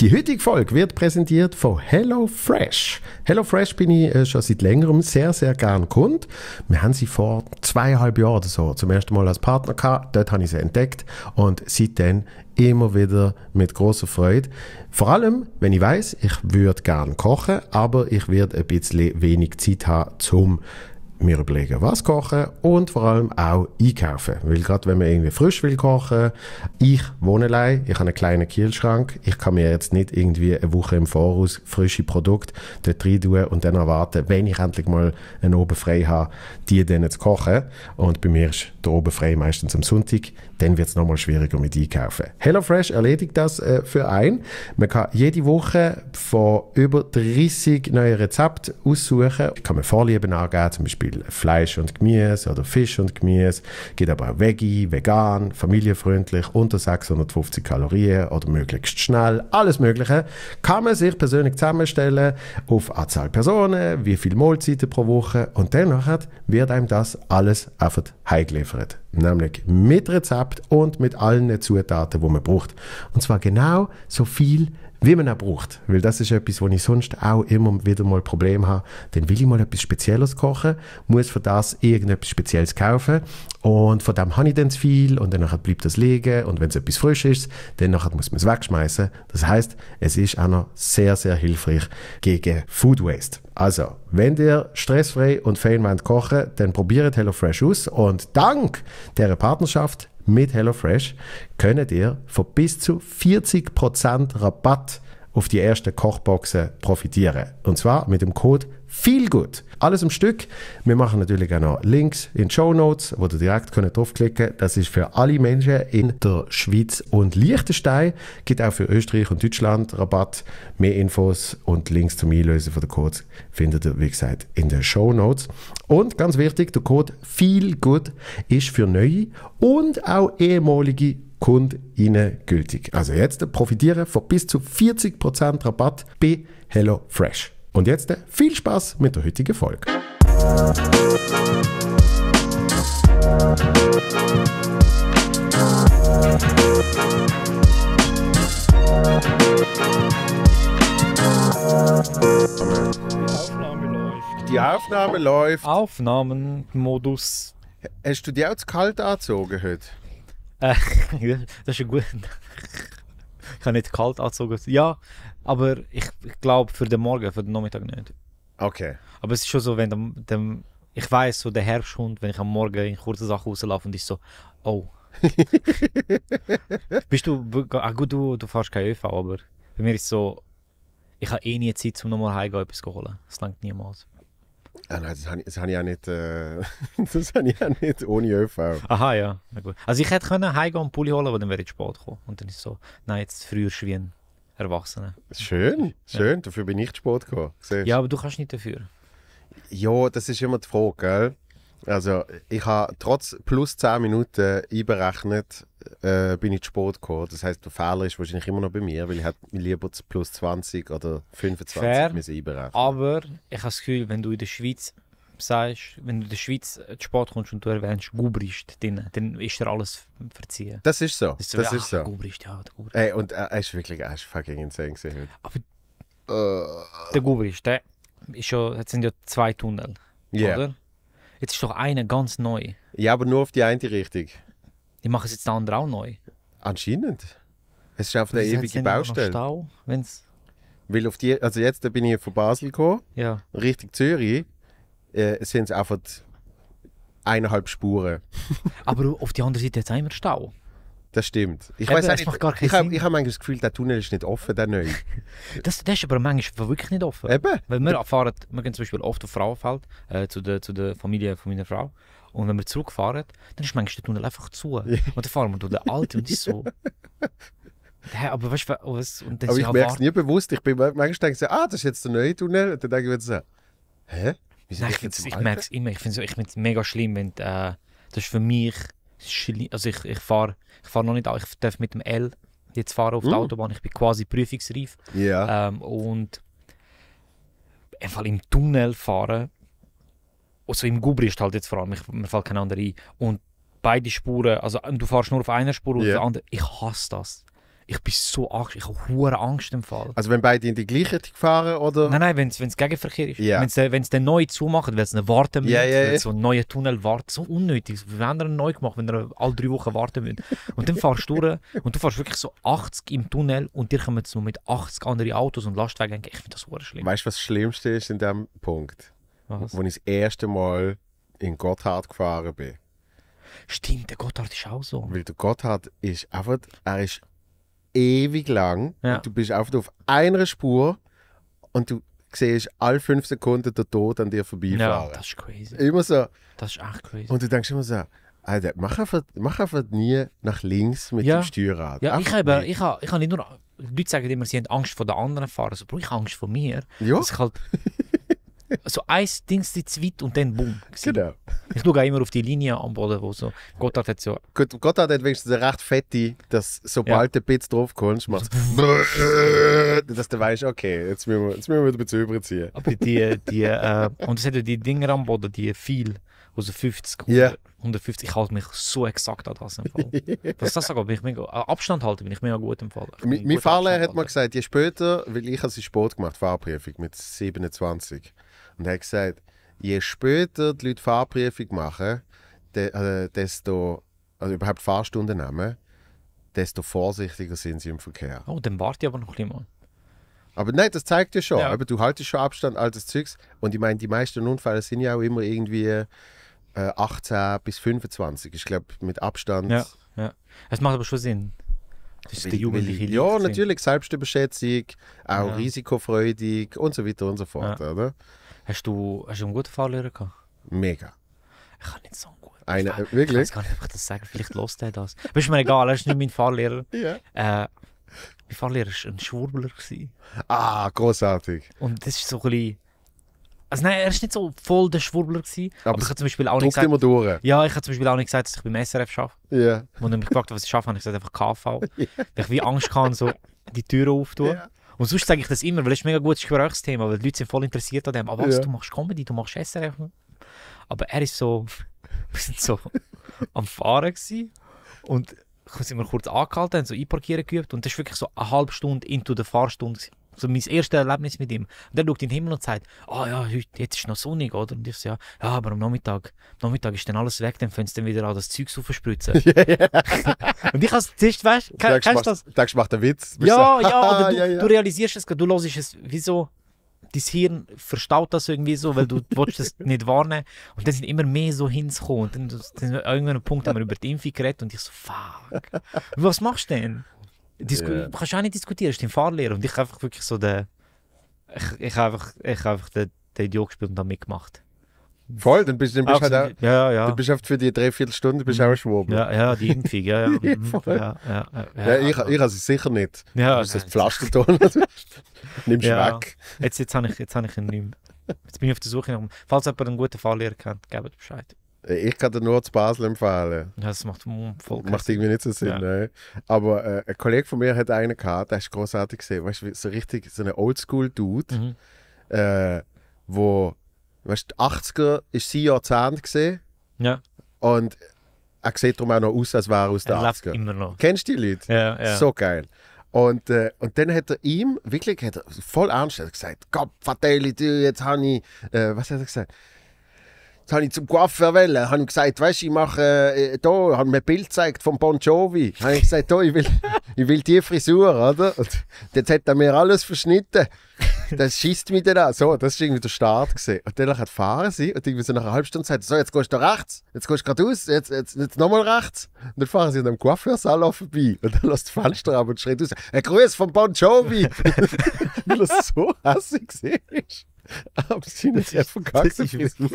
Die heutige Folge wird präsentiert von HelloFresh. HelloFresh bin ich äh, schon seit längerem sehr, sehr gern Kund. Wir haben sie vor zweieinhalb Jahren oder so zum ersten Mal als Partner gehabt. Dort habe ich sie entdeckt und seitdem immer wieder mit großer Freude. Vor allem, wenn ich weiß, ich würde gern kochen, aber ich werde ein bisschen wenig Zeit haben zum wir überlegen, was kochen und vor allem auch einkaufen. Weil gerade wenn man irgendwie frisch will kochen, ich wohne allein, ich habe einen kleinen Kühlschrank, ich kann mir jetzt nicht irgendwie eine Woche im Voraus frische Produkte dort rein tun und dann erwarten, wenn ich endlich mal einen oben frei habe, die dann zu kochen. Und bei mir ist der oben frei meistens am Sonntag dann wird es nochmal schwieriger mit einkaufen. HelloFresh erledigt das äh, für einen. Man kann jede Woche von über 30 neuen Rezepten aussuchen. Kann man Vorlieben angeben, zum Beispiel Fleisch und Gemüse oder Fisch und Gemüse. Geht aber auch Veggie, vegan, familienfreundlich, unter 650 Kalorien oder möglichst schnell. Alles Mögliche kann man sich persönlich zusammenstellen auf Anzahl Personen, wie viele Mahlzeiten pro Woche und danach wird einem das alles einfach heimgeliefert nämlich mit Rezept und mit allen Zutaten, die man braucht. Und zwar genau so viel, wie man auch braucht. Weil das ist etwas, wo ich sonst auch immer wieder mal Probleme habe. Dann will ich mal etwas Spezielles kochen, muss für das irgendetwas Spezielles kaufen und von dem habe ich dann zu viel und dann bleibt das liegen und wenn es etwas frisch ist, dann muss man es wegschmeißen. Das heißt, es ist auch noch sehr, sehr hilfreich gegen Food Waste. Also, wenn ihr stressfrei und feinwand kochen, dann probiert HelloFresh aus und dank der Partnerschaft mit HelloFresh könnt ihr von bis zu 40% Rabatt auf die ersten Kochboxen profitieren. Und zwar mit dem Code Feel Good. Alles im Stück. Wir machen natürlich auch noch Links in Show Notes, wo ihr direkt draufklicken könnt. Das ist für alle Menschen in der Schweiz und Liechtenstein. Gibt auch für Österreich und Deutschland Rabatt. Mehr Infos und Links zum Einlösen von der Codes findet ihr, wie gesagt, in den Show Notes. Und ganz wichtig, der Code Feel Good ist für neue und auch ehemalige Kundinnen gültig. Also jetzt profitieren von bis zu 40% Rabatt bei HelloFresh. Und jetzt äh, viel Spaß mit der heutigen Folge. Die Aufnahme läuft. Aufnahmenmodus. Hast du dir auch zu kalt angezogen heute? Äh, das ist ein guter. ich habe nicht kalt angezogen. Ja, aber ich, ich glaube für den Morgen, für den Nachmittag nicht. Okay. Aber es ist schon so, wenn dem, dem ich weiß so der Herbsthund, wenn ich am Morgen in kurze Sachen rauslaufe und ich so, oh. Bist du, ach gut, du, du fährst kein ÖV, aber bei mir ist es so, ich habe eh nie Zeit, um nochmal heimgehen, etwas zu holen. Das langt niemals. Ah, nein, das habe ich, hab ich auch nicht, äh, das habe ich auch nicht ohne ÖV. Aha, ja. Na gut. Also ich hätte können heimgehen und Pulli holen, aber dann wäre ich spät gekommen. Und dann ist es so, nein, jetzt früher schwien. Erwachsenen. Schön, schön. Ja. Dafür bin ich zu Sport gekommen. Ja, aber du kannst nicht dafür. Ja, das ist immer die Frage, gell? Also, ich habe trotz plus 10 Minuten einberechnet, äh, bin ich zu Sport gekommen. Das heisst, der Fehler ist wahrscheinlich immer noch bei mir, weil ich hätte lieber plus 20 oder 25 Fair, einberechnen Aber ich habe das Gefühl, wenn du in der Schweiz sagst, wenn du in der Schweiz zu äh, Sport kommst und du erwähnst Gubrist drin, dann ist dir alles verziehen. Das ist so. Das ist so. Das ja, ist so. Gubrist, ja, der Gubrist. Ey, und äh, er ist wirklich er ist fucking insane gewesen. Aber uh. der Gubrist, der ist ja, jetzt sind ja zwei Tunnel, yeah. oder? Jetzt ist doch einer ganz neu. Ja, aber nur auf die eine Richtung. Die machen es jetzt den andere auch neu. Anscheinend. Es ist auf der ewigen Baustelle. Stau, wenn's Weil auf die, also jetzt bin ich von Basel gekommen, ja. Richtung Zürich äh, sind es einfach eineinhalb Spuren. Aber auf der anderen Seite ist es immer Stau. Das stimmt. Ich weiß nicht, ich habe hab manchmal das Gefühl, der Tunnel ist nicht offen, der neu. das, das ist aber manchmal wirklich nicht offen. Eben. Weil wir fahren, wir gehen zum Beispiel oft auf Frauenfeld, äh, zu, der, zu der Familie von meiner Frau. Und wenn wir zurückfahren, dann ist manchmal der Tunnel einfach zu. und dann fahren wir durch den alten und ist so. Hey, aber weißt, was, und das aber ich merke es nie bewusst. Ich bin manchmal denke ich so, ah, das ist jetzt der neue Tunnel. Und dann denke ich mir so, hä? Nein, ich, jetzt ich merke es immer. Ich finde es mega schlimm, wenn äh, das ist für mich also ich, ich fahre ich fahr noch nicht, ich darf mit dem L jetzt fahren auf mm. der hm. Autobahn, ich bin quasi prüfungsreif. Yeah. Ähm, und einfach im Tunnel fahren, also im Gubri ist halt jetzt vor allem, ich, mir fällt kein anderer ein. Und beide Spuren, also du fährst nur auf einer Spur und yeah. auf der anderen, ich hasse das. Ich bin so Angst, ich habe hohe Angst im Fall. Also wenn beide in die gleiche Richtung fahren oder? Nein, nein, wenn es Gegenverkehr ist. Yeah. Wenn es dann neu zumachen, wenn es dann warten müssen, yeah, yeah, yeah. so einen neuen Tunnel warten, so unnötig. Wenn er neu gemacht, wenn er alle drei Wochen warten müssen. Und dann fahrst du durch und du fährst wirklich so 80 im Tunnel und dir kommen jetzt nur mit 80 anderen Autos und Lastwagen. Ich finde das hohe schlimm. Weißt du, was das Schlimmste ist in dem Punkt? Was? Wo ich das erste Mal in Gotthard gefahren bin. Stimmt, der Gotthard ist auch so. Weil der Gotthard ist einfach, er ist ewig lang. Ja. Du bist einfach auf einer Spur und du siehst alle fünf Sekunden der Tod an dir vorbeifahren. Ja, das ist crazy. Immer so. Das ist echt crazy. Und du denkst immer so, Alter, mach einfach, mach einfach nie nach links mit ja. dem Steuerrad. Ja, ich habe, ich, habe, ich habe nicht nur... Leute sagen immer, sie haben Angst vor den anderen Fahrern. Also, ich habe Angst vor mir. Ja. so eins Dings sitzt weit und dann bumm. Genau. Ich schaue auch immer auf die Linie am Boden, wo so. Gotthard hat so. Gut, Gotthard hat wenigstens eine recht fette, dass sobald ja. der Pitz drauf kommst, machst dass du weißt, okay, jetzt müssen wir, jetzt müssen wir wieder ein bisschen überziehen. Aber die, die, äh, und es hat ja die Dinger am Boden, die viel, also 50, 100, yeah. 150, ich halte mich so exakt an das im Fall. Was das ich mega, äh, Abstand halten bin ich mega gut im Fall. Mein Fahrlehrer hat mir gesagt, je später, weil ich als Sport gemacht, Fahrprüfung mit 27 und er hat gesagt, je später die Leute Fahrprüfung machen, äh, desto, also überhaupt Fahrstunden nehmen, desto vorsichtiger sind sie im Verkehr. Oh, dann warte ich aber noch ein bisschen. Aber nein, das zeigt ja schon. Ja. Aber du haltest schon Abstand, all das Zeugs. Und ich meine, die meisten Unfälle sind ja auch immer irgendwie äh, 18 bis 25. Ich glaube, mit Abstand. Ja, ja. Es macht aber schon Sinn. Das ist die jugendliche Leute Ja, natürlich, Selbstüberschätzung, auch ja. risikofreudig und so weiter und so fort, ja. oder? Hast du, hast du einen guten Fahrlehrer gehabt? Mega. Ich kann nicht so einen guten. Eine, Fahr äh, wirklich? Ich kann gar nicht, ob das sagen, vielleicht lost er das. Aber ist mir egal, er ist nicht mein Fahrlehrer. Ja. Äh, mein Fahrlehrer war ein Schwurbler. Gewesen. Ah, großartig. Und das ist so ein bisschen also nein, er war nicht so voll der Schwurbler. Gewesen, aber, aber ich habe zum Beispiel auch nicht gesagt... immer durch. Ja, ich habe zum Beispiel auch nicht gesagt, dass ich beim SRF arbeite. Ja. Yeah. Und dann mich gefragt, was ich arbeite, habe ich gesagt, einfach KV. Yeah. Weil ich wie Angst kann, so die Türen auftun. Yeah. Und sonst sage ich das immer, weil es ist ein mega gutes Gesprächsthema, weil die Leute sind voll interessiert an dem. Aber ah, was, yeah. du machst Comedy, du machst SRF. Aber er ist so... Wir sind so am Fahren gewesen. Und sind wir kurz angehalten, haben so einparkieren geübt. Und das war wirklich so eine halbe Stunde into der Fahrstunde. Gewesen. So mein erstes Erlebnis mit ihm. Und er schaut in den Himmel und sagt, ah oh ja, heute, jetzt ist noch sonnig, oder? Und ich so, ja, ja, aber am Nachmittag, am Nachmittag ist dann alles weg, dann fängst du dann wieder an, das Zeug zu Yeah, und ich als es weißt du, kennst du das? Du denkst, macht einen Witz. Ja, ja, oder du, ja, ja. du realisierst es, du hörst es, wieso dein Hirn verstaut das irgendwie so, weil du willst das nicht warnen. Und dann sind immer mehr so hinzukommen. Und dann sind wir an irgendeinem Punkt haben wir über die Impfung geredet und ich so, fuck, was machst du denn? Disku ja. kannst auch nicht diskutieren, ist dein Fahrlehrer. Und ich habe einfach wirklich so den. Ich, ich habe einfach, ich habe einfach den, den Idiot gespielt und dann mitgemacht. Voll, dann bist, du bist halt auch, ja, ja. Dann bist halt für die Dreiviertelstunde bist mhm. auch ein Ja, ja, die Impfung, ja, ja. Mhm. ja, ja, ja, ja, ja, ich, also. habe sie sicher nicht. Ja, das Pflaster tun. Nimmst ja. weg. Jetzt, jetzt habe ich, hab ich ihn nicht Jetzt bin ich auf der Suche nach Falls jemand einen guten Fahrlehrer kennt, gebt Bescheid. Äh, ich kann dir nur zu Basel empfehlen. Ja, das macht voll Macht irgendwie nicht so Sinn, ja. ne? Aber äh, ein Kollege von mir hat einen gehabt, der ist großartig gesehen. Weißt du, so richtig, so ein Oldschool-Dude, mhm. äh, wo, weißt du, 80er ist sie Jahrzehnt gesehen. Ja. Und er sieht darum auch noch aus, als wäre er aus der 80er. immer noch. Kennst du die Leute? Ja, ja. So geil. Und, äh, und dann hat er ihm, wirklich, hat er voll ernst gesagt, Gott, du, jetzt habe ich, äh, was hat er gesagt? Das habe ich zum Coiffeur wollen. Habe ich gesagt, weißt, ich mache äh, da, haben mir ein Bild gezeigt von Bon Jovi. Habe ich gesagt, ich will, ich will die Frisur, oder? Und jetzt hat er mir alles verschnitten. Das schießt mich dann an. So, das war irgendwie der Start gesehen. Und dann hat fahren sie und irgendwie so nach einer halben Stunde sagt, so, jetzt gehst du rechts, jetzt gehst du geradeaus, jetzt, jetzt, jetzt nochmal rechts. Und dann fahren sie an einem Coiffeursalon vorbei und dann lässt das Fenster ab und schreit aus, ein Grüß von Bon Jovi. Weil das so hassig war. Abends ist einfach Kackfrisur.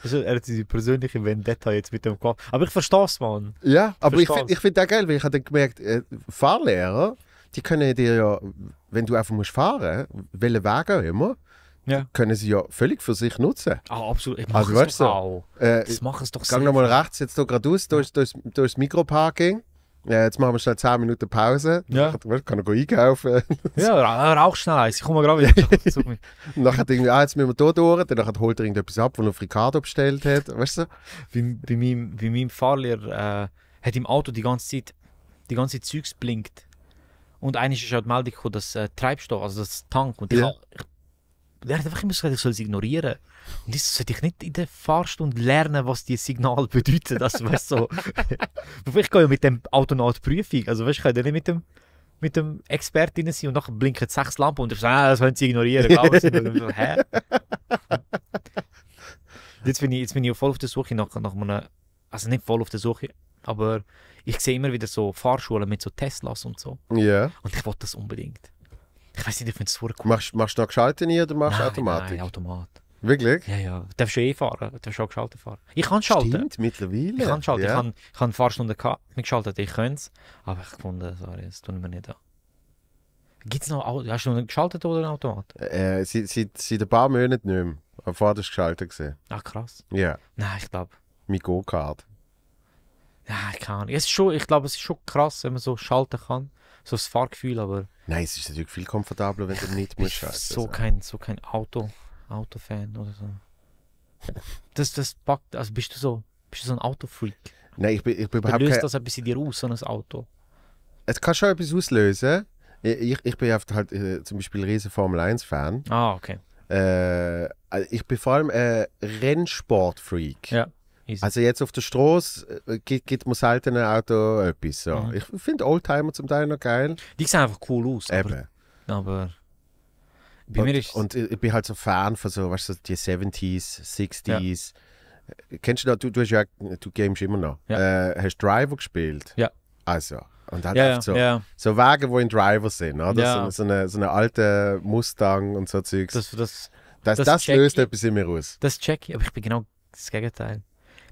Das Er hat seine persönliche Vendetta jetzt mit dem Kopf. Aber ich verstehe es, Mann. Ja, aber ich, ich finde das geil, weil ich habe dann gemerkt, äh, Fahrlehrer, die können dir ja, wenn du einfach musst fahren, welchen Weg auch immer, ja. können sie ja völlig für sich nutzen. Ah, oh, absolut. Ich mache also, es doch so, auch. Äh, das machen es doch Gang nochmal rechts, jetzt hier geradeaus, da ist, da, das Mikroparking. Ja, jetzt machen wir schnell 10 Minuten Pause. Ja. Ich kann noch einkaufen. ja, rauch schnell eins. Ich komme gerade wieder. und dann hat irgendwie, ah, jetzt müssen wir hier durch. Dann holt er irgendetwas ab, was er auf Ricardo bestellt hat. Weißt du? Bei, bei, meinem, bei meinem Fahrlehrer äh, hat im Auto die ganze Zeit, die ganze Zeit Zeugs blinkt. Und eigentlich ist auch die Meldung gekommen, dass äh, Treibstoff, also das Tank. Und ich, ja. ich er hat einfach immer gesagt, ich soll es ignorieren. Und das sollte ich nicht in der Fahrstunde lernen, was die Signal bedeuten. Das also, weißt so. ich gehe ja mit dem Auto nach der Prüfung. Also weißt, ich kann nicht mit dem, mit dem Expertinnen sein und dann blinken sechs Lampen und ich sage, ah, das wollen sie ignorieren. Jetzt bin, ich, jetzt bin ich voll auf der Suche nach, nach einem, also nicht voll auf der Suche, aber ich sehe immer wieder so Fahrschulen mit so Teslas und so. Ja. Yeah. Und ich wollte das unbedingt. Ich weiß nicht, ich finde es super cool. Machst, machst du noch geschaltet nie oder machst du Nein, Nein, Automat. Wirklich? Ja, ja. Du darfst schon eh fahren. Du darfst auch geschaltet fahren. Ich kann schalten. Stimmt, mittlerweile. Ich kann schalten. Ja. Ich habe ich hab Fahrstunden geschaltet. Ich könnte es. Aber ich gefunden, sorry, das tun wir nicht an. Gibt es noch Auto? Hast du noch geschaltet oder ein Automat? Äh, seit, seit, seit ein paar Monaten nicht mehr. vorher war ist geschaltet. Ach krass. Ja. Yeah. Nein, ich glaube. Mit Go-Kart. Ja, ich kann. Es ist schon, ich glaube, es ist schon krass, wenn man so schalten kann so das Fahrgefühl, aber... Nein, es ist natürlich viel komfortabler, wenn du nicht musst. Scheißen, so, also. kein, so kein Auto, Autofan oder so. Das, das packt, also bist du so, bist du so ein Autofreak? Nein, ich bin, ich bin überhaupt löst kein... das ein bisschen dir aus, so ein Auto? Es kann schon etwas auslösen. Ich, ich bin halt äh, zum Beispiel riesen Formel 1 Fan. Ah, okay. Äh, also ich bin vor allem ein Rennsportfreak. Ja. Easy. Also jetzt auf der Straße äh, gibt, man selten ein Auto etwas. Ja. Mhm. Ich finde Oldtimer zum Teil noch geil. Die sehen einfach cool aus. Eben. Aber, aber bei und, mir ist und ich bin halt so Fan von so, weißt du, die 70s, 60s. Ja. Kennst du noch, du, du hast ja, du gamest immer noch. Ja. Äh, hast Driver gespielt? Ja. Also. Und halt ja, so, ja. so Wagen, die in Driver sind, oder? Ja. So, so, eine, so eine alte Mustang und so Zeugs. Das, das, das, das, das löst etwas in mir aus. Das check ich, aber ich bin genau das Gegenteil.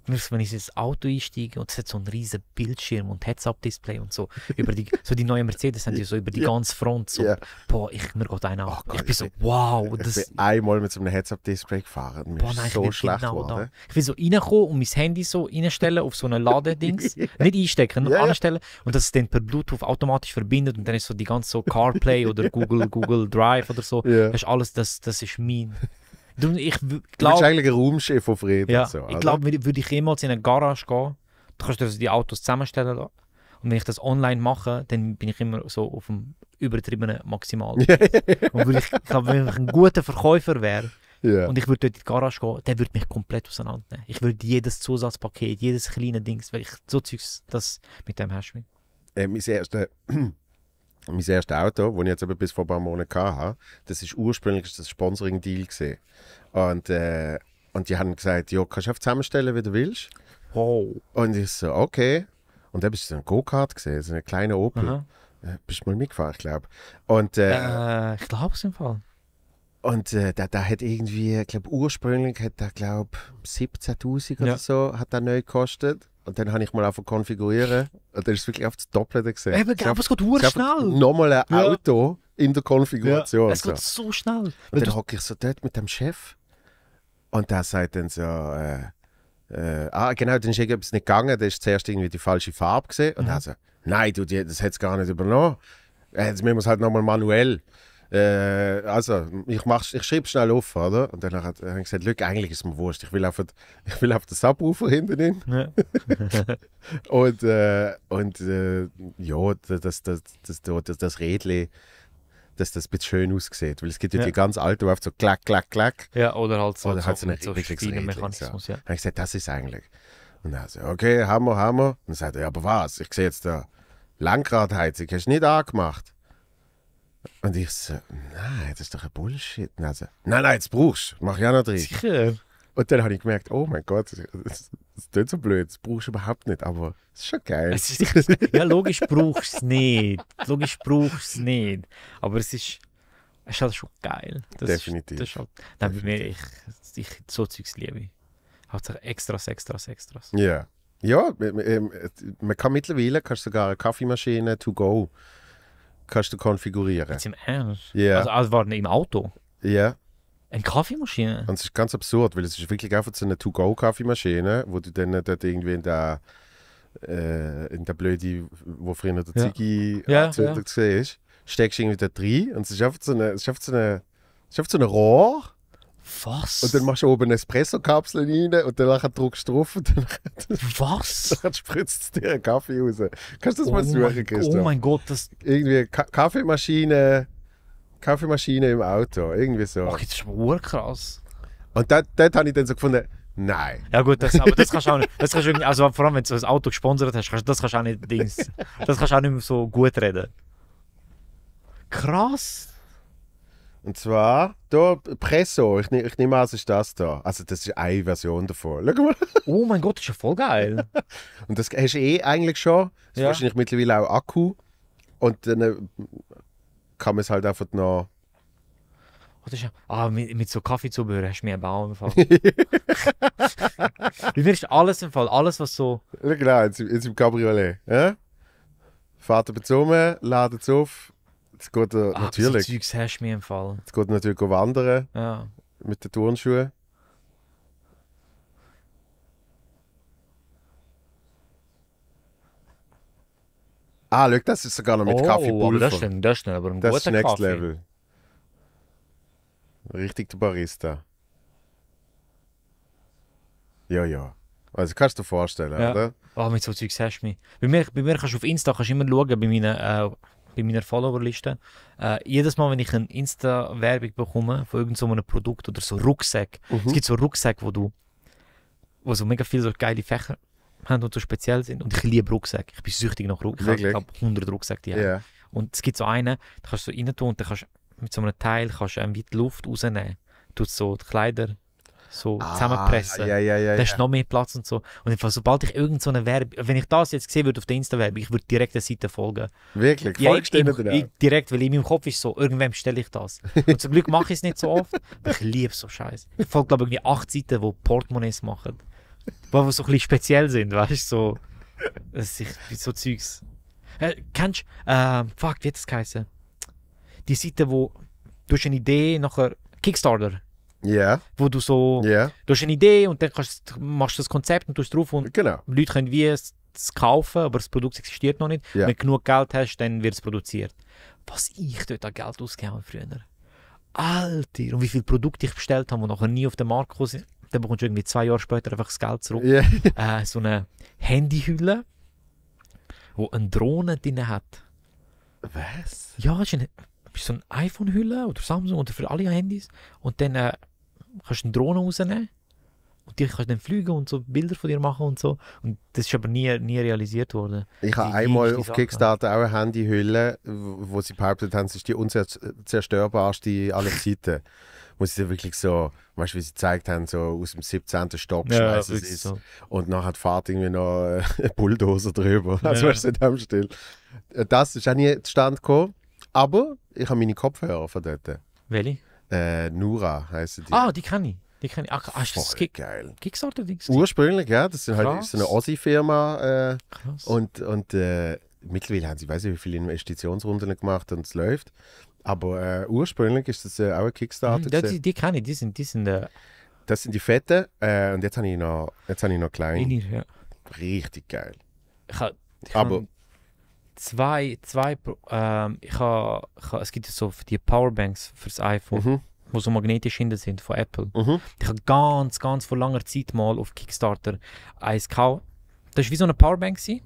Nur wenn ich ins Auto einsteige und es hat so einen riesen Bildschirm und Heads-Up-Display und so. Über die, so die neue Mercedes haben die so über die ja. ganze Front. So, ja. Boah, ich, mir geht einer oh, Ich bin so, wow. Ich das, ich bin einmal mit so einem Heads-Up-Display gefahren. boah, nein, so schlecht genau geworden. Ich will so reinkommen und mein Handy so reinstellen auf so ein Ladedings. nicht einstecken, ja, anstellen. Und dass es dann per Bluetooth automatisch verbindet und dann ist so die ganze so CarPlay oder Google, Google Drive oder so. Ja. Das ist alles, das, das ist mein Du, ich glaub, bist eigentlich ein Raumschiff von Frieden. Ja, so, ich glaube, würde ich jemals in eine Garage gehen, du kannst dir also die Autos zusammenstellen lassen. Und wenn ich das online mache, dann bin ich immer so auf dem übertriebenen Maximal. und weil ich, ich glaub, wenn ich ein guter Verkäufer wäre, Yeah. Und ich würde dort in die Garage gehen, der würde mich komplett auseinandernehmen. Ich würde jedes Zusatzpaket, jedes kleine Ding, weil ich so Zeugs, das mit dem hast du mich. Äh, mein erster mein erstes Auto, das ich jetzt aber bis vor ein paar Monaten hatte, das war ursprünglich das Sponsoring-Deal. Und, äh, und die haben gesagt, ja, kannst du auf zusammenstellen, wie du willst. Wow. Und ich so, okay. Und dann bist du so ein Go-Kart gesehen, so ein kleiner Opel. Aha. Äh, bist du mal mitgefahren, ich glaube. Und, äh, äh, ich glaube es im Fall. Und äh, der, der hat irgendwie, ich glaube, ursprünglich hat der, glaube 17.000 ja. oder so, hat der neu gekostet. Und dann habe ich mal angefangen konfigurieren. Und dann ist es wirklich auf das Doppelte gesehen. Eben, aber es geht sehr schnell. Nochmal ein ja. Auto in der Konfiguration. Ja, es geht so, schnell. Und dann hocke ich so dort mit dem Chef. Und der sagt dann so, äh, äh, ah, genau, dann ist irgendwas nicht gegangen. Da ist zuerst irgendwie die falsche Farbe gesehen. Und mhm. dann so, nein, du, das hat es gar nicht übernommen. Äh, jetzt müssen wir es halt nochmal manuell. Äh, also, ich, mach, ich schreibe schnell auf, oder? Und dann hat er gesagt, Glück, eigentlich ist mir wurscht. Ich will auf, ich will auf das Subwoofer hinten hin. Ja. und äh, und äh, ja, das, das, das, das, das Rädchen dass das ein bisschen schön aussieht. Weil es gibt ja, ja. die ganz alten, die so klack, klack, klack. Ja, oder halt so, oder so, halt so, so einen so Mechanismus. So. Ja. Dann habe ich gesagt, das ist eigentlich. Und dann so, okay, Hammer, Hammer. Und dann sagt er, ja, aber was? Ich sehe jetzt da Lenkradheizung, hast du nicht angemacht? Und ich so, nein, das ist doch ein Bullshit. Nein, so, nein, nein, jetzt brauchst du. Mach ja noch drin. Sicher. Und dann habe ich gemerkt, oh mein Gott, das, das tut so blöd, das brauchst du überhaupt nicht, aber es ist schon geil. Ist, ja, logisch brauchst du es nicht. Logisch brauchst du es nicht. Aber es ist, es ist halt schon geil. Das Definitiv. Ist, das ist halt, Definitiv. bei mir, ich, ich so Zeugs liebe ich. Hauptsache Extras, Extras, Extras. Ja. Yeah. Ja, man kann mittlerweile kannst sogar eine Kaffeemaschine to go kannst du konfigurieren. Jetzt im Ernst? Ja. Yeah. Also, also war im Auto? Ja. Yeah. Eine Kaffeemaschine? Und es ist ganz absurd, weil es ist wirklich einfach so eine To-Go-Kaffeemaschine, wo du dann dort irgendwie in der, äh, in der Blöde, wo früher der Ziggy ja. anzündet ja, ja. war, steckst irgendwie da drin und es ist einfach so eine, es ist einfach so eine, es ist einfach so eine Rohr was? Und dann machst du oben Espresso-Kapseln rein und dann drückst du drauf und dann, Was? dann spritzt es dir einen Kaffee raus. Kannst du das oh mal suchen, oh Christoph? Oh mein Gott, das... Irgendwie Kaffeemaschine, Kaffeemaschine im Auto, irgendwie so. Ach, das ist das krass. Und dort, habe ich dann so gefunden... Nein. Ja gut, das, aber das kannst du auch nicht. Das kannst du also vor allem, wenn du das Auto gesponsert hast, kannst, das kannst du auch nicht Dings. Das kannst du auch nicht mehr so gut reden. Krass. Und zwar, hier, Presso, ich, ich nehme an, es ist das da. Also, das ist eine Version davon. Schau mal. Oh mein Gott, das ist ja voll geil. und das hast du eh eigentlich schon. Das ja. ist wahrscheinlich mittlerweile auch Akku. Und dann äh, kann man es halt einfach noch. Oh, ja, ah, mit, mit so Kaffeezubehör hast du mir einen Baum im du wirst alles im Fall, alles was so... Genau, jetzt, jetzt im Cabriolet. Ja? Fahrt bezogen, ladet es auf, es geht er äh, Ach, natürlich. So Zeugs hast du mir im Fall. Jetzt geht er natürlich wandern. Ja. Mit den Turnschuhen. Ah, schau, das ist sogar noch mit oh, Kaffeepulver. das ist dann, das ist dann aber ein das guter ist Next Kaffee. Level. Richtig der Barista. Ja, ja. Also kannst du dir vorstellen, ja. oder? Oh, mit so Zeugs hast du mich. Bei mir, bei mir kannst du auf Insta kannst immer schauen, bei meinen äh, bei meiner Followerliste. Äh, jedes Mal, wenn ich eine Insta-Werbung bekomme von irgendeinem so Produkt oder so Rucksack, mhm. es gibt so Rucksäcke, wo du wo so mega viele so geile Fächer haben und so speziell sind. Und ich liebe Rucksäcke. Ich bin süchtig nach Rucksäcken. Ich habe 100 Rucksäcke, die yeah. Und es gibt so einen, da kannst du so rein tun und dann kannst mit so einem Teil kannst, du wie die Luft rausnehmen. Du tust so die Kleider so ah, zusammenpressen. Ja, ja, ja, da ist noch mehr Platz und so. Und einfach, sobald ich irgendeine so Werbung, wenn ich das jetzt gesehen würde auf der Insta-Werbung, ich würde direkt der Seite folgen. Wirklich? Ja, Folgst du denen Direkt, weil in meinem Kopf ist so, irgendwann stelle ich das. Und zum Glück mache ich es nicht so oft, weil ich liebe so Scheiß. Ich folge, glaube irgendwie acht Seiten, die Portemonnaies machen. Die so ein bisschen speziell sind, weißt du, so, das ist, so Zeugs. Äh, kennst du, äh, fuck, wie hat das geheißen? Die Seite, wo, du hast eine Idee, nachher, Kickstarter. Yeah. Wo du so, yeah. du hast eine Idee und dann kannst, machst du das Konzept und tust drauf und genau. Leute können wie es, es kaufen, aber das Produkt existiert noch nicht. Yeah. Wenn du genug Geld hast, dann wird es produziert. Was ich dort an Geld ausgegeben habe früher. Alter, und wie viele Produkte ich bestellt habe, die nachher nie auf den Markt gekommen sind. Dann bekommst du irgendwie zwei Jahre später einfach das Geld zurück. Yeah. äh, so eine Handyhülle, die eine Drohne drin hat. Was? Ja, ist eine so eine iPhone-Hülle oder Samsung oder für alle Handys und dann äh, eh, kannst du eine Drohne rausnehmen und die kannst du dann fliegen und so Bilder von dir machen und so. Und das ist aber nie, nie realisiert worden. Ich habe einmal auf Sache. Kickstarter auch eine Handyhülle, wo sie behauptet haben, es ist die unzerstörbarste aller Zeiten. Muss ich wirklich so, weißt du, wie sie gezeigt haben, so aus dem 17. Stock ja, es ist. So. Und nachher fährt irgendwie noch eine äh, Bulldozer drüber. Also ja. weißt du, am Stil. Äh, das ist auch nie zustande gekommen. Aber ich habe meine Kopfhörer von dort. Welche? Äh, Nura heißen die. Ah, die kenne ich. Die kenne ich. Ach, hast das Kick geil. Kickstarter-Dings? Ursprünglich, ja. Das ist halt so eine Aussie-Firma. Äh, Krass. Und, und äh, mittlerweile haben sie, weiß ich, wie viele Investitionsrunden gemacht und es läuft. Aber äh, ursprünglich ist das äh, auch ein Kickstarter. Mhm, die, die kenne ich. Die sind, die sind äh, das sind die fetten äh, und jetzt habe ich noch, jetzt habe ich noch klein. ja. Richtig geil. Ich, ich Aber zwei, zwei ähm, ich habe, ha, es gibt so die Powerbanks fürs iPhone, mhm. wo so magnetisch hinten sind von Apple. Mhm. Ich habe ganz, ganz vor langer Zeit mal auf Kickstarter eins gekauft. Das war wie so eine Powerbank gewesen.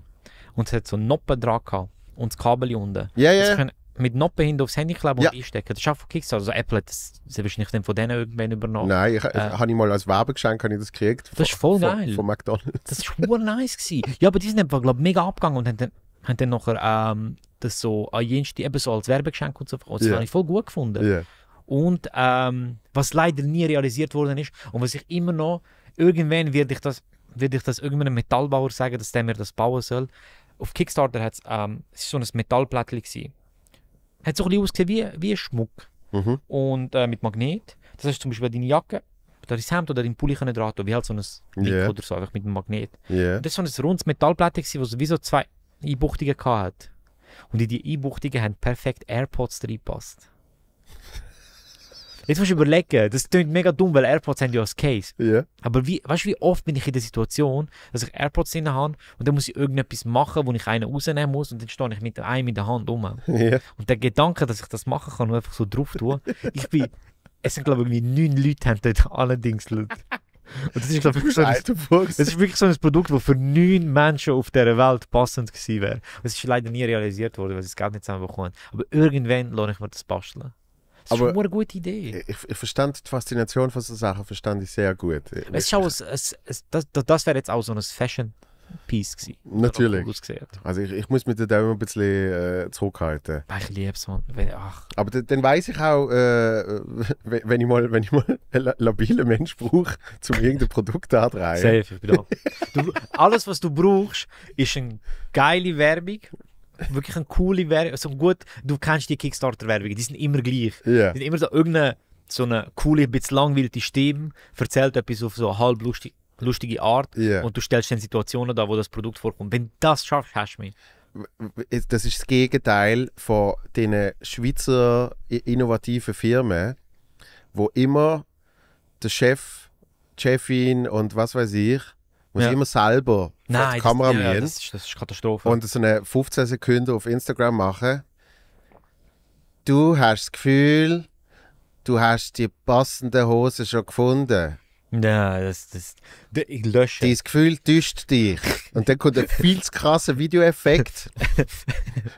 und es hat so Noppen dran gehabt und das Kabel unten. Ja, yeah, ja. Yeah. Mit Noppen hinten aufs Handy kleben ja. und einstecken. Das ist auch von Kickstarter. Also Apple hat das, wahrscheinlich von denen irgendwann übernommen. Nein, ich, äh, habe ich mal als Werbegeschenk ich das gekriegt. Das von, ist voll geil. Von, von McDonalds. Das war nice. Gewesen. Ja, aber die sind einfach, glaube mega abgegangen und haben dann haben dann nachher ähm, das so an jenste eben so als Werbegeschenk und so verkauft. Das yeah. habe ich voll gut gefunden. Yeah. Und ähm, was leider nie realisiert worden ist und was ich immer noch, irgendwann werde ich das, werde ich das irgendeinem Metallbauer sagen, dass der mir das bauen soll. Auf Kickstarter hat ähm, es so ein Metallplättchen. Hat so ein bisschen ausgesehen wie, wie Schmuck. Mhm. Und äh, mit Magnet. Das ist zum Beispiel deine Jacke oder ins Hemd oder dein den Pulli dran tun, wie halt so ein Link yeah. oder so, einfach mit einem Magnet. Yeah. das war so ein rundes Metallblättchen, das wie so zwei Einbuchtungen gehabt und in die Einbuchtungen haben perfekt AirPods reingepasst. Jetzt musst du überlegen, das klingt mega dumm, weil AirPods haben ja das Case. Yeah. Aber wie, weißt du, wie oft bin ich in der Situation, dass ich AirPods in der Hand und dann muss ich irgendetwas machen, wo ich einen rausnehmen muss und dann stehe ich mit einem in der Hand um. Yeah. Und der Gedanke, dass ich das machen kann nur einfach so drauf tue, ich bin, es sind glaube ich irgendwie neun Leute die dort allerdings und das ist, glaube ich, so ist wirklich so ein Produkt, das für neun Menschen auf dieser Welt passend gewesen wäre. Es ist leider nie realisiert worden, weil sie das Geld nicht zusammenbekommen Aber irgendwann lohne ich mir das basteln. Das aber ist schon eine gute Idee. Ich, ich verstand die Faszination von solchen Sachen, verstand ich sehr gut. Es ist auch ein, ein, das, das wäre jetzt auch so ein Fashion- Peace. Gewesen, Natürlich. Also ich, ich muss mit den Daumen ein bisschen äh, zurückhalten. Weil ah, ich liebe es, Aber dann, dann weiss ich auch, äh, wenn, ich mal, wenn ich mal einen labilen Mensch brauche, um irgendein Produkt anzutreiben. Safe, ich bin da. Du, alles, was du brauchst, ist eine geile Werbung wirklich eine coole Werbung. also gut, du kennst die Kickstarter-Werbungen, die sind immer gleich. Yeah. Die sind immer so irgendeine so eine coole, ein bisschen langweilige Stimme, erzählt etwas auf so halblustig, lustige Art yeah. und du stellst dann Situationen da, wo das Produkt vorkommt. Wenn das schaffst, hast du mich. Das ist das Gegenteil von den Schweizer innovativen Firmen, wo immer der Chef, Chefin und was weiß ich, muss ja. immer selber Nein, die Kamera das, ja, das, ist, das ist Katastrophe. Und so eine 15 Sekunden auf Instagram machen. Du hast das Gefühl, du hast die passende Hose schon gefunden. Ja, das, das, ich lösche. Dein Gefühl täuscht dich. Und dann kommt ein viel zu krasser Videoeffekt.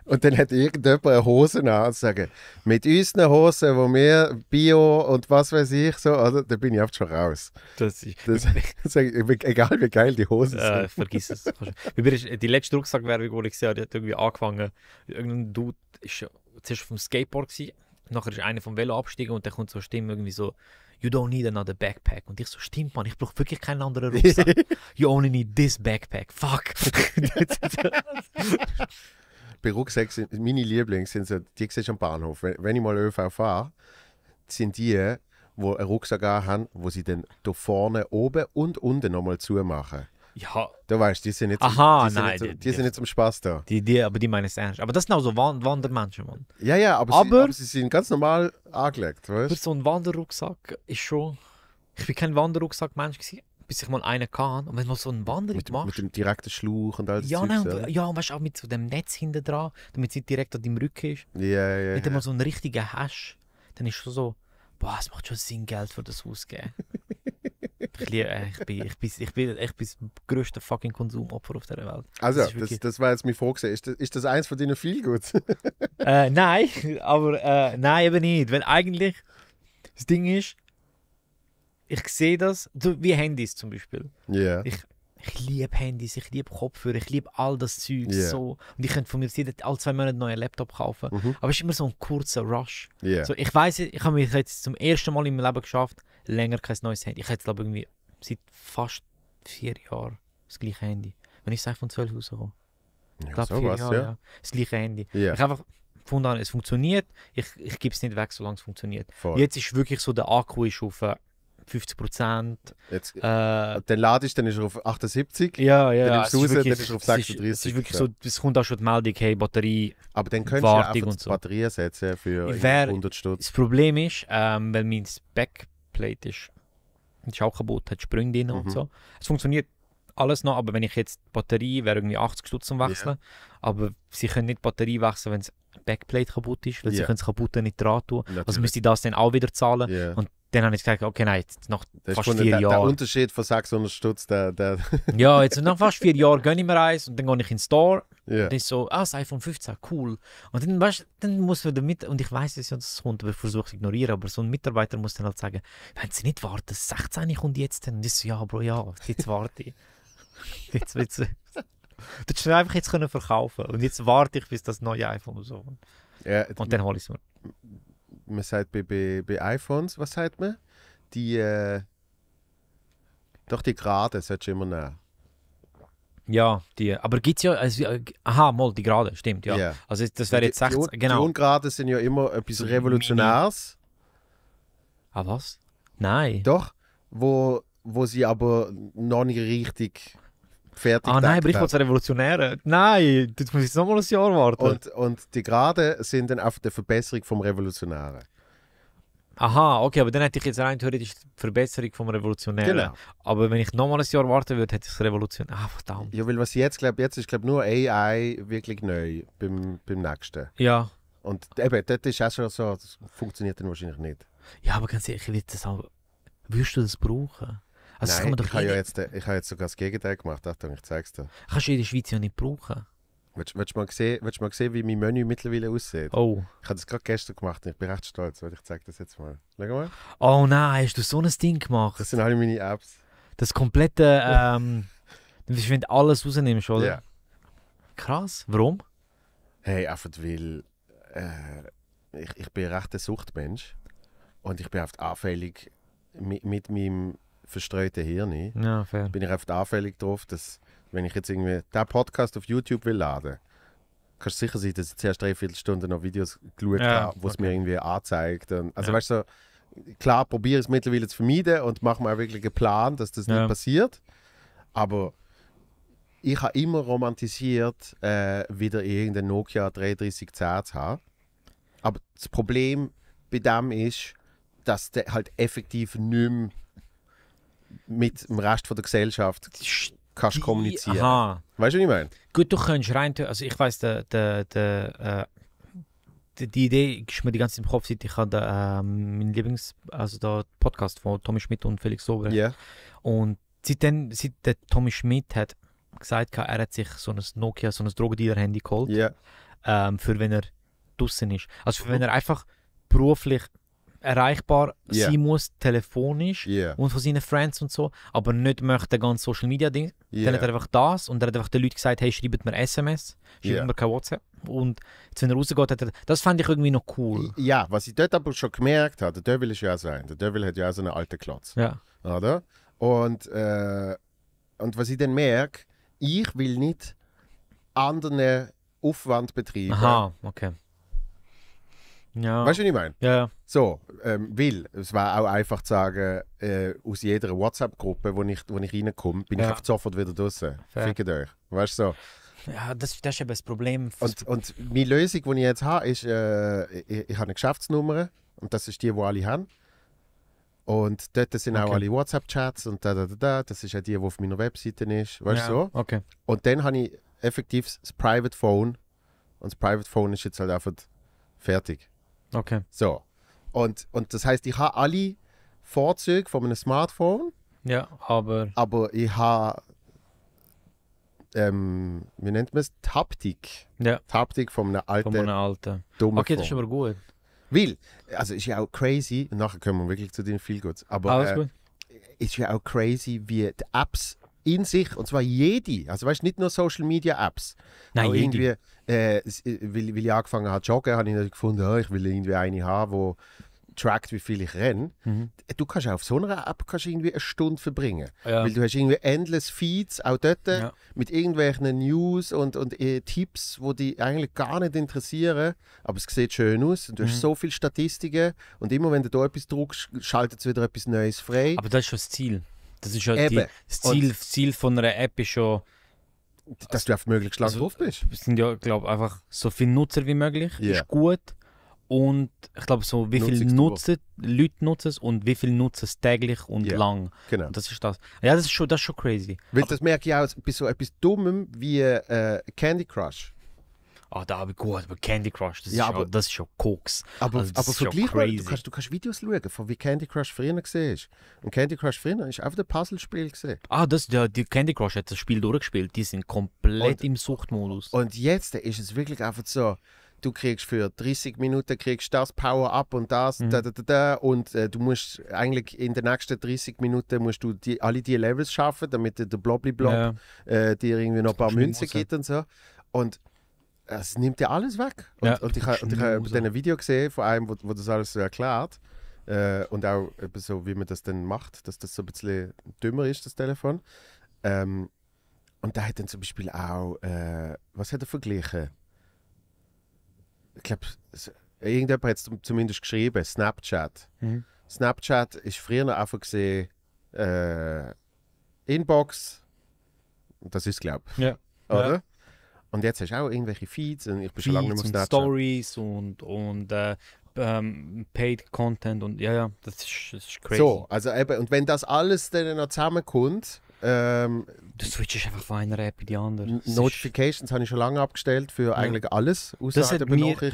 und dann hat irgendjemand eine Hose an und sagt, mit unseren Hosen, wo wir Bio und was weiß ich so, oder? Also, da bin ich oft schon raus. Das, das, das egal wie geil die Hosen äh, sind. vergiss es. die letzte Rucksackwerbung, die ich gesehen habe, die hat irgendwie angefangen. Irgendein Dude war zuerst vom Skateboard gewesen, nachher ist einer vom Velo abgestiegen und dann kommt so eine Stimme irgendwie so, you don't need another backpack. Und ich so, stimmt man, ich brauche wirklich keinen anderen Rucksack. you only need this backpack. Fuck. Bei Rucksäcken meine Lieblings sind so, die siehst am Bahnhof. Wenn, wenn ich mal ÖV fahre, sind die, die einen Rucksack haben, wo sie dann da vorne oben und unten nochmal zumachen. Ja. Du weißt, die sind nicht Aha, zum, die nein, nicht, die, die, sind nicht zum Spaß da. Die, die, aber die meinen es ernst. Aber das sind auch so Wandermenschen, Mann. Ja, ja, aber, aber, sie, aber sie sind ganz normal angelegt, weißt du? so ein Wanderrucksack ist schon. Ich bin kein Wanderrucksack-Mensch, bis ich mal einen kann. Und wenn man so einen Wanderung mit, macht. Mit dem direkten Schlauch und all das ja, Zeug, nein, und, ja, und weißt du, auch mit so dem Netz hinten dran, damit es nicht direkt an deinem Rücken ist. Ja, yeah, ja. Yeah, wenn du yeah. mal so einen richtigen hast, dann ist schon so, boah, es macht schon Sinn, Geld für das auszugeben. ich, äh, ich, bin, ich, bin, ich, bin, ich bin das größte fucking Konsumopfer auf der Welt. Also, das, wirklich... das, das war jetzt mir vorgesehen. Ist das, ist das eins von deinen Feelgoods? äh, nein, aber äh, nein, eben nicht. Weil eigentlich das Ding ist, ich sehe das, wie Handys zum Beispiel. Yeah ich liebe Handys, ich liebe Kopfhörer, ich liebe all das Zeug. Yeah. So. Und ich könnte von mir jeden, alle zwei Monate einen neuen Laptop kaufen. Mhm. Aber es ist immer so ein kurzer Rush. Yeah. So, ich weiß, ich habe mir jetzt zum ersten Mal in meinem Leben geschafft, länger kein neues Handy. Ich habe jetzt glaube irgendwie seit fast vier Jahren das gleiche Handy. Wenn ich sage von 12 rauskomme. Ja, ich glaube, so vier Jahre, ja. ja. Das gleiche Handy. Yeah. Ich einfach gefunden, es funktioniert. Ich, ich gebe es nicht weg, solange es funktioniert. Voll. Jetzt ist wirklich so, der Akku ist auf äh, 50 Prozent. Jetzt, äh, äh dann ladest dann ist er auf 78. Ja, ja. Dann nimmst du raus, wirklich, dann ist er auf 36. Es, ist, es, ist ja. so, es kommt auch schon die Meldung, hey, Batterie. Aber dann könntest du ja einfach so. Batterien setzen für wär, 100 Stunden. Das Problem ist, ähm, weil mein Backplate ist, ist auch kaputt, hat Sprünge drin mhm. und so. Es funktioniert alles noch, aber wenn ich jetzt die Batterie wäre irgendwie 80 Stunden zum Wechseln. Yeah. Aber sie können nicht die Batterie wechseln, wenn das Backplate kaputt ist, weil yeah. sie können das kaputte nicht dran tun. Also Natürlich. Also müsste ich das dann auch wieder zahlen. Yeah. Und dann habe ich gesagt, okay, nein, jetzt noch das fast vier der, Jahre. Der Unterschied von 600 Stutz, der, der ja, jetzt nach fast vier Jahren gönne ich mir eins und dann gehe ich in den Store. Yeah. Und dann so, ah, das iPhone 15, cool. Und dann, weißt, dann muss man damit, und ich weiß, dass das kommt, aber ich versuche es ignorieren, aber so ein Mitarbeiter muss dann halt sagen, wenn sie nicht warten, 16 kommt jetzt, dann ist so, ja, Bro, ja, jetzt warte ich. jetzt wird's. Du hättest einfach jetzt können verkaufen und jetzt warte ich, bis das neue iPhone so. Yeah, und dann hole ich es mir man sagt bei, bei, bei iPhones, was sagt man? Die. Äh, doch, die Gerade solltest du immer nehmen. Ja, die. Aber gibt es ja. Also, äh, aha, mal die Gerade, stimmt, ja. Yeah. Also, das wäre jetzt 16. Die, genau. die Ungerade sind ja immer etwas Revolutionäres. Ah, was? Nein. Doch, wo, wo sie aber noch nicht richtig fertig Ah nein, aber ich wollte es revolutionieren. Nein, jetzt muss ich nochmal ein Jahr warten. Und, und die Geraden sind dann auf der Verbesserung vom Revolutionären. Aha, okay, aber dann hätte ich jetzt rein theoretisch die Verbesserung vom Revolutionären. Genau. Aber wenn ich nochmal ein Jahr warten würde, hätte ich das revolutionär. Ah, verdammt. Ja, weil was ich jetzt, glaube jetzt ist glaub, nur AI wirklich neu beim, beim nächsten. Ja. Und eben, das ist auch schon so, das funktioniert dann wahrscheinlich nicht. Ja, aber ganz ehrlich, das auch, würdest du das brauchen? Also Nein, ich habe ja jetzt, ich habe jetzt sogar das Gegenteil gemacht. Achtung, ich zeig's dir. Kannst du in der Schweiz ja nicht brauchen. Willst, du mal sehen, mal sehen, wie mein Menü mittlerweile aussieht? Oh. Ich habe das gerade gestern gemacht und ich bin recht stolz. Ich zeige das jetzt mal. Schau mal. Oh nein, hast du so ein Ding gemacht? Das sind alle meine Apps. Das komplette, ähm, du bist, wenn du alles rausnimmst, oder? Ja. Krass, warum? Hey, einfach weil äh, ich, ich bin recht ein Suchtmensch und ich bin oft anfällig mit, mit meinem verstreute Hirne. Ja, fair. Bin ich oft anfällig drauf, dass, wenn ich jetzt irgendwie diesen Podcast auf YouTube will laden, kannst du sicher sein, dass ich zuerst dreiviertel Stunden noch Videos geschaut ja, habe, wo es okay. mir irgendwie anzeigt. Und, also ja. weißt du, so, klar probiere ich es mittlerweile zu vermeiden und mache mir auch wirklich einen Plan, dass das ja. nicht passiert. Aber ich habe immer romantisiert, äh, wieder irgendeinen Nokia 3310 zu haben. Aber das Problem bei dem ist, dass der halt effektiv nicht mehr mit dem Rest von der Gesellschaft kannst kommunizieren. Aha. Weißt du, was ich meine? Gut, du kannst rein, also ich weiß, der, der, der, äh, die Idee ist mir die ganze Zeit im Kopf, seit ich hatte äh, meinen Lieblings, also der Podcast von Tommy Schmidt und Felix Sobrecht. Yeah. Und seitdem, seit der Tommy Schmidt hat gesagt, er hat sich so ein Nokia, so ein Drogendealer-Handy geholt, yeah. ähm, für wenn er draußen ist. Also für wenn er einfach beruflich erreichbar yeah. sein muss, telefonisch yeah. und von seinen Friends und so, aber nicht möchte ganz Social Media Ding. Yeah. Dann hat er einfach das und er hat einfach den Leuten gesagt, hey, schreibt mir SMS, schreibt yeah. mir kein WhatsApp. Und jetzt, wenn er rausgeht, hat er, das fand ich irgendwie noch cool. Ja, was ich dort aber schon gemerkt habe, der Devil ist ja so ein, der Devil hat ja so einen alten Klotz. Ja. Oder? Und, äh, und was ich dann merke, ich will nicht anderen Aufwand betreiben. Aha, okay. Ja. Weißt du, was ich meine? Ja. So, ähm, weil es war auch einfach zu sagen, äh, aus jeder WhatsApp-Gruppe, wo ich, wo ich reinkomme, bin ja. ich einfach sofort wieder draußen. Fickt euch. Weißt du so? Ja, das, das ist eben das Problem. Und, und meine Lösung, die ich jetzt habe, ist, äh, ich, ich habe eine Geschäftsnummer und das ist die, die alle haben. Und dort sind okay. auch alle WhatsApp-Chats und da, da, da, da. Das ist ja die, die auf meiner Webseite ist. Weißt du ja. so? Okay. Und dann habe ich effektiv das Private Phone. Und das Private Phone ist jetzt halt einfach fertig. Okay. So. Und, und das heißt, ich habe alle Vorzüge von einem Smartphone. Ja, aber. Aber ich habe. Ähm, wie nennt man es? Taptik. Ja. Taptik von einem alten. Von einem alten. Dummen okay, das ist aber gut. Will, also ist ja auch crazy, nachher kommen wir wirklich zu den viel Goods, aber äh, ist ja auch crazy, wie die Apps in sich, und zwar jede, also weißt nicht nur Social Media Apps. Nein, jede. irgendwie, äh, äh, weil, weil ich angefangen habe zu joggen, habe ich natürlich gefunden, oh, ich will irgendwie eine haben, wo trackt, wie viel ich renne. Mhm. Du kannst auf so einer App kannst irgendwie eine Stunde verbringen. Ja. Weil du hast irgendwie endless Feeds, auch dort, ja. mit irgendwelchen News und, und äh, Tipps, die dich eigentlich gar nicht interessieren, aber es sieht schön aus und du mhm. hast so viele Statistiken und immer wenn du da etwas druckst, schaltet es wieder etwas Neues frei. Aber das ist schon das Ziel. Das ist ja die, das Ziel, Ziel von einer App ist schon dass also, du auf möglichst lange also, drauf bist. Es sind ja, glaube einfach so viele Nutzer wie möglich, yeah. ist gut. Und ich glaube, so wie viele Nutzer, Leute nutzen es und wie viele nutzen es täglich und yeah. lang. Genau. Und das ist das. Ja, das ist schon, das ist schon crazy. Weil Aber, das merke ich auch bei so etwas Dummem wie äh, Candy Crush oh, da habe ich gut, aber Candy Crush, das, ja, ist, aber, schon, das ist schon Koks. Aber, also, aber vergleich mal, du kannst, du kannst Videos schauen, von wie Candy Crush früher war. Und Candy Crush früher war einfach ein Puzzlespiel. Gewesen. Ah, das, ja, die Candy Crush hat das Spiel durchgespielt, die sind komplett und, im Suchtmodus. Und jetzt ist es wirklich einfach so, du kriegst für 30 Minuten kriegst das Power-Up und das mhm. da, da, da, da, und äh, du musst eigentlich in den nächsten 30 Minuten musst du die, alle die Levels schaffen, damit der Blobli-Blob ja. äh, dir irgendwie noch ein paar Münzen gibt und so. Und es nimmt ja alles weg. Und, ja. und ich, ha, und ich habe ein Video gesehen von einem, wo, wo das alles so erklärt. Äh, und auch so, wie man das dann macht, dass das so ein bisschen dümmer ist, das Telefon. Ähm, und da hat dann zum Beispiel auch, äh, was hat er verglichen? Ich glaube, irgendjemand hat es zumindest geschrieben, Snapchat. Mhm. Snapchat ist früher noch einfach gesehen, äh, Inbox, das ist glaube ich. Ja. Oder? Ja. Und jetzt hast du auch irgendwelche Feeds und ich bin Feeds schon lange nicht mehr auf Snapchat. Stories und, und äh, ähm, Paid Content und ja, ja, das ist, das ist, crazy. So, also eben, und wenn das alles dann noch zusammenkommt, ähm, du switchst einfach von einer App in die andere. Das Notifications habe ich schon lange abgestellt für eigentlich alles, außer das hat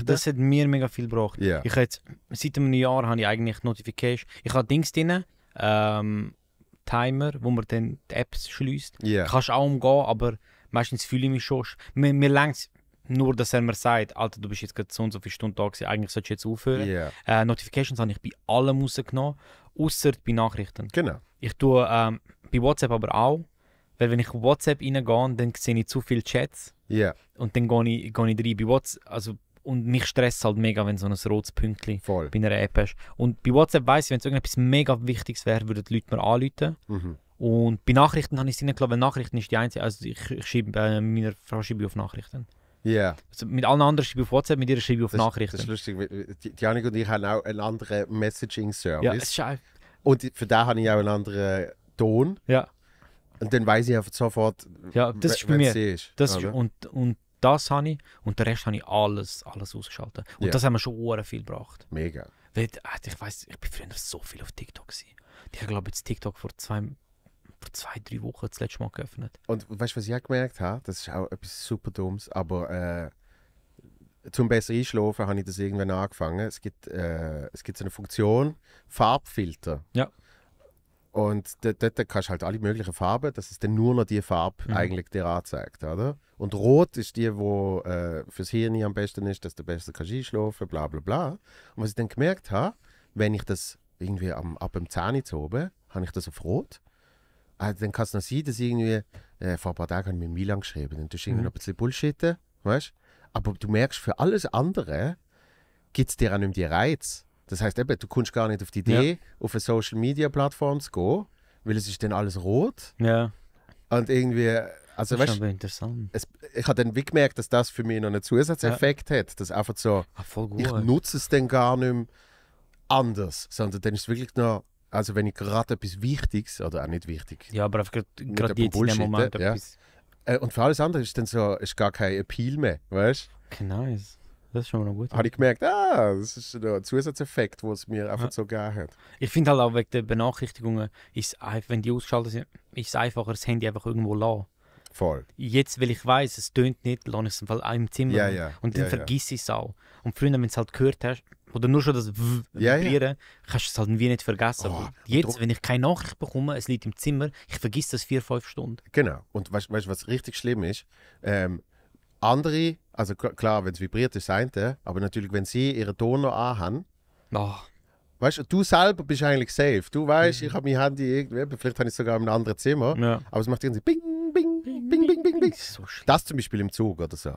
Das hat mir mega viel gebracht. Yeah. Ich jetzt, seit einem Jahr habe ich eigentlich Notifications. Ich habe Dings drin, ähm, Timer, wo man dann die Apps schließt. Yeah. Kannst auch umgehen, aber Meistens fühle ich mich schon. Mir, mir langt nur, dass er mir sagt, Alter, du bist jetzt gerade so und so viele Stunden da gewesen, eigentlich sollst du jetzt aufhören. Yeah. Äh, Notifications habe ich bei allem rausgenommen, außer bei Nachrichten. Genau. Ich tue ähm, bei WhatsApp aber auch, weil wenn ich auf WhatsApp reingehe, dann sehe ich zu viele Chats. Yeah. Und dann gehe ich, gehe ich rein. Bei WhatsApp, also und mich stresst halt mega, wenn so ein rotes Pünktchen Voll. bei einer App ist. Und bei WhatsApp weiß ich, wenn es irgendetwas mega Wichtiges wäre, würden die Leute mir anrufen. Mhm. Und bei Nachrichten habe ich es reingelassen, weil Nachrichten ist die einzige. Also ich, ich schreibe, äh, meiner Frau schreibe auf Nachrichten. Ja. Yeah. Also mit allen anderen schreibe ich auf WhatsApp, mit ihr schreibe ich auf das, Nachrichten. Das ist lustig. Äh, Janik und ich haben auch einen anderen Messaging-Service. Ja, es ist auch... Und für den habe ich auch einen anderen äh, Ton. Ja. Und dann weiß ich einfach sofort, ja, das ist bei mir. Ist, das ist, und, und das habe ich und den Rest habe ich alles, alles ausgeschaltet. Und yeah. das haben wir schon Ohren viel gebracht. Mega. Weil, äh, ich weiß, ich bin früher so viel auf TikTok. Gewesen. Ich glaube, jetzt TikTok vor zwei vor zwei, drei Wochen das letzte Mal geöffnet. Und weißt du, was ich auch gemerkt habe? Das ist auch etwas super Dummes, aber äh, zum besser einschlafen habe ich das irgendwann angefangen. Es gibt, äh, es gibt so eine Funktion, Farbfilter. Ja. Und dort, dort kannst du halt alle möglichen Farben, dass es dann nur noch die Farbe mhm. eigentlich dir anzeigt, oder? Und rot ist die, wo äh, fürs Hirn am besten ist, dass du besser kannst einschlafen, bla bla bla. Und was ich dann gemerkt habe, wenn ich das irgendwie am, ab dem Zahn oben, habe ich das auf rot dann kann es noch sein, dass irgendwie, äh, vor ein paar Tagen habe ich mit Milan geschrieben, dann tust du irgendwie mhm. noch ein bisschen Bullshit. weißt Aber du merkst, für alles andere gibt es dir auch nicht mehr den Reiz. Das heißt eben, du kommst gar nicht auf die Idee, ja. auf eine Social Media Plattform zu gehen, weil es ist dann alles rot. Ja. Und irgendwie, also das ist weißt, interessant. Es, ich habe dann wie gemerkt, dass das für mich noch einen Zusatzeffekt ja. hat, dass einfach so, Ach, voll gut. ich nutze es dann gar nicht mehr anders, sondern dann ist es wirklich noch also wenn ich gerade etwas Wichtiges, oder auch nicht wichtig. Ja, aber einfach gerade jetzt in dem Moment etwas. Äh, und für alles andere ist dann so, ist gar kein Appeal mehr, weißt Okay, nice. Das ist schon mal gut. Habe ich gemerkt, ah, das ist ein Zusatzeffekt, den es mir einfach ja. so gegeben hat. Ich finde halt auch wegen der Benachrichtigungen, ist wenn die ausgeschaltet sind, ist es einfacher, das Handy einfach irgendwo lassen. Voll. Jetzt, weil ich weiß, es tönt nicht, lasse ich es im Fall im Zimmer. Ja, ja. Und dann ja, vergiss ich es auch. Und früher, wenn du es halt gehört hast, oder nur schon das w vibrieren, ja. kannst du es halt wie nicht vergessen. Oh, jetzt, wenn ich keine Nachricht bekomme, es liegt im Zimmer, ich vergesse das vier, fünf Stunden. Genau. Und weißt du, was richtig schlimm ist? Ähm, andere, also klar, wenn es vibriert ist, sein, aber natürlich, wenn sie ihren Ton noch anhaben, oh. weißt du, du selber bist eigentlich safe. Du weißt, mhm. ich habe mein Handy irgendwie, vielleicht habe ich es sogar einem anderen Zimmer, ja. aber es macht irgendwie bing, bing, bing, bing, bing, bing. Das, ist so das zum Beispiel im Zug oder so.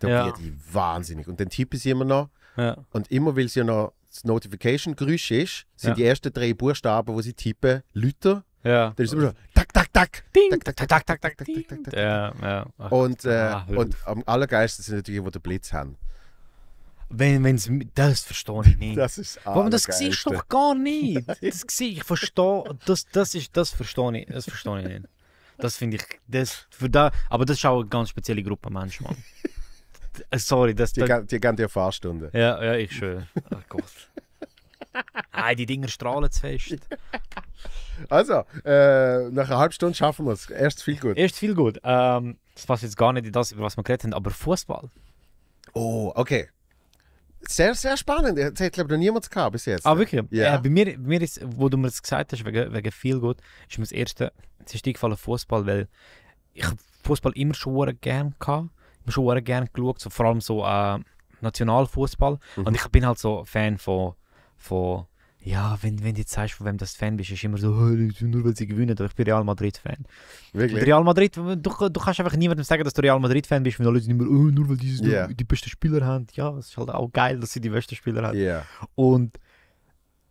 Da ja. wird die wahnsinnig. Und dann tippen sie immer noch, ja. Und immer, weil es ja noch das Notification-Geräusch ist, sind ja. die ersten drei Buchstaben, die sie tippen, Lüter. Ja. Dann ist immer so, tak, tak, tak, ding, tak, tak, tak, tak, tak, tak, tak, tak, und, äh, ah, und am allergeilsten sind natürlich, die den Blitz haben. Wenn, wenn's, das verstehe ich nicht. Das ist Aber das siehst du doch gar nicht. Das sehe ich, verstehe, das, das, ist, das verstehe ich, das verstehe ich nicht. Das finde ich, das, für da, aber das ist auch eine ganz spezielle Gruppe Menschen, Mann. Äh, sorry, das die, da, kann, die gehen dir Fahrstunde. Ja, ja, ich schwöre. Ach Gott. Nein, die Dinger strahlen zu fest. Also, äh, nach einer halben Stunde schaffen wir es. Erst viel gut. Erst viel gut. Ähm, das passt jetzt gar nicht in das, über was wir geredet haben, aber Fußball. Oh, okay. Sehr, sehr spannend. Das hat, glaube ich, noch niemand gehabt bis jetzt. Ah, wirklich? Ja. Äh, bei, mir, bei mir ist, wo du mir das gesagt hast, wegen, wegen viel gut, ist mir das erste, es ist dir gefallen Fußball, weil ich Fußball immer schon gerne hatte schon sehr gerne geschaut, so, vor allem so äh, Nationalfußball. Mhm. Und ich bin halt so Fan von, von ja, wenn, wenn du jetzt sagst, von wem das Fan bist, ist immer so, oh, nur weil sie gewinnen, aber ich bin Real Madrid-Fan. Wirklich? Real Madrid, du, du kannst einfach niemandem sagen, dass du Real Madrid-Fan bist, wenn alle sind immer, oh, nur weil die, yeah. die, die besten Spieler haben. Ja, es ist halt auch geil, dass sie die besten Spieler haben. Yeah. Und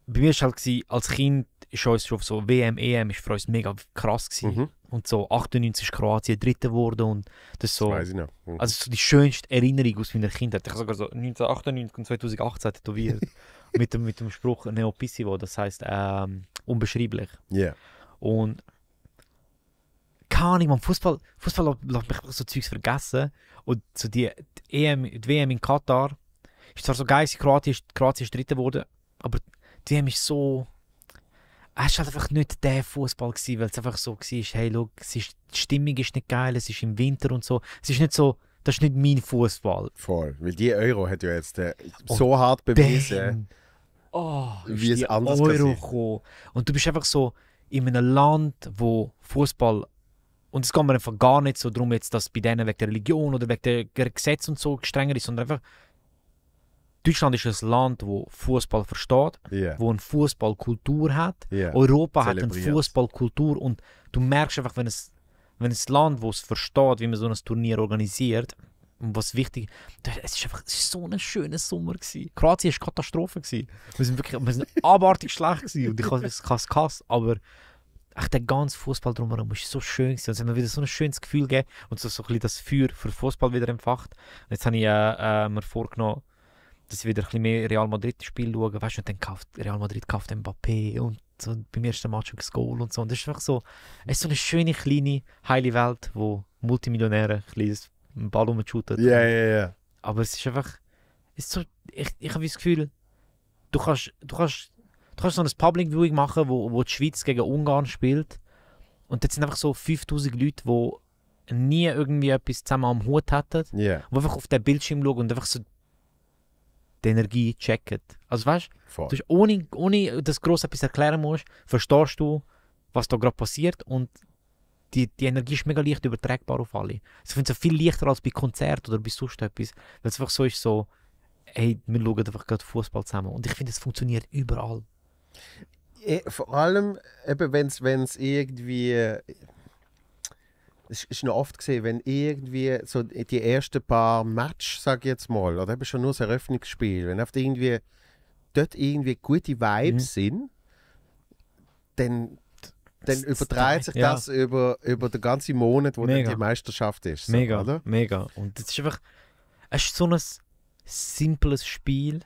bei mir war halt gewesen, als Kind ist uns so WM, EM ist für uns mega krass gewesen. Mhm. Und so 98 ist Kroatien Dritter geworden und das so. Das mhm. Also so die schönste Erinnerung aus meiner Kindheit. Ich habe sogar so 1998 und 2018 tätowiert. mit, dem, mit dem Spruch Neopisivo, das heisst ähm, unbeschreiblich. Yeah. Und keine Ahnung, man, Fußball, Fußball lässt mich so Zeugs vergessen. Und so die, die, EM, die WM in Katar ist zwar so geil, Kroatien ist, Kroatien ist Dritter geworden, aber die haben mich so. Es war halt einfach nicht der Fußball, weil es einfach so war, hey, schau, es ist, die Stimmung ist nicht geil, es ist im Winter und so. Es ist nicht so, das ist nicht mein Fußball. Voll, weil die Euro hat ja jetzt äh, oh, so und hart bewiesen, oh, wie es anders Euro Und du bist einfach so in einem Land, wo Fußball und es geht mir einfach gar nicht so darum, jetzt, dass bei denen wegen der Religion oder wegen der Gesetze und so strenger ist, sondern einfach, Deutschland ist ein Land, wo Fußball versteht, yeah. wo eine Fußballkultur hat. Yeah. Europa hat eine Fußballkultur und du merkst einfach, wenn es wenn ein Land, wo es versteht, wie man so ein Turnier organisiert und was wichtig, es ist einfach es ist so ein schöner Sommer gewesen. Kroatien ist Katastrophe gewesen. Wir sind wirklich, wir sind abartig schlecht gewesen und ich kann es kass, aber echt der ganze Fußball drumherum ist so schön gewesen. Und also, es hat mir wieder so ein schönes Gefühl gegeben und so, so ein bisschen das Feuer für Fußball wieder empfacht. jetzt habe ich äh, äh, mir vorgenommen dass ich wieder ein bisschen mehr Real Madrid-Spiel schaue, weißt du, dann kauft Real Madrid kauft Mbappé und, und beim ersten Match das Goal und so. Und das ist einfach so, es ist so eine schöne, kleine, heile Welt, wo Multimillionäre ein kleines Ball umschuten. Ja, ja, ja. Aber es ist einfach, es ist so, ich, ich habe das Gefühl, du kannst, du kannst, du kannst so ein Public Viewing machen, wo, wo die Schweiz gegen Ungarn spielt und jetzt sind einfach so 5000 Leute, die nie irgendwie etwas zusammen am Hut hatten, yeah. die einfach auf den Bildschirm schauen und einfach so die Energie checken. Also weißt Voll. du, ohne, ohne dass du gross etwas erklären musst, verstehst du, was da gerade passiert und die, die Energie ist mega leicht übertragbar auf alle. Ich finde es viel leichter als bei Konzerten oder bei sonst etwas, weil es einfach so ist, so, hey, wir schauen einfach gerade Fußball zusammen. Und ich finde, es funktioniert überall. Eh, vor allem, wenn es irgendwie es ist noch oft gesehen, wenn irgendwie so die ersten paar Matches, sag ich jetzt mal, oder eben schon nur das Eröffnungsspiel, wenn oft irgendwie dort irgendwie gute Vibes mhm. sind, dann, dann überträgt sich ja. das über, über den ganzen Monat, wo mega. dann die Meisterschaft ist. So, mega, oder? mega. Und es ist einfach, es ist so ein simples Spiel,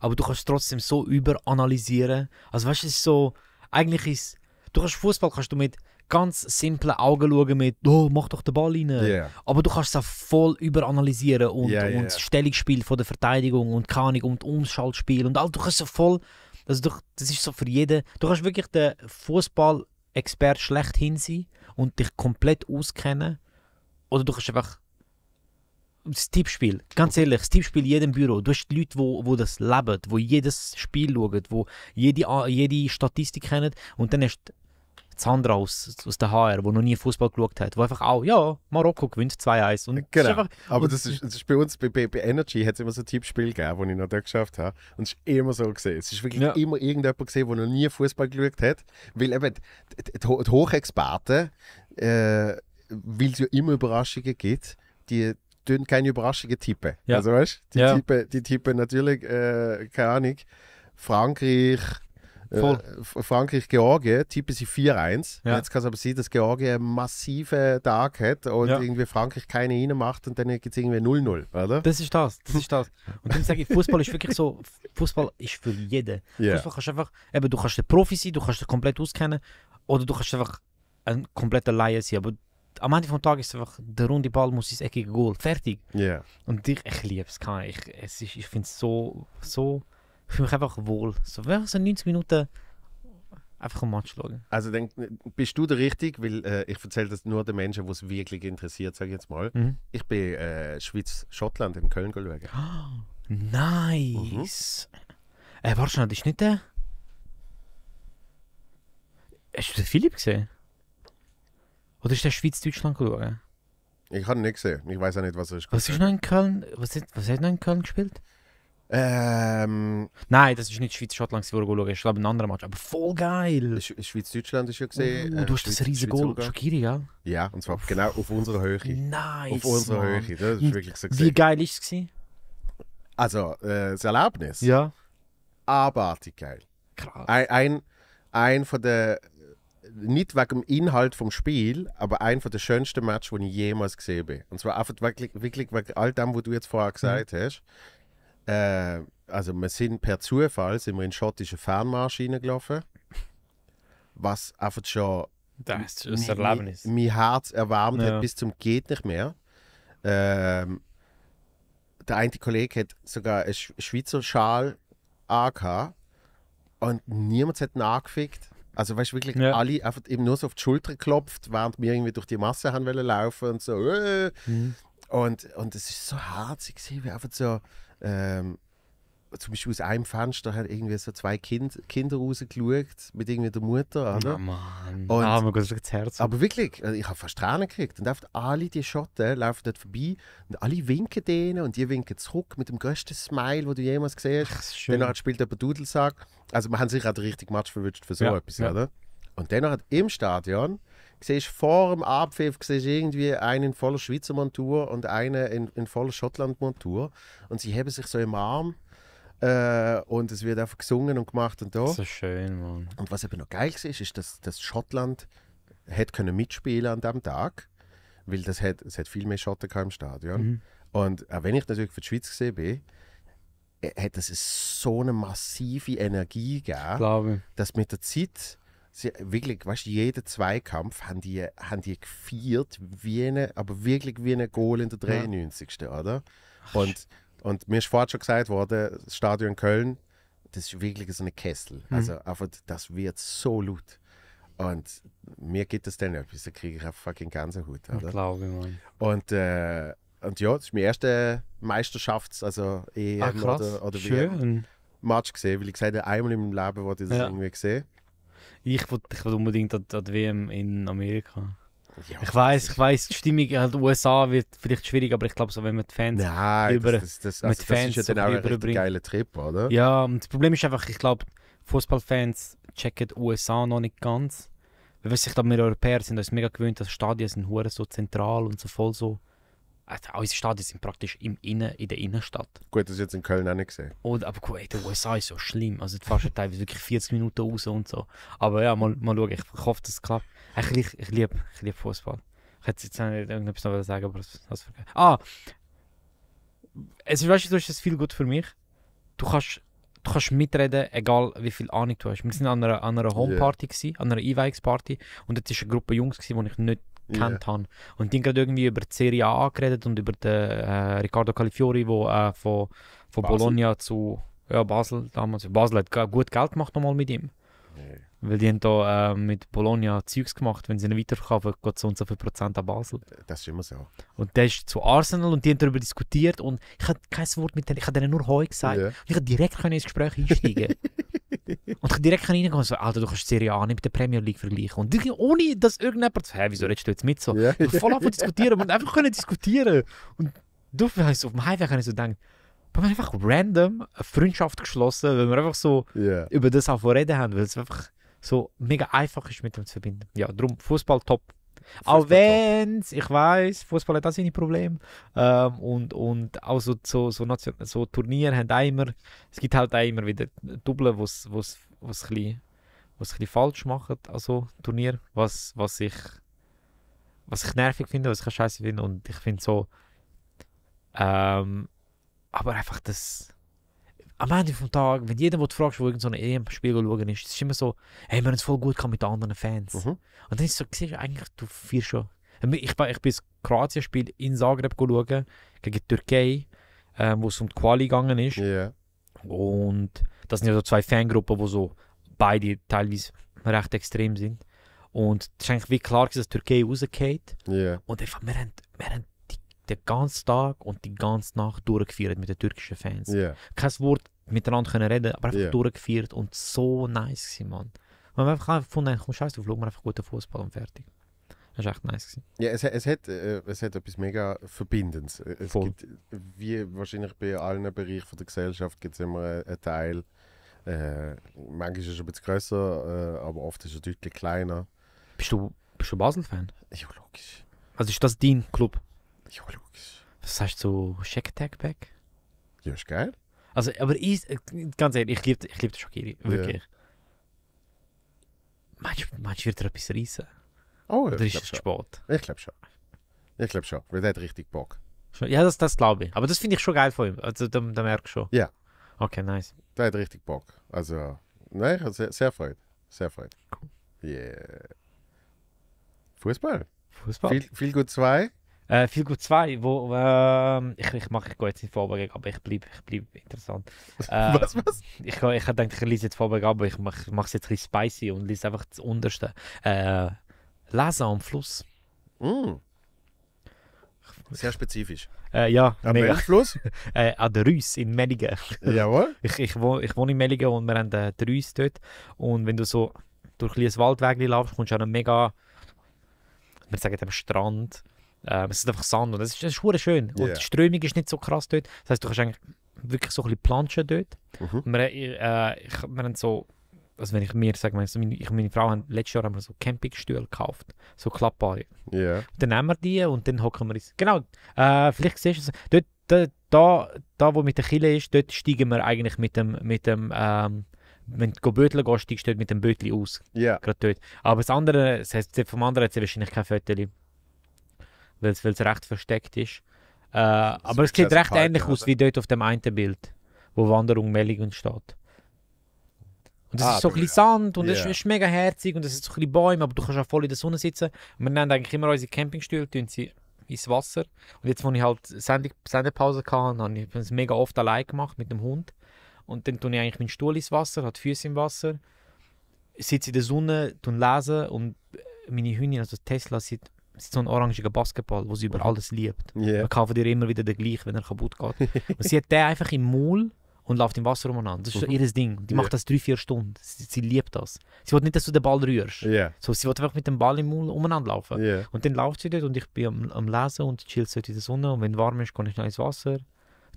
aber du kannst trotzdem so überanalysieren. Also weißt du, es ist so, eigentlich ist, du kannst Fußball kannst du mit ganz simple Augen schauen mit, oh, mach doch den Ball rein. Yeah. Aber du kannst es auch voll überanalysieren und, yeah, yeah, und das Stellungsspiel von der Verteidigung und Kanik und Umschaltspiel und all, du kannst es voll, also du, das ist so für jeden, du kannst wirklich den Fußball-Experte schlechthin sein und dich komplett auskennen oder du kannst einfach das Tippspiel, ganz ehrlich, das Tippspiel in jedem Büro. Du hast die Leute, die wo, wo das leben, die jedes Spiel schauen, die jede, jede Statistik kennen. Und dann hast du Sandra aus, aus der HR, die noch nie Fußball geschaut hat, wo einfach auch, ja, Marokko gewinnt 2-1. Und genau. Einfach, aber das, ist, das ist bei uns, bei, bei Energy hat es immer so ein Tippspiel gegeben, das ich noch da geschafft habe. Und es ist immer so gesehen. Es ist wirklich ja. immer irgendjemand gesehen, der noch nie Fußball geschaut hat. Weil eben die, die, die Hochexperten, äh, weil es ja immer Überraschungen gibt, die tun keine Überraschungen tippen. Ja. Also weißt du, die, ja. tippen, die tippen natürlich, äh, keine Ahnung, Frankreich, äh, Voll. Frankreich, Georgien, tippe 4-1. Ja. Jetzt kann es aber sein, dass Georgien einen massiven Tag hat und ja. irgendwie Frankreich keine macht und dann geht es irgendwie 0-0, Das ist das, das ist das. Und dann sage ich, Fußball ist wirklich so, Fußball ist für jeden. Yeah. Fußball kannst einfach, eben, du kannst der Profi sein, du kannst dich komplett auskennen oder du kannst einfach ein kompletter Laie sein, aber am Ende des Tages ist einfach, der runde Ball muss ins eckige Goal, fertig. Yeah. Und ich, ich liebe es, ich, ich finde es so, so ich fühle mich einfach wohl. So, einfach so 90 Minuten einfach einen Match schauen. Also denk, äh, bist du der Richtige, weil äh, ich erzähle das nur den Menschen, die es wirklich interessiert, sage ich jetzt mal. Mhm. Ich bin äh, Schweiz-Schottland in Köln schauen. Oh, nice! Mhm. Äh, warte schnell, das ist nicht der... Hast du den Philipp gesehen? Oder ist der Schweiz-Deutschland geschaut? Ich habe ihn nicht gesehen. Ich weiß auch nicht, was er gespielt Was ist noch in Köln? Was, ist, was hat noch in Köln gespielt? Ähm, Nein, das ist nicht Schweiz-Schottland, wo du schaust. Ich glaube, ein anderer Match. Aber voll geil! Sch Schweiz-Deutschland ist ja gesehen. Uh, du äh, hast das riesige Goal. Schakiri, ja? Ja, und zwar genau auf unserer Höhe. Nice! Auf unserer Mann. Höhe. Das ist wirklich so gesehen. Wie geil ist es? Also, äh, das Erlebnis. Ja. Abartig geil. Krass. Ein, ein, ein von der. Nicht wegen dem Inhalt vom Spiel, aber ein von der schönsten Matches, die ich jemals gesehen habe. Und zwar einfach wirklich, wirklich wegen all dem, was du jetzt vorher mhm. gesagt mhm. hast äh, also wir sind per Zufall sind wir in schottische Fernmarsch reingelaufen, was einfach schon das ist ein Erlebnis. Mein, mein Herz erwärmt ja. hat bis zum geht nicht mehr. Ähm, der eine Kollege hat sogar einen Schweizer Schal angehabt und niemand hat ihn angefickt. Also weißt du, wirklich ja. alle einfach eben nur so auf die Schulter geklopft, während wir irgendwie durch die Masse haben wollen laufen und so. Äh. Mhm. Und, und es ist so herzig, wie einfach so ähm, zum Beispiel aus einem Fenster hat irgendwie so zwei kind, Kinder rausgeschaut mit irgendwie der Mutter, oder? Oh Mann. Und, ah, mir geht das Herz. Aber wirklich, also ich habe fast Tränen gekriegt. Und alle die Schotten laufen dort vorbei und alle winken denen und die winken zurück mit dem größten Smile, den du jemals gesehen hast. Dann spielt jemand Dudelsack. Also wir haben sich auch richtig richtigen Match verwünscht für so ja, etwas, ja. oder? Und dennoch hat im Stadion siehst vor dem Abpfiff siehst irgendwie einen in voller Schweizer Montur und einen in, in voller Schottland Montur und sie heben sich so im Arm äh, und es wird einfach gesungen und gemacht und da. So schön, Mann. Und was eben noch geil ist, ist, dass, dass Schottland hätte können mitspielen an diesem Tag, weil das hat, es hat viel mehr Schotten im Stadion. Mhm. Und auch wenn ich natürlich für die Schweiz gesehen bin, äh, hat es so eine massive Energie gegeben, dass mit der Zeit sie, wirklich, weißt du, jeden Zweikampf haben die, haben die gefeiert, wie eine, aber wirklich wie ein Goal in der 93. Ja. oder? Und, und mir ist vorhin schon gesagt worden, das Stadion Köln, das ist wirklich so ein Kessel. Mhm. Also einfach, das wird so laut. Und mir geht das dann etwas, da kriege ich einfach fucking Gänsehaut, oder? Ich glaube, Mann. Und, äh, und ja, das ist meine erste Meisterschafts-, also ah, EM Ach, oder, oder Schön. WM-Match gesehen, weil ich gesagt habe, einmal in meinem Leben wollte ich das ja. irgendwie gesehen. Ich wollte ich will unbedingt an, an die WM in Amerika. Ja, ich weiß, ich weiß, die Stimmung in den USA wird vielleicht schwierig, aber ich glaube, so, wenn man die Fans Nein, über, das, das, das, also, mit Fans das ist ja dann auch ein geiler Trip, oder? Ja, und das Problem ist einfach, ich glaube, Fußballfans checken die USA noch nicht ganz. Weil, weißt, ich glaube, wir Europäer sind uns mega gewöhnt, dass Stadien sind hure so zentral und so voll so also, unsere Stadien sind praktisch im Innen, in der Innenstadt. Gut, das ist jetzt in Köln auch nicht gesehen. Und, aber gut, ey, die USA ist so schlimm. Also, du fährst teilweise wirklich 40 Minuten raus und so. Aber ja, mal, mal schauen. Ich hoffe, dass es klappt. Ich, ich, ich liebe ich lieb Fußball. Ich hätte jetzt nicht irgendetwas noch sagen, aber das ist vergessen. Ah! Es ist, weißt du, ist viel gut für mich. Du kannst, du kannst mitreden, egal wie viel Ahnung du hast. Wir waren an einer, Homeparty, an einer E-Bikes-Party. Und jetzt war eine Gruppe Jungs, die ich nicht kennt yeah. habe. Und die haben gerade irgendwie über die Serie A geredet und über den äh, Riccardo Califiori, der äh, von, von Bologna zu ja, Basel damals. Basel hat gut Geld gemacht nochmal mit ihm. Nee. Weil die haben da äh, mit Bologna Zeugs gemacht, wenn sie ihn weiterverkaufen, geht so und so viel Prozent an Basel. Äh, das ist immer so. Und der ist zu Arsenal und die haben darüber diskutiert und ich habe kein Wort mit denen, ich habe denen nur Heu gesagt. Yeah. ich habe direkt ins Gespräch einsteigen und ich direkt reingehen und so, Alter, du kannst die Serie A nicht mit der Premier League vergleichen. Und ich, ohne dass irgendjemand, hä, wieso redest du jetzt mit so? Yeah, yeah. Voll einfach diskutieren und einfach können diskutieren. Und du weißt, auf dem Heimweg habe ich so gedacht, wir haben einfach random eine Freundschaft geschlossen, weil wir einfach so yeah. über das auch reden haben, weil es einfach so mega einfach ist mit dem zu verbinden. Ja, darum Fußball top, auch wenn ich weiß, Fußball hat auch seine Probleme. Ähm, und, und auch so, so, so, Nation so Turniere haben auch immer, es gibt halt auch immer wieder Double, was was was ein bisschen, was ein falsch machen, also Turnier, was, was ich was ich nervig finde, was ich scheiße finde und ich finde so ähm, aber einfach das am Ende des Tages, wenn jeder, den du fragst, der irgendein so EM-Spiel schauen ist, ist immer so, hey, wir haben es voll gut mit den anderen Fans. Mhm. Und dann ist es so, siehst du, eigentlich, du feierst schon. Ich, war, ich bin das Kroatien-Spiel in Zagreb schauen, gegen die Türkei, ähm, wo es um die Quali gegangen ist. Yeah. Und das sind ja so zwei Fangruppen, die so beide teilweise recht extrem sind. Und es ist eigentlich wie klar, dass die Türkei rausgeht. Yeah. Und einfach, wir haben, wir haben den ganzen Tag und die ganze Nacht durchgeführt mit den türkischen Fans. Yeah. Kein Wort miteinander können reden, aber einfach yeah. durchgeführt und so nice gewesen, Mann. wir haben einfach gefunden, komm scheiße, wir mal einfach guten Fußball und fertig. Das war echt nice. Gewesen. Ja, es, es, hat, äh, es hat etwas mega Verbindendes. Äh, es Voll. gibt, wie wahrscheinlich bei allen Bereichen der Gesellschaft, gibt es immer äh, einen Teil, äh, manchmal ist es ein bisschen größer, äh, aber oft ist er deutlich kleiner. Bist du, bist du Basel-Fan? Ja, logisch. Also ist das dein Club? Ja, logisch. Was hast du so Shack Attack Pack? Ja, ist geil. Also, aber ich, äh, ganz ehrlich, ich liebe ich lieb den Shakiri, wirklich. Ja. Meinst, meinst du, wird er etwas reissen? Oh, ja, Oder ist es zu spät? Ich glaube schon. Ich glaube schon, weil der hat richtig Bock. Ja, das, das glaube ich. Aber das finde ich schon geil von ihm. Also, da, da merkst du schon. Ja. Okay, nice. Der hat richtig Bock. Also, nein, sehr, sehr Freude. Sehr freut. Cool. Yeah. Fußball. Fußball. Viel, viel gut zwei. Äh, viel gut 2, wo äh, ich, ich mache, ich gehe jetzt in Vorberg, aber ich bleibe ich bleib interessant. Äh, was, was? Ich, ich, ich ich lese jetzt Vorberg, aber ich mache es jetzt ein spicy und lese einfach das unterste. Äh, lesen am Fluss. Mm. Sehr spezifisch. Äh, ja, am Fluss? äh, an der Rüss in Melligen. Jawohl. Ich, ich, wohne, ich wohne in Melligen und wir haben äh, den Rüss dort. Und wenn du so durch ein Waldweg laufst, kommst du an einem mega, wir sagen, Strand. Ähm, es ist einfach Sand und es ist, es ist schön. Und yeah. die Strömung ist nicht so krass dort. Das heißt, du kannst eigentlich wirklich so ein bisschen planschen dort. Mhm. wir, äh, ich, wir haben so, also wenn ich mir sage, meine, ich und meine Frau haben letztes Jahr haben wir so Campingstühle gekauft, so klappbare. Yeah. dann nehmen wir die und dann hocken wir uns. Genau, äh, vielleicht siehst du es, dort, da, da, da wo mit der Kille ist, dort steigen wir eigentlich mit dem, mit dem ähm, wenn du Bötel gehst, steigst du dort mit dem Bötli aus. Ja. Yeah. Gerade dort. Aber das andere, das heißt, vom anderen hat es wahrscheinlich kein Viertel weil es recht versteckt ist. Äh, aber es sieht recht ähnlich haben. aus wie dort auf dem einen Bild, wo Wanderung Melligen steht. Und es ah, ist so ein bisschen Sand und es yeah. ist, ist, mega herzig und es sind so ein bisschen Bäume, aber du kannst auch voll in der Sonne sitzen. Und wir nehmen eigentlich immer unsere Campingstühle, tun sie ins Wasser. Und jetzt, wo ich halt Send Sendepause hatte, habe ich es mega oft allein gemacht mit dem Hund. Und dann tue ich eigentlich meinen Stuhl ins Wasser, habe die Füße im Wasser, sitze in der Sonne, tun lesen und meine Hündin, also Tesla, sind Sie ist so ein orangiger Basketball, wo sie über mhm. alles liebt. Yeah. Man kauft ihr immer wieder den gleichen, wenn er kaputt geht. und sie hat den einfach im Maul und läuft im Wasser umeinander. Das ist so mhm. ihr Ding. Die macht yeah. das drei, vier Stunden. Sie, sie, liebt das. Sie will nicht, dass du den Ball rührst. Yeah. So, sie will einfach mit dem Ball im Maul umeinander laufen. Yeah. Und dann läuft sie dort und ich bin am, am Lesen und chillt sie in der Sonne. Und wenn es warm ist, kann ich schnell ins Wasser.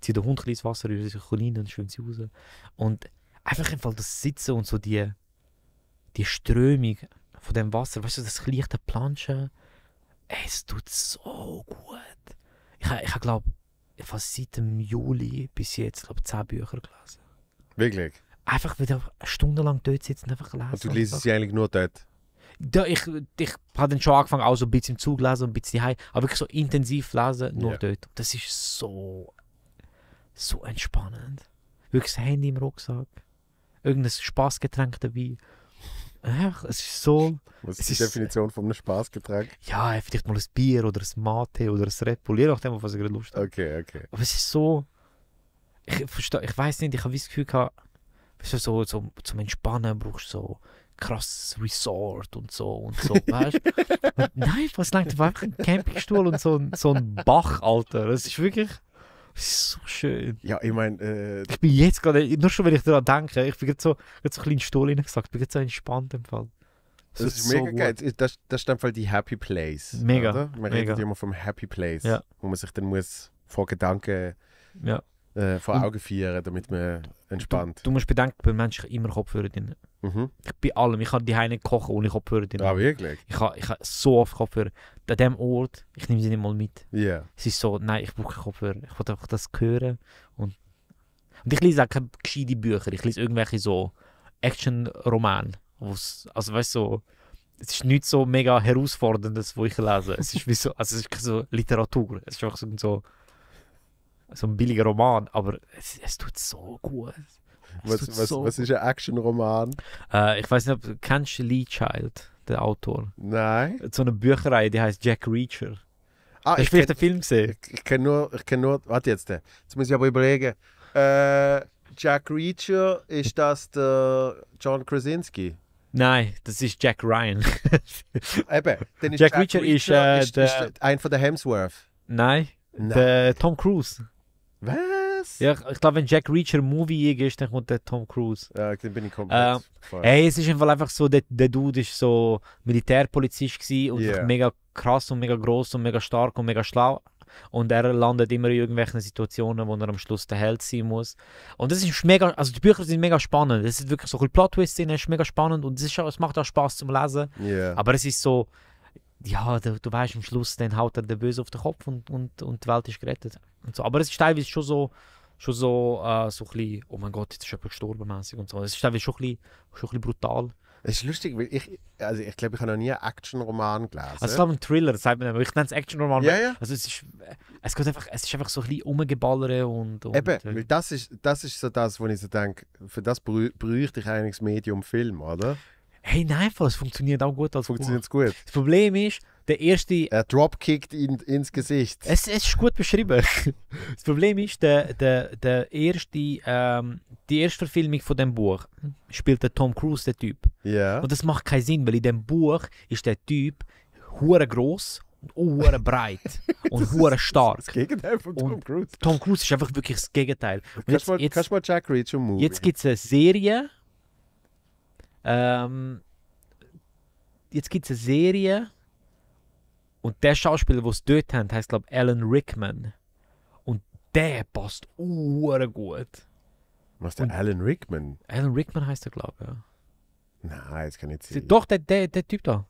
Ziehe der Hund ins Wasser, rührt sich klein und schwimmt sie raus. Und einfach im das Sitzen und so die, die Strömung von dem Wasser, weißt du, das leichte Planschen Ey, es tut so gut. Ich, ich habe, glaube fast seit dem Juli bis jetzt, glaube zehn Bücher gelesen. Wirklich? Einfach, wieder stundenlang dort sitzen und einfach lesen. Also, und du liest sie eigentlich nur dort? Da, ich ich habe dann schon angefangen, auch so ein bisschen im Zug lesen und ein bisschen heim, aber wirklich so intensiv lesen, nur ja. dort. Das ist so, so entspannend. Wirklich das Handy im Rucksack, irgendein Spaßgetränk dabei, Ach, es ist so. Was ist die Definition von einem Spaßgetränk? Ja, vielleicht mal ein Bier oder ein Mate oder ein Red Bull, je nachdem, auf was ich gerade Lust habe. Okay, okay. Aber es ist so. Ich verstehe, ich weiß nicht, ich habe das Gefühl gehabt, so, so, zum Entspannen brauchst du so krasses Resort und so und so, weißt Nein, was langt einfach ein Campingstuhl und so, so ein Bach, Alter. Es ist wirklich. So schön. Ja, ich meine. Äh, ich bin jetzt gerade, nur schon wenn ich daran denke, ich bin jetzt so, grad so ein kleinen Stuhl gesagt, ich bin jetzt so entspannt im Fall. Das, das ist, ist, mega so geil. Gut. Das, das ist Fall die Happy Place. Mega. Oder? Man mega. redet immer vom Happy Place, ja. wo man sich dann muss vor Gedanken ja. äh, vor Augen führen, damit man entspannt. Du, du musst bedenken, bei Menschen immer Kopfhörer drin. Mhm. Ich bei allem. Ich kann die Heine kochen ohne Kopfhörer drin. Ah, wirklich? Ich habe ich so oft Kopfhörer. An diesem Ort, ich nehme sie nicht mal mit. Yeah. Es ist so, nein, ich brauche Kopfhörer. Ich wollte einfach das hören. Und, und ich lese auch keine gescheite Bücher. Ich lese irgendwelche so Action-Romane. Also weißt du, so, es ist nichts so mega herausforderndes, was ich lese. Es ist wie so, also es ist so Literatur. Es ist einfach so, so, so ein billiger Roman, aber es, es tut so gut. Was, was, so was, ist ein Action-Roman? Äh, ich weiß nicht, ob, kennst du Lee Child, der Autor? Nein. So eine Bücherei, die heißt Jack Reacher. Ah, ich will den Film gesehen? Ich, ich kenne nur, ich kenne nur, warte jetzt, äh, jetzt muss ich aber überlegen. Äh, Jack Reacher, ist das der John Krasinski? Nein, das ist Jack Ryan. Eben, dann ist Jack, Jack Reacher, Reacher ist, äh, ist, ist, der, ein von der Hemsworth. Nein, Nein. Der Tom Cruise. Was? Was? Ja, ich, glaube, wenn Jack Reacher Movie ist, dann kommt der Tom Cruise. Ja, dann bin ich komplett. Ähm, ey, es ist einfach, einfach so, der, der Dude war so Militärpolizist und yeah. mega krass und mega gross und mega stark und mega schlau. Und er landet immer in irgendwelchen Situationen, wo er am Schluss der Held sein muss. Und das ist mega, also die Bücher sind mega spannend. Es sind wirklich so viele Plot-Twists drin, es ist mega spannend und es, ist, es macht auch Spaß zum Lesen. Yeah. Aber es ist so, ja, du, du weißt am Schluss, dann haut er den Böse auf den Kopf und, und, und die Welt ist gerettet. Und so. Aber es ist teilweise schon so, schon so, äh, so ein bisschen, oh mein Gott, jetzt ist jemand gestorben mäßig und so. Es ist teilweise schon ein bisschen, schon ein bisschen brutal. Es ist lustig, weil ich, also ich glaube, ich habe noch nie einen Action-Roman gelesen. Also ich glaube, ein Thriller, das sagt man immer. Ich nenne es Action-Roman. Ja, ja. Also es ist, es, geht einfach, es ist einfach so ein bisschen rumgeballert und, und... Eben, äh, weil das ist, das ist so das, wo ich so denke, für das bräuchte ich eigentlich das Medium Film, oder? Hey, nein, es funktioniert auch gut. Das funktioniert wow. gut. Das Problem ist, der erste. Er dropkickt ihn ins Gesicht. Es, es ist gut beschrieben. das Problem ist, der, der, der erste, ähm, die erste Verfilmung von dem Buch spielt der Tom Cruise, der Typ. Yeah. Und das macht keinen Sinn, weil in dem Buch ist der Typ hure groß hure breit und hure stark. Das Gegenteil von Tom Cruise. Tom Cruise ist einfach wirklich das Gegenteil. Und kannst, jetzt, mal, jetzt, kannst mal Movie. Jetzt gibt es eine Serie ähm, jetzt gibt es eine Serie und der Schauspieler, der es dort hat, heißt glaube ich Alan Rickman. Und der passt uhr gut. Was der und Alan Rickman? Alan Rickman heißt er, glaube ich. Ja. Nein, das kann ich nicht sehen. Doch, der, der, der Typ da.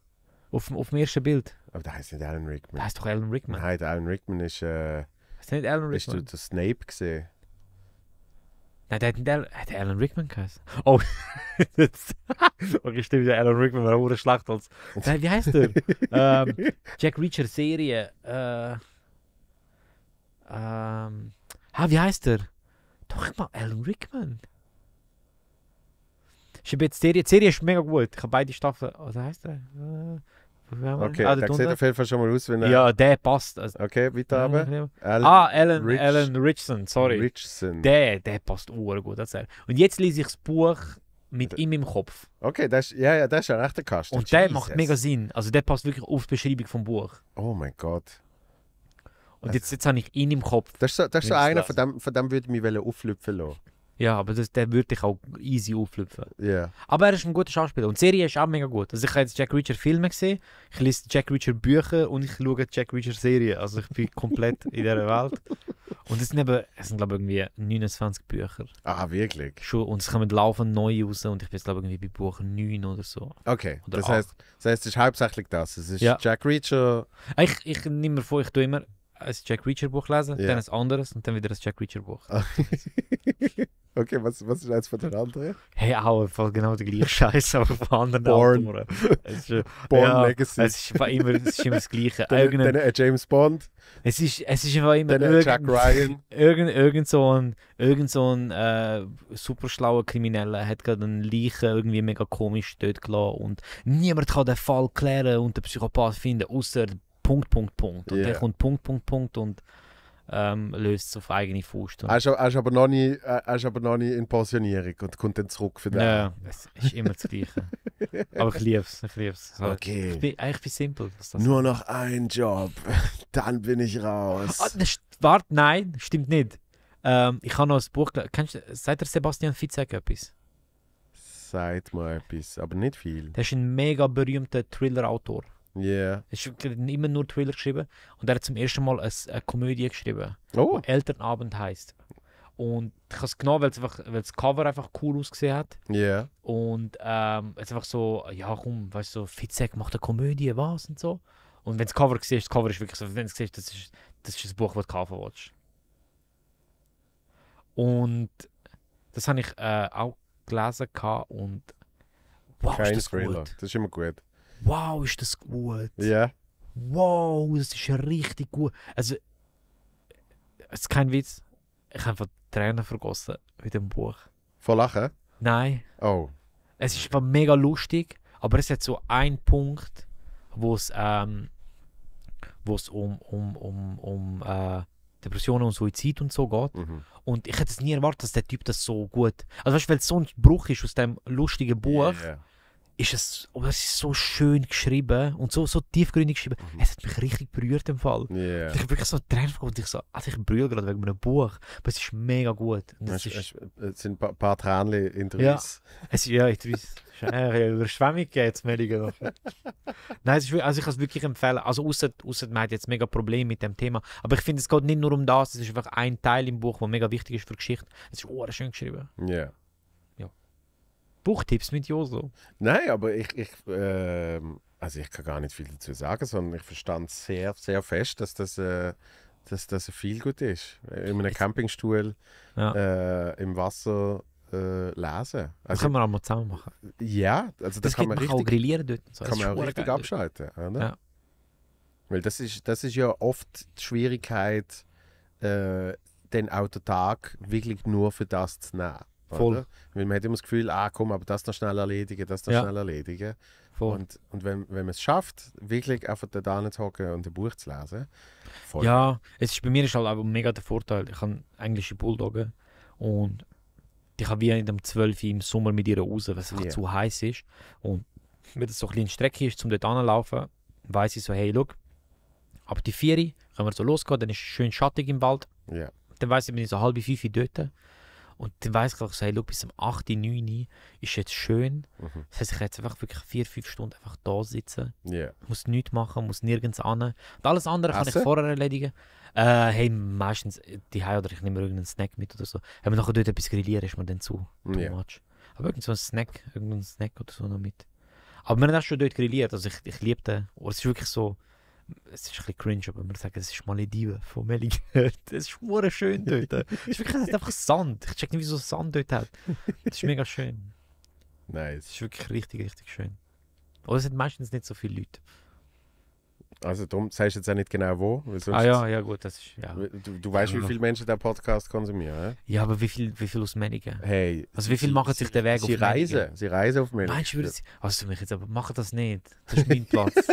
Auf, auf dem ersten Bild. Aber der heißt nicht Alan Rickman. Der heißt doch Alan Rickman. Nein, der Alan Rickman ist. Äh, heißt nicht Alan Rickman? Hast du Snape gesehen? Nein, der hat, der, hat Alan Rickman geheißen? Oh, okay, stimmt, der Alan Rickman war ein Schlachthals. Nein, wie heißt der? ähm, Jack Reacher Serie. Äh, ähm, ah, wie heißt der? Doch mal, Alan Rickman. Ich Ist jetzt Serie. Die Serie ist mega gut. Ich habe beide Staffeln. Was also heißt der? Äh, Okay, ah, der sieht auf jeden Fall schon mal aus, wenn er... Ja, der passt. Also, okay, weiter aber. Alan ah, Alan, Rich. Alan Richson, sorry. Richson. Der, der passt urgut, erzähl. Und jetzt lese ich das Buch mit ihm im Kopf. Okay, das, ja, ja, das ist ein echter Kasten. Und Jesus. der macht mega Sinn. Also der passt wirklich auf die Beschreibung vom Buch. Oh mein Gott. Und das also jetzt, jetzt habe ich ihn im Kopf. Das ist so, das ist so einer, von dem, von dem würde ich mich auflüpfen lassen. Ja, aber das, der würde ich auch easy auflüpfen. Yeah. Aber er ist ein guter Schauspieler und die Serie ist auch mega gut. Also ich habe jetzt Jack Reacher Filme gesehen, ich lese Jack Reacher Bücher und ich schaue Jack Reacher Serien. Also ich bin komplett in dieser Welt. Und es sind, eben, es sind glaube ich irgendwie 29 Bücher. Ah, wirklich? Schon, und es kommen laufend neue raus und ich bin glaube ich irgendwie bei Buch 9 oder so. Okay, oder das, heißt, das heißt es ist hauptsächlich das. Es ist ja. Jack Reacher... Ich, ich nehme mir vor, ich tue immer ein Jack Reacher Buch lesen, ja. dann ein anderes und dann wieder ein Jack Reacher Buch. Ah. okay, was, was ist jetzt von der anderen? Hey, auch genau der gleiche Scheiß, aber von anderen Born. Autoren. Es ist, äh, Born ja, Legacy. Es ist, immer, es ist immer das Gleiche. Dann, ein James Bond. Es ist, es ist immer dann irgend, Jack Ryan. Irgend, irgend so ein, irgend so ein äh, superschlauer Krimineller hat gerade einen Leichen irgendwie mega komisch dort gelassen und niemand kann den Fall klären und den Psychopath finden, außer der Punkt, Punkt, Punkt. Und yeah. dann kommt Punkt, Punkt, Punkt und ähm, löst es auf eigene Faust. Hast ist, aber noch nie, er aber noch nie in Pensionierung und kommt dann zurück für den. Ja, es ist immer das Gleiche. aber ich liebe es, ich liebe es. Also, okay. Ich bin, ich bin simpel. Nur noch ein Job, dann bin ich raus. Ah, das, nein, stimmt nicht. Ähm, ich habe noch ein Buch gelesen. Kennst du, sagt der Sebastian Fitzek etwas? Seid mal etwas, aber nicht viel. Der ist ein mega berühmter Thriller-Autor. Ja. Yeah. Es ist immer nur Thriller geschrieben. Und er hat zum ersten Mal eine, eine Komödie geschrieben, oh. die Elternabend heißt. Und ich habe es genommen, weil das Cover einfach cool ausgesehen hat. Ja. Yeah. Und ähm, es einfach so, ja komm, weißt du, so, Fitzek macht eine Komödie, was und so. Und wenn das Cover siehst, das Cover ist wirklich so, wenn du siehst, das ist, das ist das Buch, das du kaufen willst. Und das habe ich äh, auch gelesen und wow, Kein ist das Thriller, gut. das ist immer gut wow, ist das gut. Ja. Yeah. Wow, das ist richtig gut. Also, es ist kein Witz. Ich habe einfach Tränen vergossen mit dem Buch. Von Lachen? Nein. Oh. Es ist einfach mega lustig, aber es hat so einen Punkt, wo es ähm, wo's um, um, um, um äh, Depressionen und Suizid und so geht. Mhm. Und ich hätte es nie erwartet, dass der Typ das so gut. Also weißt du, weil es so ein Bruch ist aus dem lustigen Buch, yeah, yeah ist es, oh, es ist so schön geschrieben und so, so tiefgründig geschrieben. Mhm. Es hat mich richtig berührt im Fall. Yeah. Ich habe wirklich so Tränen bekommen und ich so, also ich brülle gerade wegen einem Buch, aber es ist mega gut. Es, ist, es, es, sind ein paar, paar Tränen in der ja. Es, ja, in der geht es jetzt Melligen. Nein, es ist, also ich kann es wirklich empfehlen. Also außer, außer man hat jetzt mega Probleme mit dem Thema. Aber ich finde, es geht nicht nur um das, es ist einfach ein Teil im Buch, der mega wichtig ist für die Geschichte. Es ist oh, schön geschrieben. Ja. Yeah. Buchtipps mit Joso. Nein, aber ich, ich äh, also ich kann gar nicht viel dazu sagen, sondern ich verstand sehr, sehr fest, dass das, äh, dass das viel gut ist. In einem Campingstuhl, ja. äh, im Wasser äh, lesen. Also, können wir auch mal zusammen machen. Ja, also das, das kann man, man richtig, auch grillieren dort. So. Kann man auch richtig geil. abschalten, oder? Ja. Weil das ist, das ist ja oft die Schwierigkeit, äh, den Autotag wirklich nur für das zu nehmen. Voll. Oder? Weil man hat immer das Gefühl, ah komm, aber das noch schnell erledigen, das noch ja. schnell erledigen. Voll. Und, und wenn, wenn man es schafft, wirklich einfach da hinzuhocken und ein Buch zu lesen. Voll. Ja, es ist, bei mir ist halt auch mega der Vorteil. Ich habe englische Bulldoggen und ich habe wie in dem 12 Uhr im Sommer mit ihr raus, weil es yeah. zu heiß ist. Und wenn es so ein bisschen Strecke ist, um dort hinzulaufen, weiß ich so, hey, look, ab die 4 Uhr können wir so losgehen, dann ist es schön schattig im Wald. Yeah. Dann weiß ich, bin ich so halbe fünf Uhr dort und dann weiss ich, ich hey, schau, bis um 8, 9 ist jetzt schön. Mhm. Das heißt, ich kann jetzt einfach wirklich 4, 5 Stunden einfach da sitzen. Yeah. Muss nichts machen, muss nirgends an. Und alles andere Essen? kann ich vorher erledigen. Äh, hey, meistens äh, die oder ich nehme irgendeinen Snack mit oder so. Wenn wir nachher dort etwas grillieren, ist man dann zu yeah. much. Aber irgend so ein Snack, irgendein Snack oder so noch mit. Aber wir haben auch schon dort grilliert. Also ich, ich liebe den. Und es ist wirklich so es ist ein bisschen cringe, aber man sagt, es ist Malediven von Mellinger. Es ist wunderbar schön dort. Es ist wirklich es ist einfach Sand. Ich check nicht, wieso Sand dort hat. Es ist mega schön. Nice. Es ist wirklich richtig, richtig schön. Aber es sind meistens nicht so viele Leute. Also darum sagst du jetzt auch nicht genau wo. ah ja, ja gut, das ist... Ja. Du, du weißt, ja, wie also viele Menschen diesen Podcast konsumieren, ja? Ja, aber wie viel, wie viel aus Menigen? Hey. Also wie viel machen sich den Weg sie auf reisen, Menigen? Sie reisen auf Menigen. Meinst du, würde sie... Also mich jetzt, aber mach das nicht. Das ist mein Platz.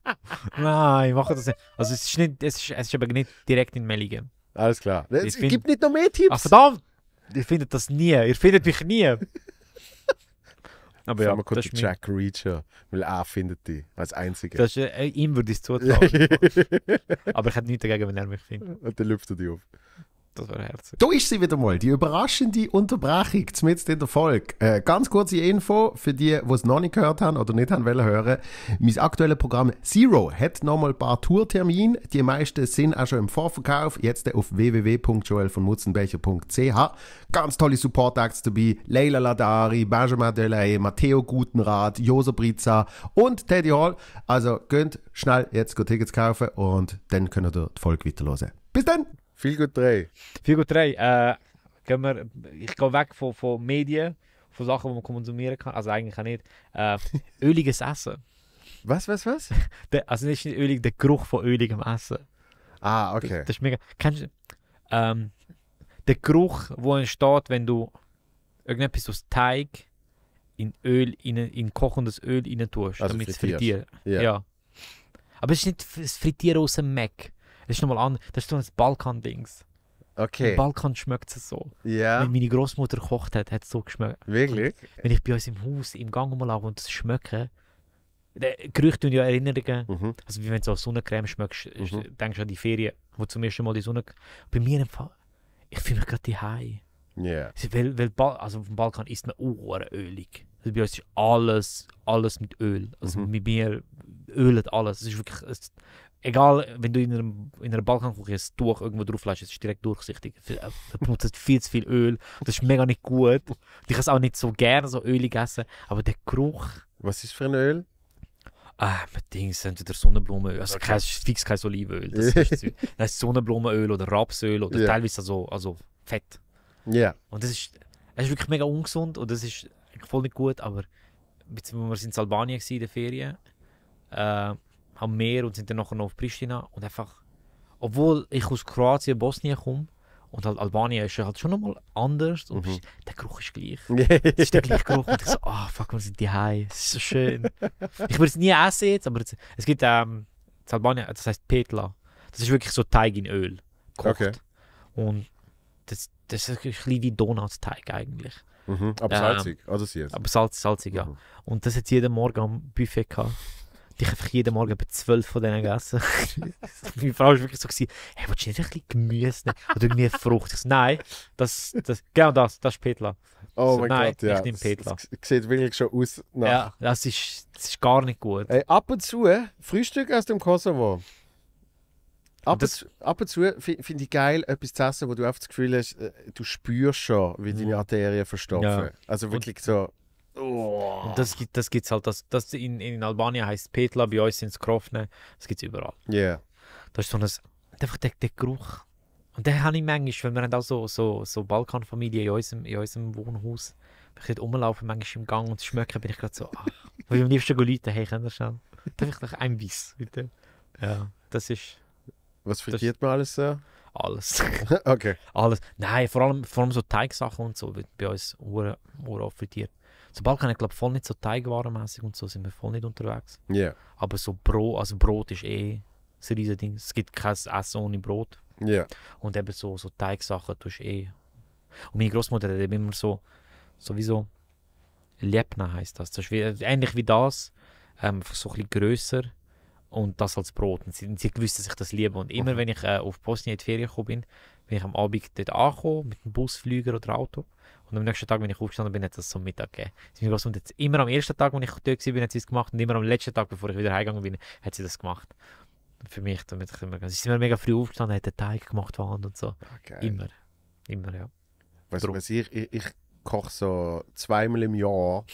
Nein, mach das nicht. Also es ist, nicht, es ist, es ist aber nicht direkt in Meligen. Alles klar. Es gibt nicht noch mehr Tipps. Ach verdammt! Ihr findet das nie. Ihr findet mich nie. Aber ja, man das ist Jack mein... Reacher, weil er findet die als einziger. Das ist, äh, ihm würde ich es zutrauen. aber ich hätte nichts dagegen, wenn er mich findet. Und dann lüpft er dich auf. Das war herzig. Da ist sie wieder mal, die überraschende Unterbrechung zumindest in der Folge. Äh, ganz kurze Info für die, die es noch nicht gehört haben oder nicht haben wollen hören. Mein aktuelles Programm Zero hat nochmal ein paar Tourtermine. Die meisten sind auch schon im Vorverkauf. Jetzt auf www.joelvonmutzenbecher.ch. Ganz tolle Support-Acts dabei. Leila Ladari, Benjamin Delay, Matteo Gutenrat, Jose Brizza und Teddy Hall. Also könnt schnell jetzt Tickets kaufen und dann könnt ihr die Folge weiterhören. Bis dann! Feelgood 3. Feelgood 3. Äh, wir, ich gehe weg von, von Medien, von Sachen, die man konsumieren kann. Also eigentlich auch nicht. Äh, öliges Essen. Was, was, was? Der, also nicht ölig, der Geruch von öligem Essen. Ah, okay. Das, das ist mega. Kennst du ähm, den Geruch, der entsteht, wenn du irgendetwas aus Teig in Öl, in, in kochendes Öl rein tust, also damit es frittiert. Yeah. Ja. Aber es ist nicht das Frittieren aus dem Mac. Es ist nochmal anders. Das ist so ein Balkan-Dings. Okay. Im Balkan schmeckt es so. Ja. Wenn meine Großmutter gekocht hat, hat es so geschmeckt. Wirklich? Wenn ich bei uns im Haus im Gang rumlaufe und es schmecke, Gerüchte tun ja Erinnerungen. Mhm. Also wie wenn du so Sonnencreme schmeckst, mhm. denkst du an die Ferien, wo zum ersten Mal die Sonne... Bei mir im Fall, ich fühle mich gerade die Hause. Yeah. Also weil, weil also auf dem Balkan isst man auch ölig. Also bei uns ist alles, alles mit Öl. Also mhm. mit mir ölt alles. Es ist wirklich, es, egal, wenn du in, einem, in einer Balkanküche ein Tuch irgendwo drauf lässt, es ist direkt durchsichtig. Äh, du benutzt viel zu viel Öl, das ist mega nicht gut. Ich kann es auch nicht so gerne, so ölig essen, aber der Geruch... Was ist für ein Öl? Ah, mit Dings, entweder Sonnenblumenöl, also okay. kein, fix kein Olivenöl, das ist, Sonnenblumenöl oder Rapsöl oder yeah. teilweise so, also Fett. Ja. Yeah. Und das ist, das ist wirklich mega ungesund und das ist voll nicht gut, aber wir waren in Albanien in den Ferien, äh, am Meer und sind dann nachher noch auf Pristina und einfach, obwohl ich aus Kroatien, Bosnien komme und halt Albanien ist halt schon nochmal anders und mhm. der Geruch ist gleich. es ist der gleiche Geruch und ich so, ah oh, fuck, wir sind die high, es ist so schön. ich würde es nie essen jetzt, aber jetzt, es gibt ähm, in Albanien, das heißt Petla, das ist wirklich so Teig in Öl gekocht. Okay. Und das, das ist ein bisschen wie Donutsteig eigentlich. Mhm, aber ähm, salzig, also sie Aber salz, salzig, ja. Mhm. Und das hat jeden Morgen am Buffet gehabt ich habe jeden Morgen etwa zwölf von denen gegessen. Meine Frau war wirklich so, gewesen, hey, willst du nicht ein bisschen Gemüse nehmen? Oder irgendwie eine Frucht? Ich so, nein, das, das, genau das, das ist Petla. Oh so, mein nein, Gott, ja. Ich nehme Petla. Das, das sieht wirklich schon aus nach... Ja, das ist, das ist gar nicht gut. Hey, ab und zu, äh, Frühstück aus dem Kosovo. Ab und, zu, ab und zu äh, finde ich geil, etwas zu essen, wo du einfach das Gefühl hast, äh, du spürst schon, wie mhm. deine Arterien verstopfen. Ja. Also wirklich und, so Oh. Das, das gibt's halt, das, das in, in Albanien heißt Petla, bei uns sind es Krofne, das gibt es überall. Ja. Yeah. Das ist so ein, einfach der, der Geruch. Und den habe ich manchmal, weil wir haben auch so, so, so Balkanfamilien in unserem, in unserem Wohnhaus. Ich dort manchmal im Gang und schmecken, bin ich gerade so, ach, weil ich am liebsten Leute, hey, könnt ihr schon? Darf ich noch ein Biss, bitte? Ja, das ist... Was frittiert man alles so? Alles. okay. Alles. Nein, vor allem, vor allem so Teigsachen und so wird bei uns ur, frittiert. Sobald ich glaube voll nicht so teigwarenmäßig und so sind wir voll nicht unterwegs. Ja. Yeah. Aber so Brot, also Brot ist eh ein riesiges Ding. Es gibt kein Essen ohne Brot. Ja. Yeah. Und eben so, so Teigsachen tust eh. Und meine Großmutter hat eben immer so, sowieso Lebna heißt das. Das ist wie, ähnlich wie das, ähm, so ein bisschen grösser und das als Brot. Und sie, sie wusste, dass das liebe. Und immer, mhm. wenn ich äh, auf Bosnien in die Ferien gekommen bin, bin ich am Abend dort angekommen, mit dem Bus, Flüger oder Auto. Und am nächsten Tag, wenn ich aufgestanden bin, hat es zum Mittag gegeben. Sie haben immer am ersten Tag, als ich dort war, hat sie es gemacht und immer am letzten Tag, bevor ich wieder heimgegangen bin, hat sie das gemacht. für mich, damit ich immer, sie ist immer mega früh aufgestanden, hat den Teig gemacht, Wand und so. Okay. Ah, immer. Immer, ja. Weißt du, ich, ich, ich koche so zweimal im Jahr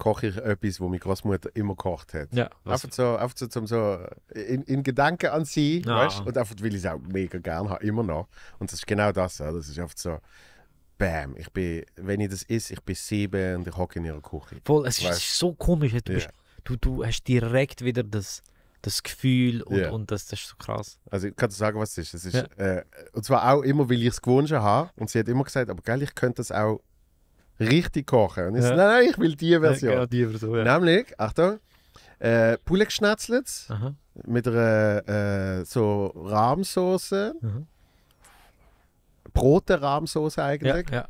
koche ich etwas, wo meine Großmutter immer gekocht hat. Ja, einfach so, einfach so, zum so in, in Gedanken an sie, ah. weißt? Und einfach will ich es auch mega gern haben, immer noch. Und das ist genau das, ja. das ist oft so. Bam, ich bin, wenn ich das ist, ich bin sieben und ich hocke in ihrer Küche. Voll, es weißt? ist so komisch, du, bist, ja. du, du hast direkt wieder das, das Gefühl und, yeah. und das, das, ist so krass. Also ich kann dir sagen, was es ist. Es ist ja. äh, und zwar auch immer, weil ich es gewünscht habe und sie hat immer gesagt, aber geil, ich könnte das auch richtig kochen. Und ich ja. so, nein, nein, ich will die Version. Ja, die Version ja. Nämlich, Achtung, äh, Poulet mit einer äh, so Rahmsoße. Brote Rahmsoße eigentlich. Ja,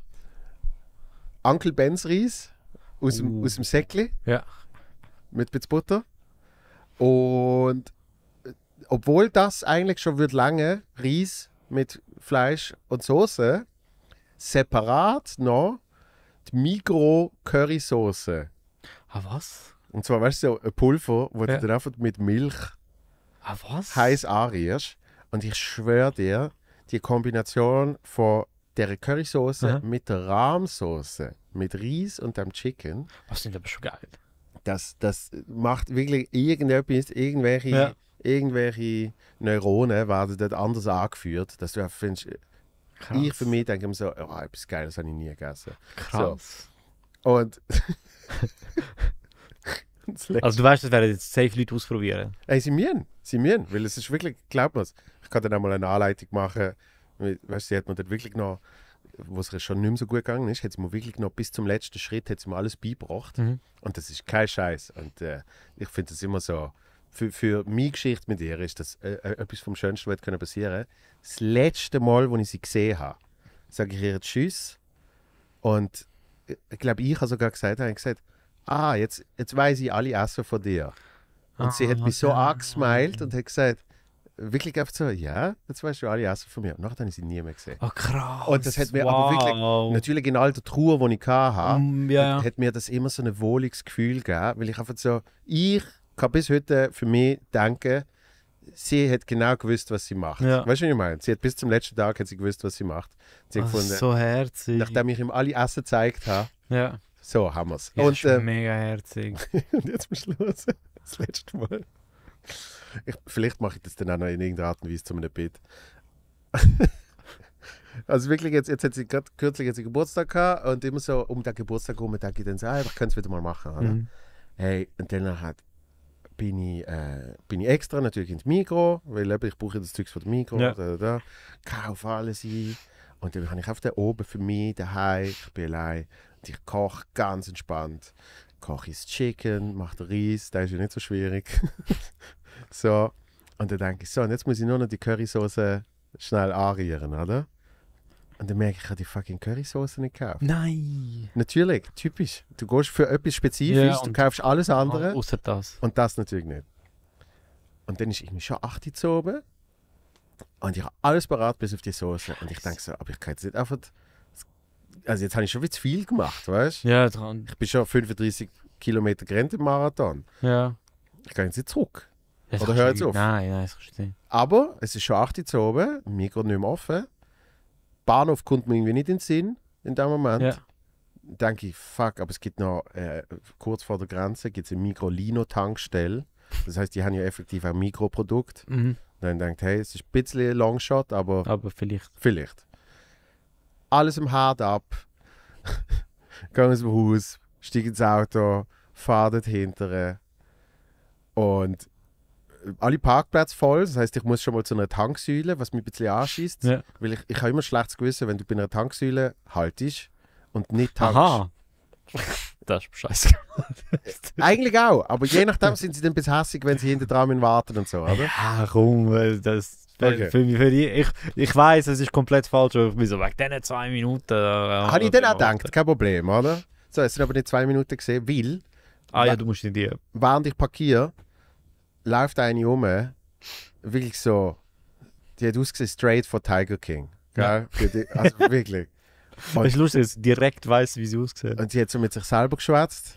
Onkel Ben's Reis aus, uh. dem, aus dem Säckli. Ja. Mit bisschen Butter. Und äh, obwohl das eigentlich schon wird lange Reis mit Fleisch und Soße separat noch gibt Curry Currysoße. Ah, was? Und zwar, weißt du, so ein Pulver, wo ja. du dann einfach mit Milch ah, was? heiß anrührst. Und ich schwöre dir, die Kombination von der Currysoße mit der Rahmsoße, mit Reis und dem Chicken. Was sind aber schon geil. Das, das macht wirklich irgendetwas, irgendwelche, ja. irgendwelche Neuronen werden dort anders angeführt, dass du findest, Krass. Ich für mich denke mir so, oh, etwas Geiles habe ich nie gegessen. Krass. So. Und. also du weißt, das werden jetzt safe Leute ausprobieren. Ey, sie müssen. Sie müssen, weil es ist wirklich, glaub mir Ich kann dann auch mal eine Anleitung machen. Weißt du, sie hat mir dann wirklich noch, wo es schon nicht mehr so gut gegangen ist, hat sie mir wirklich noch bis zum letzten Schritt hat sie mir alles beigebracht. Mhm. Und das ist kein Scheiß. Und äh, ich finde das immer so für, für meine Geschichte mit ihr ist das äh, äh etwas vom Schönsten, was passieren konnte. Das letzte Mal, als ich sie gesehen habe, sage ich ihr Tschüss. Und äh, ich glaube, ich habe sogar gesagt, habe gesagt ah, jetzt, jetzt weiß ich alle Essen von dir. Und ah, sie hat ah, mich so angesmiled und hat gesagt, wirklich einfach so, ja, jetzt weißt du alle Essen von mir. Und nachher habe ich sie nie mehr gesehen. Oh, krass. Und das hat mir wow. aber wirklich, natürlich in all der Truhe, die ich hatte, um, mm, yeah. hat, hat, mir das immer so ein wohliges Gefühl gegeben, weil ich einfach so, ich kann bis heute für mich denken, sie hat genau gewusst, was sie macht. Ja. Weißt du, was ich meine? Sie hat bis zum letzten Tag hat sie gewusst, was sie macht. Sie Ach, ah, gefunden, so herzig. Nachdem ich ihm alle Essen gezeigt habe. Ja. So haben wir es. Ja, und, äh, mega herzig. und jetzt am Schluss, das letzte Mal. Ich, vielleicht mache ich das dann auch noch in irgendeiner Art und Weise zu einem Bit. also wirklich, jetzt, jetzt hat sie gerade kürzlich jetzt Geburtstag gehabt und immer so um den Geburtstag herum denke geht dann so, ah, ich könnte es wieder mal machen. Mhm. Hey, und dann hat bin ich, äh, bin ich extra natürlich ins Mikro, weil eben, ich brauche das Zeug von dem Mikro. Ja. Da, da, da. Kaufe alles ein. Und dann habe ich auf der oben für mich daheim, ich bin allein. Und ich koche ganz entspannt. Koche ich Chicken, mache Reis, das ist ja nicht so schwierig. so. Und dann denke ich, so, und jetzt muss ich nur noch die Currysoße schnell anrühren, oder? Und dann merke ich, ich habe die fucking Currysoße nicht gekauft. Nein! Natürlich, typisch. Du gehst für etwas Spezifisches, ja, du kaufst alles ah, andere. Außer das. Und das natürlich nicht. Und dann ist irgendwie schon 8 Uhr oben. Und ich habe alles parat bis auf die Soße. Und ich denke so, aber ich kann jetzt nicht einfach. Also jetzt habe ich schon wieder zu viel gemacht, weißt du? Ja, dran. Ich bin schon 35 Kilometer gerannt im Marathon. Ja. Ich kann jetzt nicht zurück. Das Oder hör jetzt auf. Nein, nein, das verstehe Aber es ist schon 8 Uhr zu oben, Mikro nicht mehr offen. Bahnhof kommt man irgendwie nicht in den Sinn in dem Moment. Ja. Denke ich, fuck, aber es gibt noch äh, kurz vor der Grenze gibt es eine Mikrolino-Tankstelle. Das heißt, die haben ja effektiv ein Mikroprodukt. Mhm. Dann denkt, hey, es ist ein bisschen Longshot, aber. Aber vielleicht. Vielleicht. Alles im Hard ab. Gehen ins Haus, steigen ins Auto, fahren hintere. Und alle Parkplätze voll. Das heißt, ich muss schon mal zu einer Tanksäule, was mich ein bisschen anschießt. Ja. Weil ich, ich habe immer schlechtes Gewissen, wenn du bei einer Tanksäule haltest und nicht tankst. Aha. Das ist scheiße. Also, äh, eigentlich auch, aber je nachdem sind sie dann bis hässig, wenn sie hinter dran warten und so, oder? Ja, komm, äh, das, Okay. Für, für die, ich, ich weiß, es ist komplett falsch, aber ich bin so wegen diesen zwei Minuten. Äh, Habe ich dann auch gedacht, kein Problem, oder? So, es sind aber nicht zwei Minuten gesehen, weil. Ah ja, du musst in die. Während ich parkiere, läuft eine um, wirklich so, die hat ausgesehen straight for Tiger King. Ja. Die, also wirklich. Und, das ist lustig, dass direkt weiß, wie sie aussieht. Und sie hat so mit sich selber geschwätzt.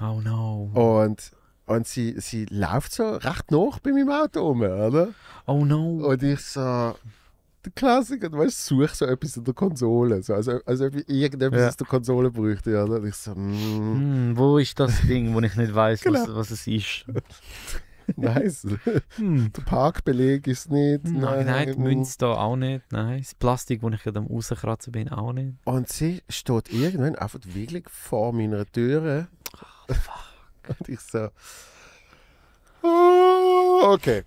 Oh no. Und, und sie, sie läuft so recht nach bei meinem Auto um, oder? Oh no. Und ich so, der Klassiker, du weißt, such so etwas in der Konsole. So, also, also irgendetwas ja. aus der Konsole bräuchte, oder? Und ich so, mm. hm, wo ist das Ding, wo ich nicht weiß, genau. was, was es ist? Nein, Hm. Der Parkbeleg ist nicht. Nein, hm, nein, nein die Münster auch nicht. Nein, das Plastik, das ich gerade am rauskratzen bin, auch nicht. Und sie steht irgendwann einfach wirklich vor meiner Tür. Oh, ah, fuck. Und ich so. Ah, okay.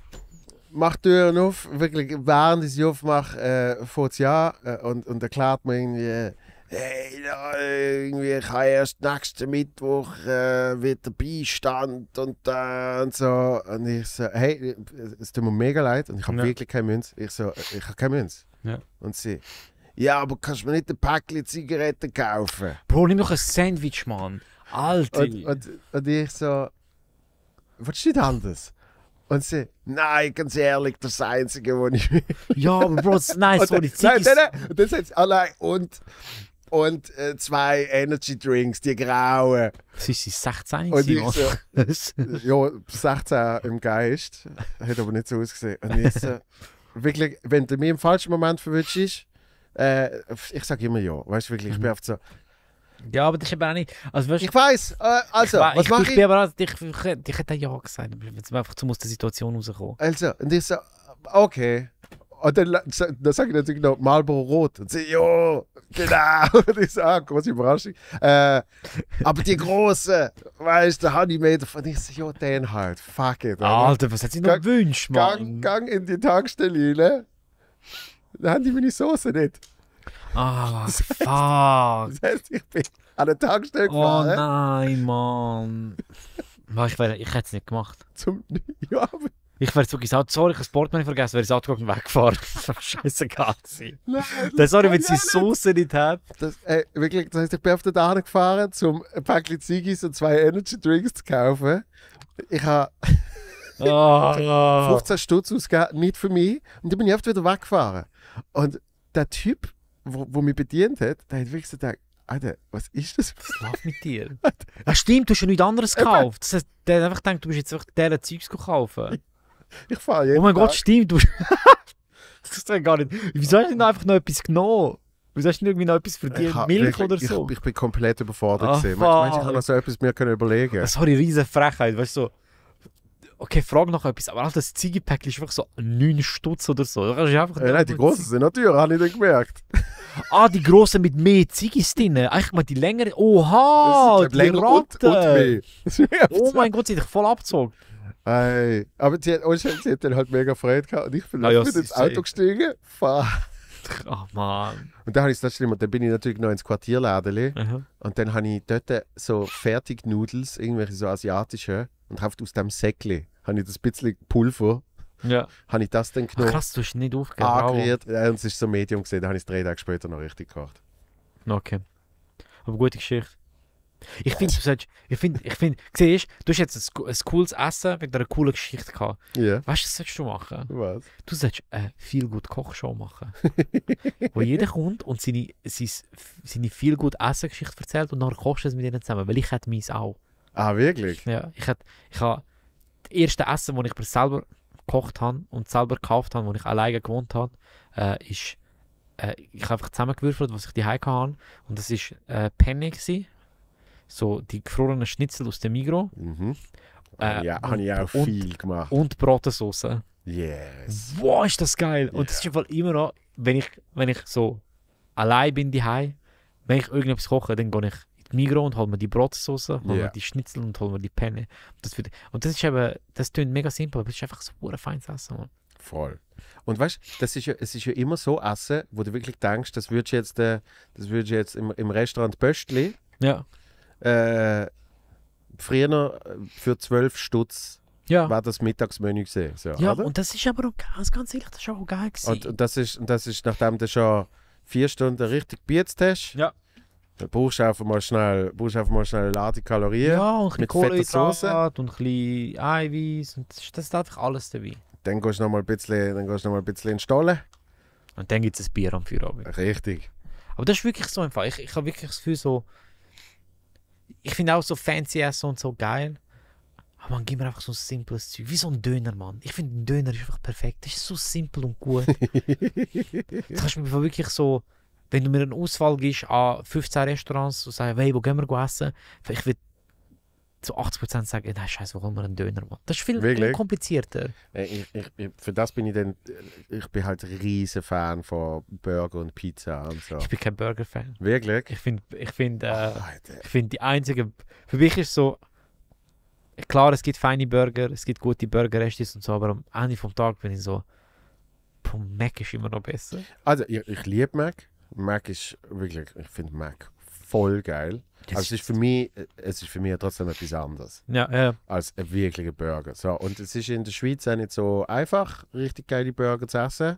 Mach die Türen auf, wirklich, während ich sie aufmache, äh, fährt sie an äh, und, und erklärt mir irgendwie hey, ja, irgendwie, ich habe erst nächsten Mittwoch äh, wieder Beistand und, äh, und so. Und ich so, hey, es tut mir mega leid und ich habe ja. wirklich keine Münze. Ich so, ich habe keine Münze. Ja. Und sie, ja, aber kannst du mir nicht ein Päckchen Zigaretten kaufen? Bro, nimm doch ein Sandwich, Mann. Alter. Und, und, und ich so, was nicht anders? Und sie, nein, ganz ehrlich, das Einzige, was ich will. Ja, aber Bro, nein, sorry, Ziggy. Nein, nein, Und dann sagt sie, allein, oh und und äh, zwei Energy Drinks, die grauen. Das ist die 16 und ich so, Ja, 16 im Geist. Hat aber nicht so ausgesehen. Und ich so, wirklich, wenn du mir im falschen Moment verwünschst, äh, ich sage immer ja. Weißt du wirklich, ich bin mhm. oft so. Ja, aber das ist eben auch nicht. Also, weißt, ich weiß, äh, also, ich, was mache ich? Ich, aber, ich, ich, ich hätte ja gesagt, jetzt einfach zu aus der Situation rauskommen. Also, und ich so, okay. Und dann, dann sage ich natürlich noch Marlboro Rot. Und sie, jo, genau. Und ich sage, ah, große Überraschung. Äh, aber die große, weißt du, Honeymaker von ich sage, jo, den halt. Fuck it. Alter, Alter was hat sie noch gewünscht, Mann? Gang, gang in die Tankstelle ne? Da haben die meine Soße nicht. Ah, oh, fuck. Das heißt, ich bin an der Tankstelle oh gefahren. Oh nein, Mann. ich, ich hätte es nicht gemacht. Zum, ja, aber ich wäre so gesagt, sorry, ich habe das Portemonnaie vergessen, wäre ich angeguckt und weggefahren. das war scheißegal. Nein, das sorry, wenn sie so nicht hat. Das, äh, wirklich, das heißt, ich bin auf den Dahn gefahren, um ein Päckchen Ziggis und zwei Energy Drinks zu kaufen. Ich habe oh, 15 Stutz ausgegeben, nicht für mich. Und dann bin ich oft wieder weggefahren. Und der Typ, der mich bedient hat, der hat wirklich gesagt, Alter, was ist das? Was läuft mit dir? ja, ah, stimmt, du hast ja nichts anderes gekauft. Das heißt, der hat einfach gedacht, du bist jetzt einfach dieser Zeugs kaufen. Ich fahre jeden Oh mein Tag. Gott, stimmt. Du das ist gar nicht. Wieso hast du denn einfach noch etwas genommen? Wieso hast du irgendwie noch etwas verdient? Ha, Milch ich, oder so? Ich, ich, bin komplett überfordert. Ach, gewesen. Meinst du, ich habe noch so etwas mir können überlegen eine riesige Frechheit. Weißt du, okay, frag noch etwas, aber das Ziegepäck ist einfach so 9 Stutz oder so. Da kannst einfach äh, nein, die großen sind natürlich, habe ich nicht gemerkt. ah, die großen mit mehr Ziegis drin. Eigentlich mal die längeren. Oha, die länger Ratten. Und, und mehr. oh mein Gott, sie hat dich voll abgezogen. Hey. Aber sie hat, oh, sie hat dann halt mega Freude gehabt und ich bin, ah, ja, bin ins Auto gestiegen. Fuck. oh, Mann. Und dann ist ich das schlimm und dann bin ich natürlich noch ins Quartierladen und dann habe ich dort so fertig Nudels, irgendwelche so asiatische und habe aus dem Säckli habe ich das bisschen Pulver ja. habe ich das dann genommen. krass, du hast nicht aufgehört. Ja, und es ist so Medium gesehen, da habe ich es drei Tage später noch richtig gekocht. Okay. Aber gute Geschichte. Ich finde, du sollst, ich finde, ich finde, siehst du, hast jetzt ein, ein, cooles Essen mit einer coolen Geschichte gehabt. Yeah. Weißt du, was sollst du machen? Was? Du sollst eine viel gut Kochshow machen, wo jeder kommt und seine, seine, seine viel gut Essen Geschichte erzählt und dann kochst du es mit ihnen zusammen, weil ich hätte meins auch. Ah, wirklich? Ja, ich hätte, ich habe das erste Essen, das ich mir selber gekocht habe und selber gekauft habe, wo ich alleine gewohnt habe, äh, ist, äh, ich habe einfach zusammengewürfelt, was ich die hatte. Und das war äh, Penne, gewesen, so die gefrorenen Schnitzel aus dem Migro. Mhm. Äh, ja, habe ich auch viel gemacht. Und Bratensauce. Yes. Wow, ist das geil! Yeah. Und das ist im Fall immer noch, wenn ich, wenn ich so allein bin die daheim, wenn ich irgendetwas koche, dann gehe ich in die Migro und hole mir die Bratensauce, hole yeah. mir die Schnitzel und hole mir die Penne. Das wird, und das ist eben, das tönt mega simpel, aber es ist einfach so ein feines Essen. Man. Voll. Und weißt du, ja, es ist ja immer so Essen, wo du wirklich denkst, das würdest du jetzt, äh, das würdest jetzt im, im Restaurant Pöstli. Ja äh, früher äh, für 12 Stutz ja. war das Mittagsmenü gesehen. So, ja, oder? und das ist aber auch ganz, ganz ehrlich, das ist auch geil gewesen. Und, das, ist, das ist, nachdem du schon vier Stunden richtig gebietet hast, ja. dann brauchst du einfach mal schnell, brauchst einfach mal schnell eine Ladung Kalorien ja, und mit fetter Soße. und ein bisschen Eiweiß und das, ist, das ist einfach alles dabei. Dann gehst du nochmal ein bisschen, dann gehst du noch mal ein bisschen in den Stollen. Und dann gibt es ein Bier am Feierabend. Richtig. Aber das ist wirklich so einfach. Ich, ich habe wirklich das Gefühl so, ich finde auch so fancy Essen und so geil. Aber man gib mir einfach so ein simples Zeug. Wie so ein Döner, Mann. Ich finde, ein Döner ist einfach perfekt. Das ist so simpel und gut. das kannst du mir wirklich so, wenn du mir einen Ausfall gibst an 15 Restaurants und sagst, hey, wo gehen wir essen? Ich will zu 80% sagen, nein, scheiße, warum wir einen Döner machen. Das ist viel äh, Wirklich? komplizierter. Äh, ich, ich, ich, für das bin ich dann, äh, ich bin halt riesen Fan von Burger und Pizza und so. Ich bin kein Burger-Fan. Wirklich? Ich finde, ich finde, äh, ich die einzige, für mich ist so, klar, es gibt feine Burger, es gibt gute Burgerrestes und so, aber am Ende vom Tag bin ich so, vom Mac ist immer noch besser. Also, ich, ich liebe Mac. Mac ist wirklich, ich finde Mac voll geil. Das also ist für mich, äh, es ist für mich trotzdem etwas anderes. Ja, ja. Als ein wirklicher Burger. So, und es ist in der Schweiz auch nicht so einfach, richtig geile Burger zu essen.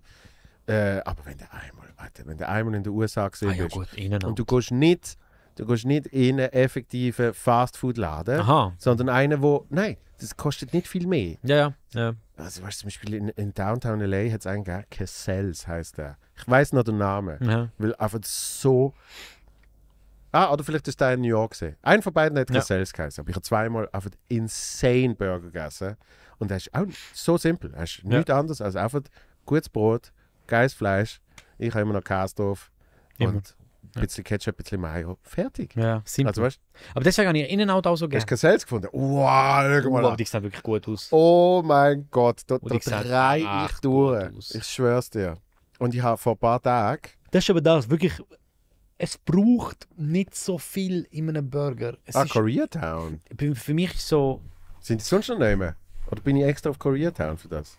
Äh, aber wenn du einmal, warte, wenn du einmal in den USA gesehen ah, ja, bist gut, und du gehst nicht, du gehst nicht in einen effektiven Fastfood-Laden, sondern einen, wo, nein, das kostet nicht viel mehr. Ja, ja. Also weißt du, zum Beispiel in, in Downtown LA hat es einen gegeben, Kessells heißt der. Ich weiß noch den Namen, ja. weil einfach so Ah, oder vielleicht ist der in New York gesehen. Einen von beiden hat ja. geheißen. Aber ich habe zweimal einfach insane Burger gegessen. Und das ist auch so simpel. Das ist ja. nichts anderes als einfach gutes Brot, geiles Fleisch. Ich habe immer noch Käse drauf. Immer. Und ein bisschen ja. Ketchup, ein bisschen Mayo. Fertig. Ja, simpel. Also, weißt, aber deswegen habe ich innen auch so gerne. Hast du Gesells gefunden? Wow, schau mal. Oh, die sah wirklich gut aus. Oh mein Gott, da, oh, da drei ich durch. Ich schwör's dir. Und ich habe vor ein paar Tagen. Das ist aber das, wirklich es braucht nicht so viel in einem Burger. Es ah, ist, Koreatown. Für mich ist so. Sind die sonst noch nehmen? Oder bin ich extra auf Koreatown für das?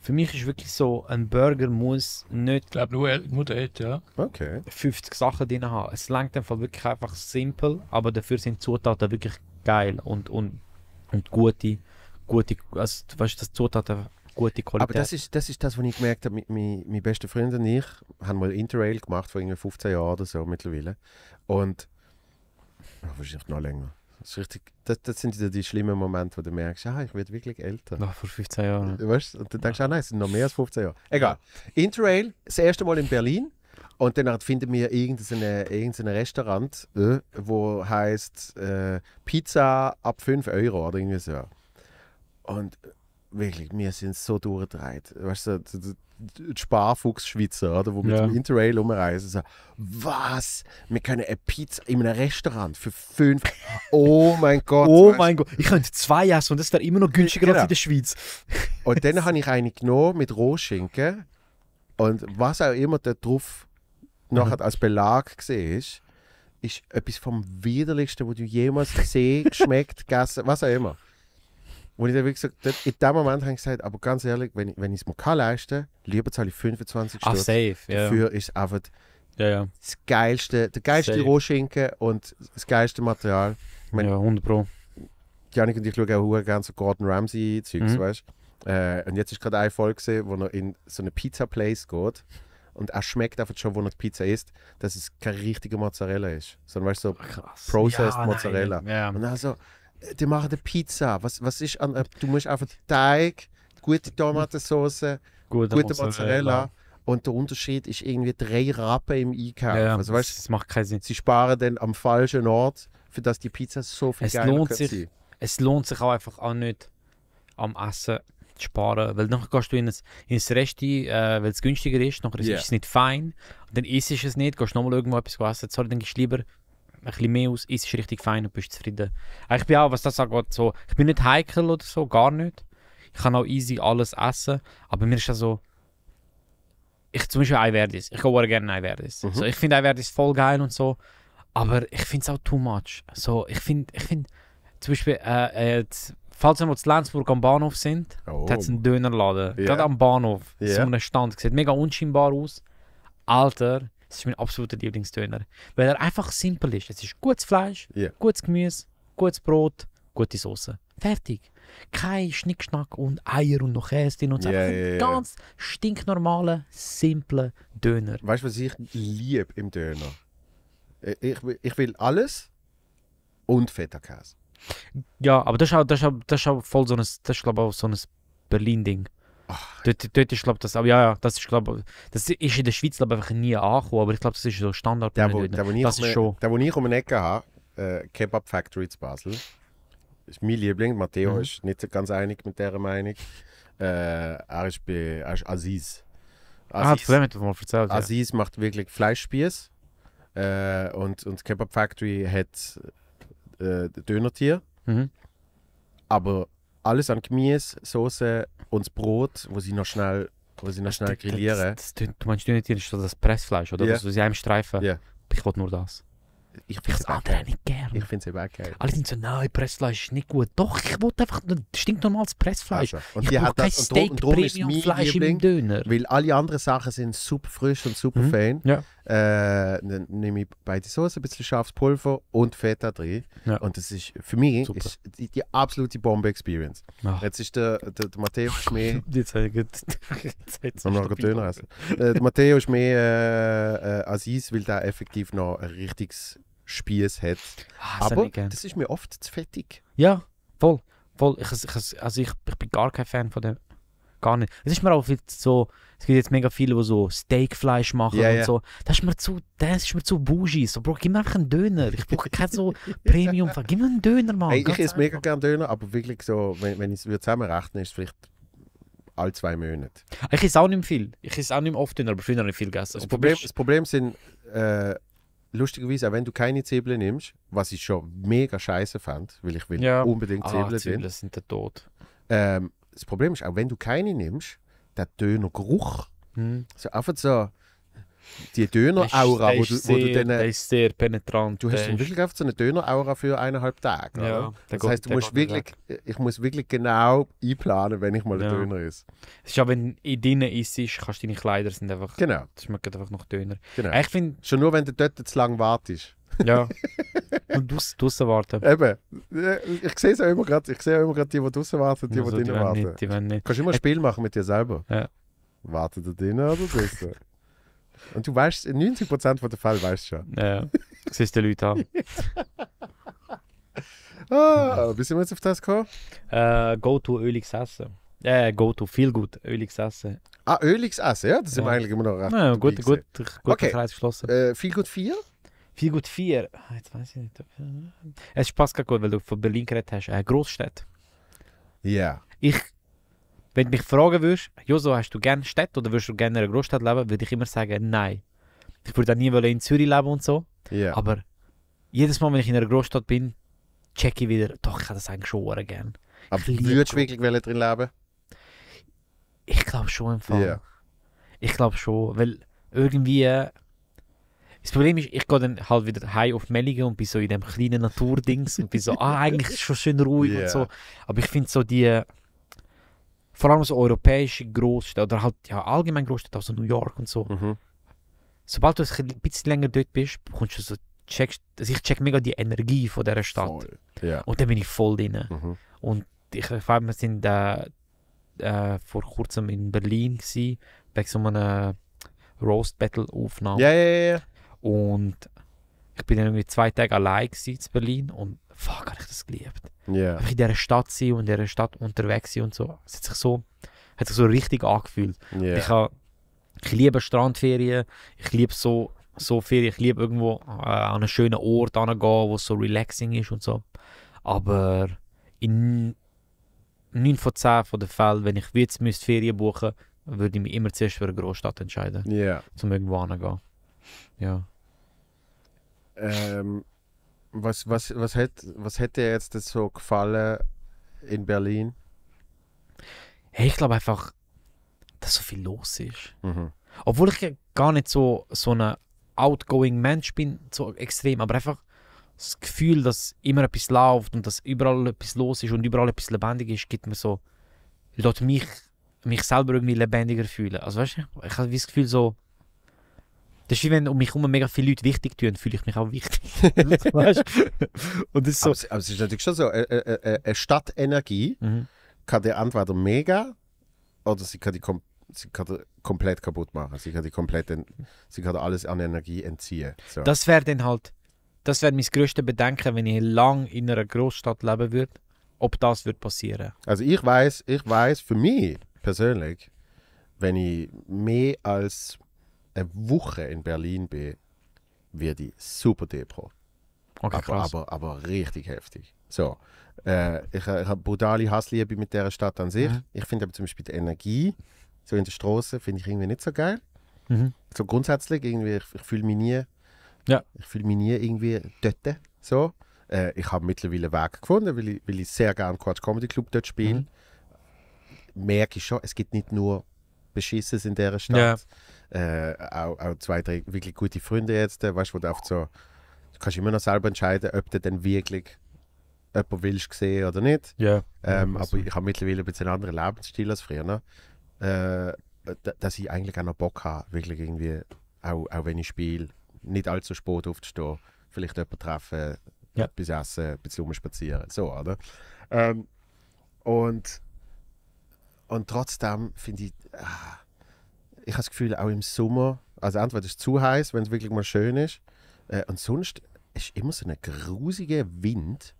Für mich ist wirklich so, ein Burger muss nicht. Ich glaube, nur, nur dort, ja. Okay. 50 Sachen drin haben. Es langt einfach wirklich einfach simpel, aber dafür sind Zutaten wirklich geil und, und, und gute. gute also, weißt, dass Zutaten gute Qualität. Aber das ist das, ist das was ich gemerkt habe. Mein, mein bester Freund und ich haben mal Interrail gemacht, vor irgendwie 15 Jahren oder so mittlerweile. Und ja, wahrscheinlich noch länger. Das, richtig, das, das sind die, die schlimmen Momente, wo du merkst, ah, ich werde wirklich älter. Noch vor 15 Jahren. Weißt, und dann denkst du, ah nein, es sind noch mehr als 15 Jahre. Egal. Interrail, das erste Mal in Berlin. Und danach finden wir irgendein, irgendein Restaurant, äh, wo heißt äh, Pizza ab 5 Euro oder irgendwie so. Und wirklich, wir sind so durchdreht. Weißt du, die Sparfuchs-Schweizer, oder? Wo mit ja. dem Interrail umreisen. So, was? Wir können eine Pizza in einem Restaurant für fünf. Oh mein Gott. oh mein Gott. Ich könnte zwei essen und das wäre immer noch günstiger genau. als in der Schweiz. und dann habe ich eine genommen mit Rohschinken und was auch immer da drauf nachher als Belag gesehen ist, ist etwas vom widerlichsten, was du jemals gesehen, geschmeckt, gegessen, was auch immer. Wo ich dann wirklich gesagt dort, in dem Moment habe ich gesagt, aber ganz ehrlich, wenn, wenn ich es mir leisten kann, lieber zahle ich 25 Ach, Stunden. safe, ja. Dafür ist einfach ja, ja. das geilste, der geilste Rohschinken und das geilste Material. Ich mein, ja, 100 Pro. Janik und ich schauen auch gerne so Gordon Ramsay-Zeugs, mhm. weißt Äh, und jetzt ist gerade eine Folge gesehen, wo er in so eine Pizza-Place geht und er schmeckt einfach schon, wo er die Pizza isst, dass es keine richtige Mozzarella ist, sondern weißt du, so processed ja, Mozzarella. Ja. Und dann so, die machen eine Pizza. Was, was ist an, äh, du musst einfach Teig, gute Tomatensauce, gute, gute Mozzarella. Und der Unterschied ist irgendwie drei Rappen im Einkauf. Ja, also, weißt, das macht keinen Sinn. Sie sparen dann am falschen Ort, für das die Pizza so viel es geiler lohnt sich, Es lohnt sich auch einfach auch nicht am Essen zu sparen, weil nachher gehst du ins, ins Resti, äh, weil es günstiger ist, nachher yeah. ist es nicht fein, und dann isst du es nicht, gehst nochmal irgendwo etwas essen, sorry, dann gehst du lieber ein bisschen mehr aus, ist richtig fein und bist zufrieden. Ich bin auch, was das angeht, so, ich bin nicht heikel oder so, gar nicht. Ich kann auch easy alles essen, aber mir ist das so, ich zum Beispiel Eiwerdis, ich gehe gerne Eiwerdis. Mhm. So, ich finde Eiwerdis voll geil und so, aber ich finde es auch too much. So, ich finde, ich finde, zum Beispiel, äh, äh, falls wir zu Lenzburg am Bahnhof sind, oh. hat es einen Dönerladen, yeah. gerade am Bahnhof, yeah. so einen Stand, sieht mega unscheinbar aus. Alter, das ist mein absoluter Lieblingsdöner. Weil er einfach simpel ist. Es ist gutes Fleisch, yeah. gutes Gemüse, gutes Brot, gute Soße. Fertig. Kein Schnickschnack und Eier und noch Käse und so. Yeah, yeah, ganz stinknormaler, simpler Döner. Weißt du, was ich liebe im Döner? Äh, ich, ich will alles und Feta-Käse. Ja, aber das ist auch, das ist auch, das ist auch voll so ein, das ist, glaube ich, auch so ein Berlin-Ding. Dort, dort ist, glaube das, aber ja, ja, das ist, glaube das ist in der Schweiz glaub, einfach nie angekommen, aber ich glaube, das ist so Standard. Der, wo, der, wo ich das ist schon. Der, wo ich um eine Ecke habe, äh, Kebab Factory zu Basel, ist mein Liebling. Matteo mhm. ist nicht ganz einig mit dieser Meinung. Äh, er, ist bei, er ist Aziz. Aziz ah, das Problem mal erzählt. Aziz ja. macht wirklich Fleischspieß äh, und, und Kebab Factory hat äh, Dönertier. Mhm. Aber alles an Gemüse, Soße und das Brot, wo sie noch schnell, wo sie noch schnell grillieren. Das, das, das, du meinst du nicht, das ist das Pressfleisch, oder? Yeah. Das, was sie einem streifen? Yeah. Ich wollte nur das. Ich finde das andere nicht gerne. Ich finde es eben auch geil. Alle sind so, nein, Pressfleisch ist nicht gut. Doch, ich wollte einfach ein stinknormales Pressfleisch. Also, und ich habe kein Steak, und, und Premium, ist Fleisch Liebling, im Döner. Weil alle anderen Sachen sind super frisch und super mhm. fein. Ja äh, dann nehme ich beide Soßen, ein bisschen scharfes Pulver und Feta drin. Ja. Und das ist für mich ist die, die absolute Bombe-Experience. Jetzt ist der, der, der Matteo ist mehr. Die zeigen. Noch noch Döner essen. Äh, der Matteo ist mehr äh, äh Aziz, weil der effektiv noch ein richtiges Spieß hat. Ah, das Aber das ist mir oft zu fettig. Ja, voll. voll. Ich, ich, also ich, ich bin gar kein Fan von dem Gar nicht. Es ist mir auch viel so, es gibt jetzt mega viele, die so Steakfleisch machen yeah, und yeah. so. Das ist mir zu, das ist mir zu bougie. So, Bro, gib mir einfach einen Döner. Ich brauche keinen so premium -Fall. Gib mir einen Döner, Mann. Hey, ich esse mega gerne Döner, aber wirklich so, wenn, wenn ich es zusammenrechnen ist es vielleicht alle zwei Monate. Ich esse auch nicht viel. Ich esse auch nicht oft Döner, aber früher habe ich viel gegessen. Das, das Problem, das Problem sind, äh, lustigerweise, auch wenn du keine Zwiebeln nimmst, was ich schon mega scheiße fand, weil ich will ja. unbedingt Zwiebeln ah, Zwiebeln sind der Tod. Ähm, das Problem ist, auch wenn du keine nimmst, der Dönergeruch, hm. so einfach so die Döner-Aura, wo, du, wo sehr, du dann... ist sehr penetrant. Du hast dann wirklich einfach so eine Döner-Aura für eineinhalb Tage. Ja, das heißt, du musst wirklich, ich muss wirklich genau einplanen, wenn ich mal ja. Döner ist. Es ist auch, wenn du drinnen isst, kannst du deine Kleider sind einfach... Genau. Das schmeckt einfach nach Döner. Genau. Ich find, Schon nur, wenn du dort zu lange wartest. Ja. Und draußen warten. Eben. Ich sehe es auch immer gerade. Ich sehe auch immer gerade die, die draußen warten, die, also, die, die drinnen warten. Nicht, die wollen nicht. Du Kannst immer ein äh, Spiel machen mit dir selber. Ja. Wartet da drinnen oder draußen? Und du weißt, 90% von der Fälle weißt du schon. Ja. Du Siehst die Leute an. ah, wie sind wir jetzt auf das gekommen? Äh, go to öliges Essen. Äh, go to viel gut, öliges Essen. Ah, öliges Essen, ja, das sind wir eigentlich immer noch recht. Ja, gut, gut, gut, okay. Kreis geschlossen. Äh, viel gut 4? Viel gut vier. Jetzt weiß ich nicht. Äh, es passt gar gut, weil du von Berlin geredet hast. Eine äh, Großstadt. Ja. Yeah. Ich, wenn du mich fragen würdest, Joso, hast du gerne Städte oder würdest du gerne in einer Großstadt leben, würde ich immer sagen, nein. Ich würde nie in Zürich leben und so. Yeah. Aber jedes Mal, wenn ich in einer Großstadt bin, checke ich wieder, doch, ich hätte das eigentlich schon gerne. Aber würdest du wirklich drin leben? Ich glaube schon im Fall. Yeah. Ich glaube schon, weil irgendwie äh, das Problem ist, ich gehe dann halt wieder heim auf Melligen und bin so in dem kleinen Naturdings und bin so, ah, eigentlich ist es schon schön ruhig yeah. und so. Aber ich finde so die, vor allem so europäische Großstädte oder halt ja, allgemein Großstädte, auch also New York und so. Mhm. Sobald du ein bisschen länger dort bist, bekommst du so, checkst, also ich check mega die Energie von dieser Stadt. Yeah. Und dann bin ich voll drin. Mhm. Und ich weiß, wir sind äh, äh, vor kurzem in Berlin gewesen, wegen so einer Roast Battle Aufnahme. Ja, ja, ja. Und ich bin dann irgendwie zwei Tage allein in Berlin und fuck, habe ich das geliebt. Yeah. Ich in dieser Stadt sein und in dieser Stadt unterwegs sein und so. Es hat sich so, hat sich so richtig angefühlt. Yeah. Ich, habe, ich liebe Strandferien, ich liebe so, so Ferien, ich liebe irgendwo äh, an einen schönen Ort gehen, wo es so relaxing ist und so. Aber in 9 von 10 von den Fällen, wenn ich jetzt Ferien buchen müsste, würde ich mich immer zuerst für eine Großstadt entscheiden, yeah. um irgendwo hinzugehen. Ja. Ähm, was, was, was, hätt, was hätte dir jetzt so gefallen in Berlin? Hey, ich glaube einfach, dass so viel los ist. Mhm. Obwohl ich gar nicht so, so ein outgoing Mensch bin, so extrem, aber einfach das Gefühl, dass immer etwas läuft und dass überall etwas los ist und überall etwas lebendig ist, gibt mir so, lässt mich, mich selber irgendwie lebendiger fühlen. Also weißt du, ich habe das Gefühl so, das ist wie wenn um mich herum mega viele Leute wichtig tun, fühle ich mich auch wichtig. Und das ist so. aber, es, aber es ist natürlich schon so, eine, äh, eine, äh, äh, eine Stadtenergie mhm. kann dir entweder mega oder sie kann die, kom sie kann komplett kaputt machen. Sie kann die komplett, sie kann alles an Energie entziehen. So. Das wäre dann halt, das wäre mein größtes Bedenken, wenn ich lang in einer Großstadt leben würde, ob das wird passieren. Also ich weiß, ich weiß für mich persönlich, wenn ich mehr als eine Woche in Berlin bin, wird ich super Depro. Okay, aber, krass. Aber, aber richtig heftig. So, äh, ich, ich habe brutale Hassliebe mit der Stadt an sich. Mhm. Ich finde aber zum Beispiel die Energie, so in der Straße, finde ich irgendwie nicht so geil. Mhm. So grundsätzlich, irgendwie, ich, ich fühle mich nie, ja. ich fühle mich nie irgendwie dort. So. Äh, ich habe mittlerweile einen Weg gefunden, weil ich, weil ich sehr gerne im Quatsch Comedy Club dort spiele. Mhm. Merke ich schon, es gibt nicht nur Beschisses in dieser Stadt. Ja äh, auch, auch, zwei, drei wirklich gute Freunde jetzt, äh, weißt du, wo du oft so, du kannst immer noch selber entscheiden, ob du denn wirklich jemanden willst sehen oder nicht. Yeah. Ähm, ja. aber ich habe mittlerweile ein bisschen einen anderen Lebensstil als früher. Ne? Äh, dass ich eigentlich auch noch Bock habe, wirklich irgendwie, auch, auch wenn ich spiele, nicht allzu spät aufzustehen, vielleicht jemanden treffen, ja. etwas essen, ein bisschen rumspazieren, so, oder? Ähm, und, und trotzdem finde ich, ah, ich habe das Gefühl, auch im Sommer, also entweder ist es zu heiß, wenn es wirklich mal schön ist, äh, und sonst ist immer so ein grusiger Wind,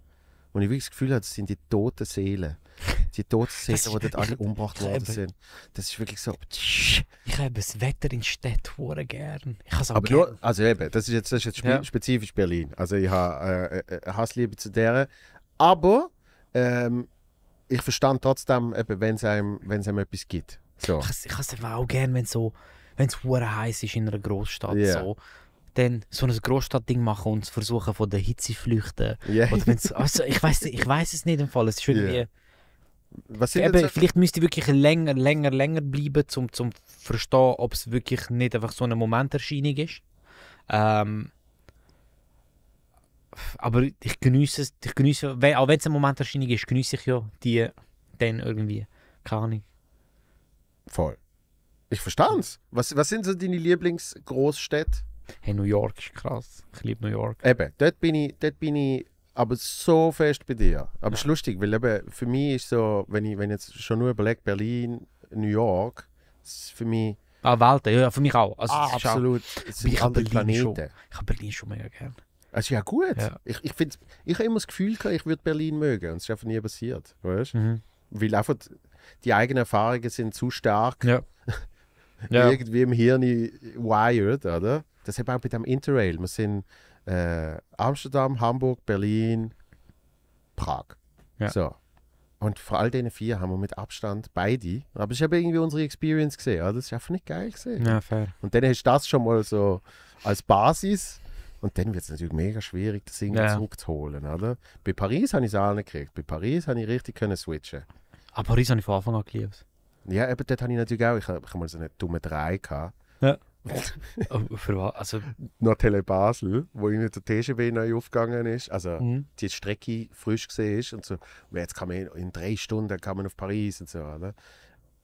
wo ich wirklich das Gefühl habe, das sind die toten Seelen. Die toten Seelen, die dort alle umgebracht worden sind. Das ist wirklich so. Ich habe das Wetter in Städten sehr gern. Ich habe es auch Aber gern. nur, also eben, das ist jetzt, das ist jetzt ja. spezifisch Berlin. Also ich habe äh, äh, äh Hassliebe zu deren. Aber ähm, ich verstand trotzdem, wenn es einem, einem etwas gibt. So. Ich, ich hasse es auch gerne, wenn so, es heiß ist in einer Großstadt. Yeah. So dann so ein Großstadtding machen und versuchen von der Hitze flüchten. Yeah. Oder wenn's, also ich weiß ich weiß es nicht im Fall. Es ist irgendwie. Yeah. Was sind eben, vielleicht müsste ich wirklich länger, länger, länger bleiben, um zu verstehen, ob es wirklich nicht einfach so eine Momenterscheinung ist. Ähm, aber ich genieße es, ich genieße, auch wenn es eine Momenterscheinung ist, genieße ich ja die dann irgendwie. Keine Ahnung. Voll. Ich verstand's. Was, was sind so deine Lieblingsgroßstädte? Hey, New York ist krass. Ich liebe New York. Eben, dort bin ich, dort bin ich aber so fest bei dir. Aber es ja. ist lustig, weil eben für mich ist so, wenn ich, wenn ich jetzt schon nur überlege, Berlin, New York, ist für mich. Ah, Welten, ja, für mich auch. Also, ah, absolut. es sind ich andere Planeten. Schon. habe Berlin schon mega gern. Es ist ja gut. Ja. Ich, ich, ich habe immer das Gefühl gehabt, ich würde Berlin mögen. Und es ist einfach nie passiert. Weißt? Mhm. Weil einfach die eigenen Erfahrungen sind zu stark ja. ja. irgendwie im Hirn wired, oder? Das ist wir auch bei dem Interrail. Wir sind äh, Amsterdam, Hamburg, Berlin, Prag. Ja. So. Und vor all den vier haben wir mit Abstand beide. Aber ich habe irgendwie unsere Experience gesehen. Oder? Das ist einfach nicht geil gesehen. Ja, fair. Und dann hast du das schon mal so als Basis. Und dann wird es natürlich mega schwierig, das irgendwie ja. zurückzuholen. Oder? Bei Paris habe ich es auch nicht gekriegt. Bei Paris habe ich richtig können switchen. Aber Paris habe ich von Anfang an geliebt. Ja, eben dort habe ich natürlich auch, ich habe mal so einen dummen Drei gehabt. Ja. Oh, für was? Also... Nordhelle Basel, wo ihnen der TGW neu aufgegangen ist, also mhm. die Strecke frisch war und so, jetzt kann man in drei Stunden kann man auf Paris und so, oder?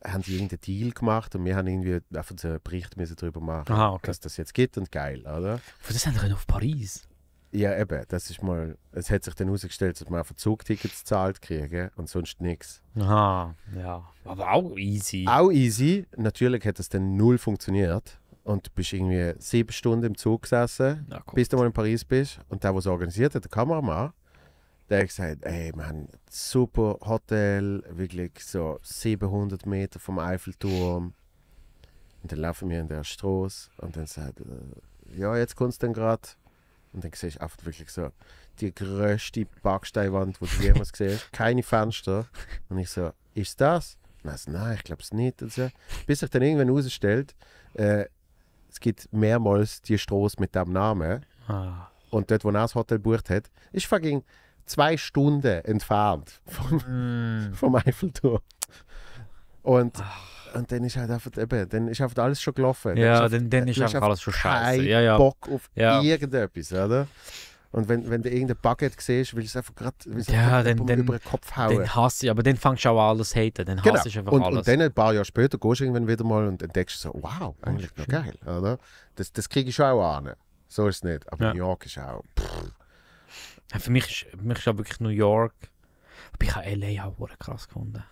Haben die irgendeinen Deal gemacht und wir haben irgendwie einfach so einen Bericht darüber machen, Aha, okay. dass das jetzt geht und geil, oder? Für das haben wir auf Paris? Ja, eben, das ist mal, es hat sich dann herausgestellt, dass man einfach Zugtickets zahlt kriegen und sonst nichts. Aha, ja. Aber auch easy. Auch easy. Natürlich hat das dann null funktioniert. Und du bist irgendwie sieben Stunden im Zug gesessen, Na, bis du mal in Paris bist. Und der, der es organisiert hat, der Kameramann, der hat gesagt, ey, wir haben ein super Hotel, wirklich so 700 Meter vom Eiffelturm. Und dann laufen wir in der Straße und dann sagt ja, jetzt kommst du dann gerade und dann siehst du einfach wirklich so die größte Backsteinwand, die du jemals gesehen hast. Keine Fenster. Und ich so, ist das? Und er so, nein, ich glaube es nicht. Und so. Bis sich dann irgendwann herausstellt, äh, es gibt mehrmals die Straße mit dem Namen. Ah. Und dort, wo er das Hotel bucht hat, ist fucking zwei Stunden entfernt vom, mm. vom Eiffelturm. Und. Ach und dann ist halt einfach, eben, dann ist einfach alles schon gelaufen. Ja, dann, ist, dann, dann ist einfach alles schon scheiße. Ja, ja. Bock auf ja. irgendetwas, oder? Und wenn, wenn du irgendein Bucket siehst, willst du es einfach gerade ja, über den Kopf hauen. Dann hasse ich, aber dann fängst du auch alles haten. Dann genau. hasse ich genau. einfach und, alles. Und dann ein paar Jahre später gehst du irgendwann wieder mal und entdeckst so, wow, eigentlich noch geil, oder? Das, das kriege ich schon auch an. So ist es nicht. Aber ja. New York ist auch. Ja, für, mich ist, für mich ist auch wirklich New York. Aber ich habe LA auch krass gefunden.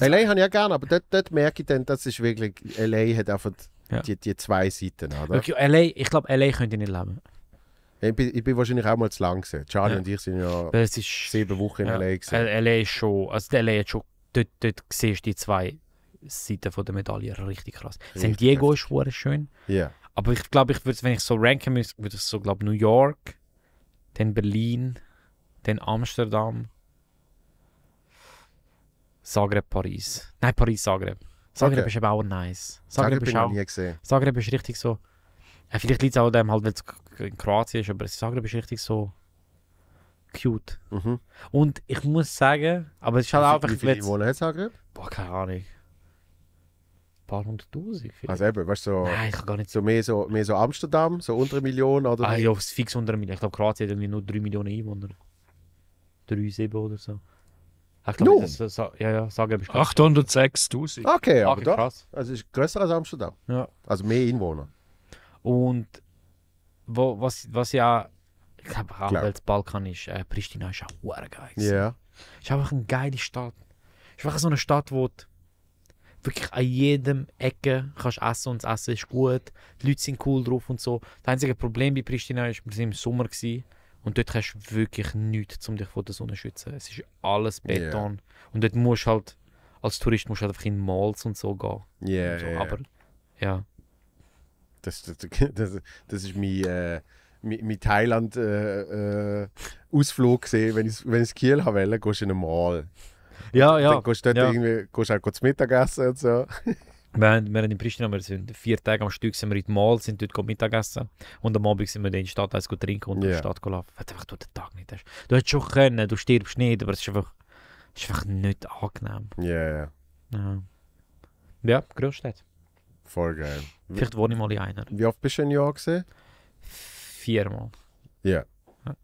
LA habe ich ja gerne, aber dort, dort merke ich dann, dass ist wirklich, LA hat einfach ja. die, die zwei Seiten, oder? Okay, LA, ich glaube, LA könnte ich nicht leben. Ich bin, ich bin wahrscheinlich auch mal zu lang gewesen. Charlie ja. und ich sind ja ist, sieben Wochen in ja. LA gewesen. LA ist schon, also LA hat schon, dort, dort siehst du die zwei Seiten von der Medaille richtig krass. Richtig. San Diego ist schön. Ja. Aber ich glaube, ich wenn ich so ranken müsste, würde ich so, glaube New York, dann Berlin, dann Amsterdam Zagreb, Paris. Nein, Paris, Zagreb. Zagreb okay. ist eben auch nice. Zagreb, habe ich auch, nie gesehen. Zagreb ist richtig so. Ja, vielleicht liegt es auch dem, halt, weil es in Kroatien ist, aber Zagreb ist richtig so cute. Mhm. Und ich muss sagen, aber es ist halt einfach. Wie viele wohnen hat Zagreb? Boah, keine Ahnung. Ein paar hunderttausend. Also eben, weißt du, so, Nein, ich kann gar nicht. So mehr, so mehr so Amsterdam, so unter eine Million oder. Ah, ja, fix unter eine Million. Ich glaube, Kroatien hat irgendwie nur 3 Millionen Einwohner. 3,7 oder so. Ich glaube, 806.000. Okay, aber doch, krass. es also, ist größer als Amsterdam. Ja. Also mehr Einwohner. Und wo, was, was ja, ich glaube, auch als Balkan ist, äh, Pristina ist auch ein geil. gewesen. Ja. Ist einfach eine geile Stadt. Ist einfach so eine Stadt, wo du wirklich an jedem Ecke kannst essen und das Essen ist gut. Die Leute sind cool drauf und so. Das einzige Problem bei Pristina ist, wir waren im Sommer. Gewesen. Und dort hast du wirklich nichts, um dich vor der Sonne zu schützen. Es ist alles Beton. Yeah. Und dort musst du halt, als Tourist musst du halt einfach in Malls und so gehen. Yeah, so. yeah. Aber ja. Das, das, das, das ist mein, äh, mein, mein Thailand-Ausflug äh, äh, Wenn ich, wenn ich Kiel habe, gehst du in einen Mall. Ja, ja. Dann gehst du dort ja. irgendwie gehst halt kurz Mittagessen und so. Wir haben, in Pristina, wir sind vier Tage am Stück sind wir in Mall, sind dort Mittagessen und am Abend sind wir in die Stadt eins trinken und yeah. in die Stadt laufen. Weil einfach den Tag nicht hast. Du hättest schon können, du stirbst nicht, aber es ist einfach, es ist einfach nicht angenehm. Yeah, ja. Ja, Großstadt. Voll geil. Vielleicht wohne ich mal in einer. Wie oft bist du in Jahr gesehen? Viermal. Yeah. Ja.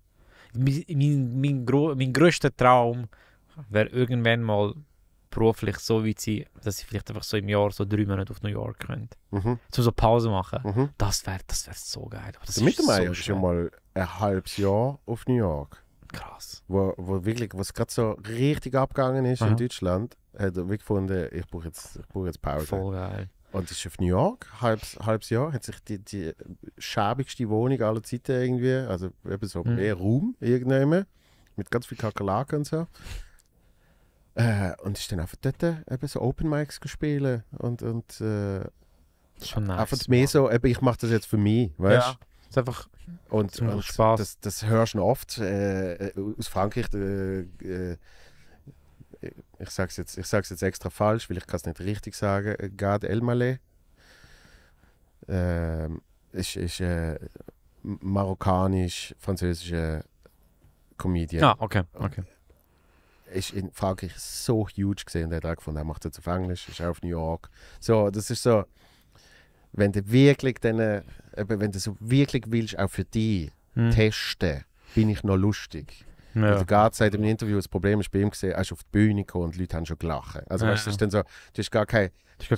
Mein, mein, mein, mein größter Traum wäre irgendwann mal beruflich so weit sein, dass sie vielleicht einfach so im Jahr so drei Monate auf New York können. Mhm. Zum so Pause machen. Mhm. Das wäre das wär so geil. Aber das Der Mittelmeier ist ja so mal ein halbes Jahr auf New York. Krass. Wo, wo wirklich, was gerade so richtig abgegangen ist Aha. in Deutschland, hat er wirklich gefunden, ich brauche jetzt, brauch jetzt Pause. Voll geil. Und ist auf New York, halbes, halbes Jahr, hat sich die, die schäbigste Wohnung aller Zeiten irgendwie, also eben so mhm. mehr Raum irgendwann, mit ganz viel Kakerlaken und so. Äh, und ist dann einfach dort äh, eben so Open Mics gespielt und, und äh, Schon nice, einfach mehr Mann. so, eben, ich mache das jetzt für mich, weißt du? ja. Das ist einfach und, und Spaß. Das, das hörst du oft äh, äh, aus Frankreich. Äh, äh ich sage es jetzt, jetzt extra falsch, weil ich kann es nicht richtig sagen. Gad El Malé äh, ist, ist äh, marokkanisch-französische Comedian. Ah, okay, okay. Und, ist in Frankreich so huge gesehen und hat gefunden, er macht es auf Englisch, ist auch auf New York. So, das ist so, wenn du wirklich dann, äh, wenn du so wirklich willst, auch für dich hm. testen, bin ich noch lustig. Ja. Und der Gart sagt Interview, das Problem ist bei ihm gesehen, er ist auf die Bühne gekommen und die Leute haben schon gelacht. Also ja, weißt, das ist dann so, du hast gar keinen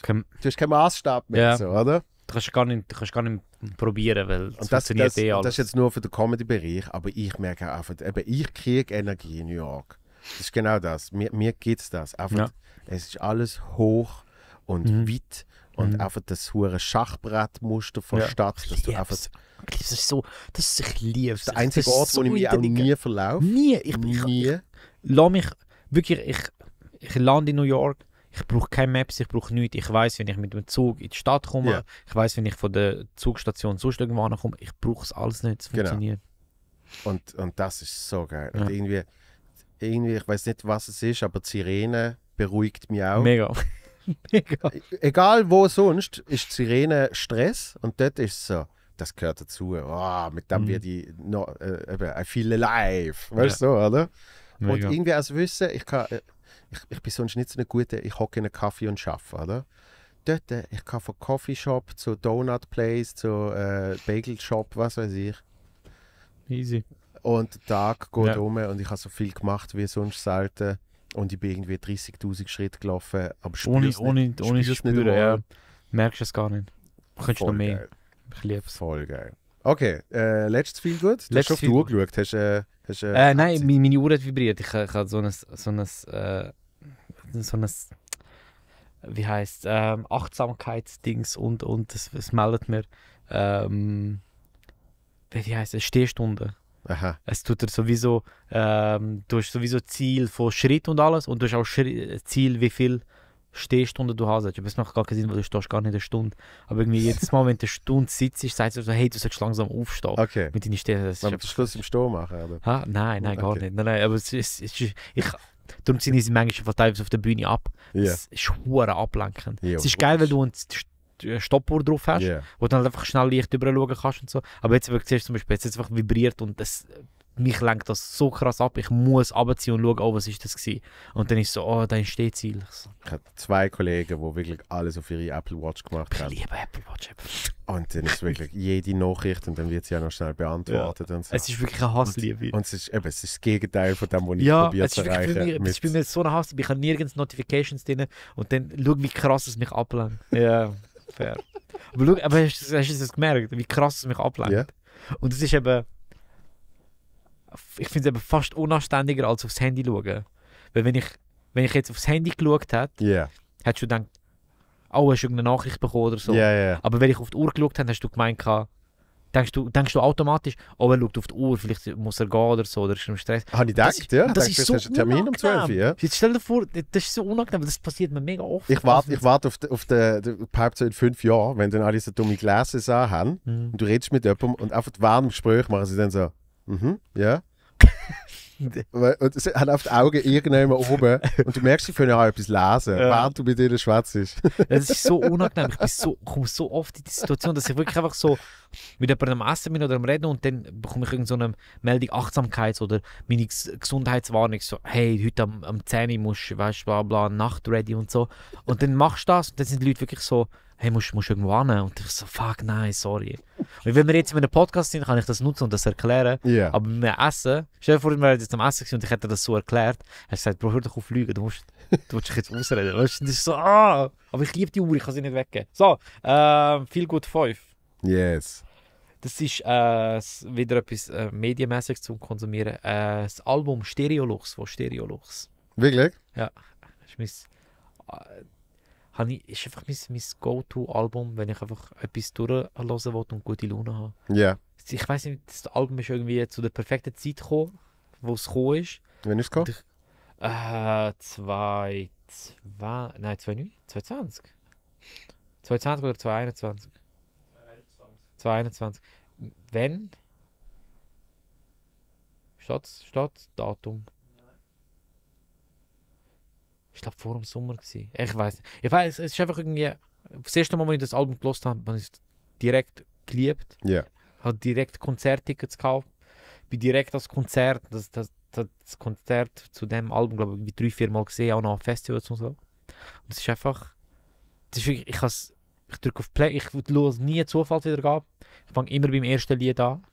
kein, kein Maßstab mehr, ja. so, oder? Du kannst gar nicht, kannst gar nicht probieren, weil und das, funktioniert das, eh alles. Das ist jetzt nur für den Comedy-Bereich, aber ich merke einfach, eben ich kriege Energie in New York. Das ist genau das. Mir, mir geht es das. Einfach, ja. Es ist alles hoch und mhm. weit und mhm. einfach das hohe Schachbrettmuster von ja. Stadt, dass du einfach das ist so, das ist, ich liebe es. Der einzige Ort, so wo ich mich auch nie verlaufe. Nie, ich, bin nie. Ich, ich mich wirklich, ich, ich lande in New York, ich brauche keine Maps, ich brauche nichts. Ich weiß, wenn ich mit dem Zug in die Stadt komme, yeah. ich weiß, wenn ich von der Zugstation sonst irgendwo komme, ich brauche es alles nicht, es genau. funktioniert. Genau. Und, und das ist so geil. Ja. Und irgendwie, irgendwie, ich weiß nicht, was es ist, aber die Sirene beruhigt mich auch. Mega. Mega. E-, egal wo sonst, ist die Sirene Stress und dort ist es so, das gehört dazu. Oh, mit dem mhm. wird die no, äh, I feel Weißt du, ja. so, oder? Mega. Und irgendwie als Wissen, ich, kann, äh, ich, ich bin sonst nicht so eine gute, ich hocke in einen Kaffee und schaffe, oder? Dort, äh, ich kann von Coffeeshop zu Donut Place, zu äh, Bagel Shop, was weiß ich. Easy. Und der Tag geht ja. um und ich habe so viel gemacht wie sonst selten. Und ich bin irgendwie 30.000 Schritte gelaufen, aber spür's ohne, nicht. Ohne, ohne spüren, nicht ja. Merkst du es gar nicht. Du könntest noch mehr. Geil. Ich liebe es. Voll geil. Okay, äh, letztes viel gut. Du hast auf die Uhr geschaut. Hast, äh, hast, äh, äh, nein, meine, meine Uhr hat vibriert. Ich, ich habe so ein, so ein, äh, so ein wie heißt ähm, Achtsamkeitsdings und, und das, meldet mir, ähm, wie heißt es, Stehstunde. Aha. Es tut dir sowieso, ähm, du hast sowieso Ziel von Schritt und alles und du hast auch Schri Ziel, wie viel Stehstunden du hast. Aber es macht gar keinen Sinn, weil du stehst gar nicht eine Stunde. Aber irgendwie jedes Mal, wenn du eine Stunde sitzt, sagst du so, hey, du sollst langsam aufstehen. Okay. Mit deinen Stehen. Das Dann am Schluss im Sturm machen, oder? Ha? Nein, nein, oh, okay. gar nicht. Nein, nein, aber es ist, es ist ich, darum sind sie manchmal teilweise auf der Bühne ab. Yeah. Es ist hure ablenkend. Yeah. Es ist geil, wenn du einen äh, Stoppuhr drauf hast, yeah. wo du dann halt einfach schnell Licht drüber schauen kannst und so. Aber jetzt wirklich siehst du zum Beispiel, jetzt einfach vibriert und das, mich lenkt das so krass ab, ich muss runterziehen und schauen, oh, was ist das gewesen. Und dann ist so, oh, da entsteht Ziel. Ich habe zwei Kollegen, die wirklich alles auf ihre Apple Watch gemacht haben. Ich liebe Apple Watch. Und dann ist wirklich jede Nachricht und dann wird sie ja noch schnell beantwortet. Ja. Und so. Es ist wirklich ein Hassliebe. Und, und es, ist, eben, es ist das Gegenteil von dem, was ich ja, probiert zu erreichen. Ja, es ist bei mir so ein Hass, Ich habe nirgends Notifications drin und dann schau, wie krass es mich ablenkt. Ja. Fair. Aber, schau, aber hast, hast du das gemerkt, wie krass es mich ablenkt? Yeah. Und es ist eben. Ich finde es eben fast unanständiger als aufs Handy schauen. Weil wenn ich, wenn ich jetzt aufs Handy geschaut hätte, yeah. hättest du gedacht, oh, hast du irgendeine Nachricht bekommen oder so. Yeah, yeah. Aber wenn ich auf die Uhr geschaut habe, hast du gemeint, denkst du, denkst du automatisch, oh, er schaut auf die Uhr, vielleicht muss er gehen oder so, oder ist im Stress. Habe ich gedacht, ist, ja. Das ist so hast Termin um 12 Uhr. Ja. Jetzt stell dir vor, das ist so unangenehm, das passiert mir mega oft. Ich warte, also ich auf, die, auf den Halbzeit in fünf Jahren, wenn dann alle so dumme Gläser haben mhm. und du redest mit jemandem und einfach die dem Gespräch machen sie dann so, mhm, mm ja. und es hat auf die Augen irgendjemand oben und du merkst, sie können auch etwas lesen, ja. während du mit ihnen schwätzt. Es ist so unangenehm. Ich so, komme so oft in die Situation, dass ich wirklich einfach so mit jemandem essen bin oder am Reden und dann bekomme ich irgendeine so Meldung Achtsamkeits- oder meine Gesundheitswarnung, so hey, heute am, am 10 Uhr musst du, weißt bla bla, Nacht ready und so. Und dann machst du das und dann sind die Leute wirklich so hey, musst, musst irgendwo hin. Und ich so, fuck, nein, sorry. Und wenn wir jetzt in einem Podcast sind, kann ich das nutzen und das erklären. Yeah. Aber wir Essen, stell dir vor, wir wären jetzt am Essen und ich hätte das so erklärt. Er sagt, Bro, hör doch auf lügen, du musst, du musst dich jetzt ausreden. Weißt? Und ich so, ah, aber ich liebe die Uhr, ich kann sie nicht weggeben. So, äh, viel gut 5. Yes. Das ist äh, wieder etwas äh, medienmäßig zum Konsumieren. Äh, das Album Stereolux von Stereolux. Wirklich? Ja. Das ist mein, äh, habe ich, ist einfach mein, mein Go-To-Album, wenn ich einfach etwas durchhören will und gute Laune habe. Ja. Yeah. Ich weiß nicht, das Album ist irgendwie zu der perfekten Zeit gekommen, wo es gekommen ist. Wann ist es gekommen? Äh, zwei, zwei, nein, 29, 2020 22 oder 2021. 2021. Wenn? Statt, statt Datum ich glaube vor dem Sommer gewesen. Ich weiß nicht. Ich weiß, es ist einfach irgendwie. Das erste Mal, als ich das Album gelost habe, habe ich es direkt geliebt. Ja. Yeah. Habe direkt Konzerttickets gekauft. Bin direkt das Konzert, das, das, das Konzert zu dem Album, glaube ich, drei, vier Mal gesehen, auch noch an Festivals und so. Und es ist einfach. Das ist wirklich, ich has, ich drücke auf Play, ich schaue nie Zufall wieder ab. Ich fange immer beim ersten Lied an.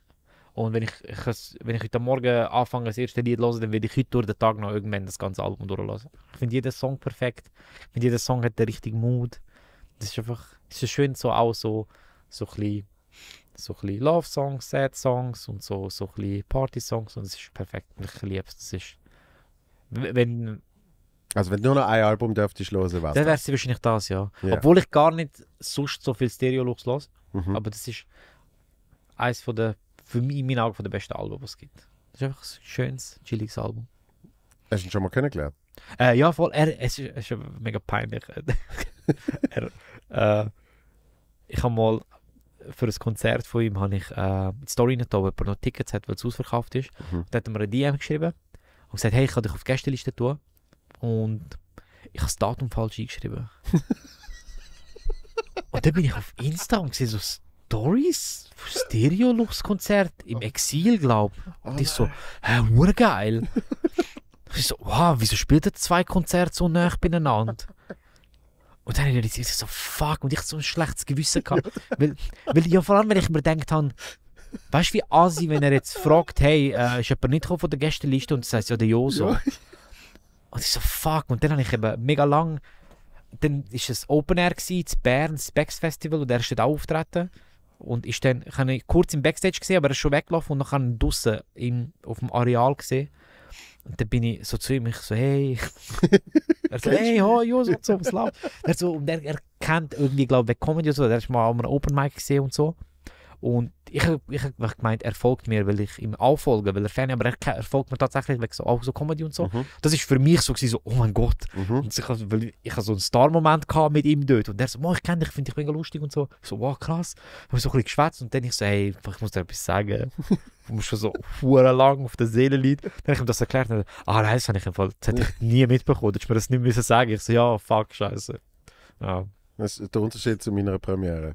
Und wenn ich, ich wenn ich heute Morgen anfange, das erste Lied höre, dann werde ich heute durch den Tag noch irgendwann das ganze Album durchlassen. Ich finde jeden Song perfekt. Ich finde, jeder Song hat den richtigen Mut. Das ist einfach das ist schön, so auch so, so ein bisschen, so bisschen Love-Songs, Sad-Songs und so, so ein Party-Songs. Und es ist perfekt. Ich liebe es. wenn, also wenn du nur noch ein Album dürftest hören, was? Dann wäre es wahrscheinlich das, ja. Yeah. Obwohl ich gar nicht sonst so viel Stereo-Looks höre. Mhm. Aber das ist eins von den für mich in meinen Augen von den besten Alben, die es gibt. Das ist einfach ein schönes, chilliges Album. Hast du ihn schon mal kennengelernt? Äh, ja, voll. Er, es, ist, es ist mega peinlich. er, äh, ich habe mal für ein Konzert von ihm habe ich äh, die Story nicht ob er noch Tickets hat, weil es ausverkauft ist. Mhm. dann hat er mir eine DM geschrieben und gesagt, hey, ich kann dich auf die Gästeliste tun. Und ich habe das Datum falsch eingeschrieben. und dann bin ich auf Insta und sehe so Doris Stereolux Konzert im Exil, glaub. Oh und oh ich so, hä, hey, geil. ich so, wow, wieso spielt er zwei Konzerte so nah beieinander? Und dann habe ich so, so, fuck, und ich so ein schlechtes Gewissen gehabt. weil, weil, ja, vor allem, wenn ich mir gedacht habe, weißt du, wie Asi, wenn er jetzt fragt, hey, äh, ist jemand nicht gekommen von der Gästeliste und sagt, ja, der Joso. Und ich so, fuck, und dann habe ich eben mega lang, dann war es Open Air das in Bern, Specs Festival, und er ist dort auch auftreten. Und ist dann, ich habe ihn kurz im Backstage gesehen, aber er ist schon weggelaufen und dann habe ich ihn draußen im, auf dem Areal gesehen. Und dann bin ich so zu ihm, ich so, hey. er so, hey, hoi, Jus, und so, was läuft? Er so, und er, er kennt irgendwie, glaube ich, Comedy und so, er ist mal an einem Open Mic gesehen und so. Und ich, ich habe gemeint, er folgt mir, weil ich ihm auffolge, weil er Fan aber er, er folgt mir tatsächlich wegen so, auch so Comedy und so. Mhm. Das war für mich so, so oh mein Gott. Mhm. Und ich, weil ich, so einen Star-Moment mit ihm dort. Und er so, oh, ich kenne dich, finde ich mega lustig und so. Ich so, wow, krass. Haben so ein bisschen geschwätzt und dann ich so, hey, ich muss dir etwas sagen. Ich muss schon so lang auf der Seele liegt. Dann habe ich ihm das erklärt und dann, ah nein, das habe ich im Fall, das hätte ich nie mitbekommen. Hättest du mir das nicht müssen sagen. Ich so, ja, fuck, scheiße. Ja. Das ist der Unterschied zu meiner Premiere.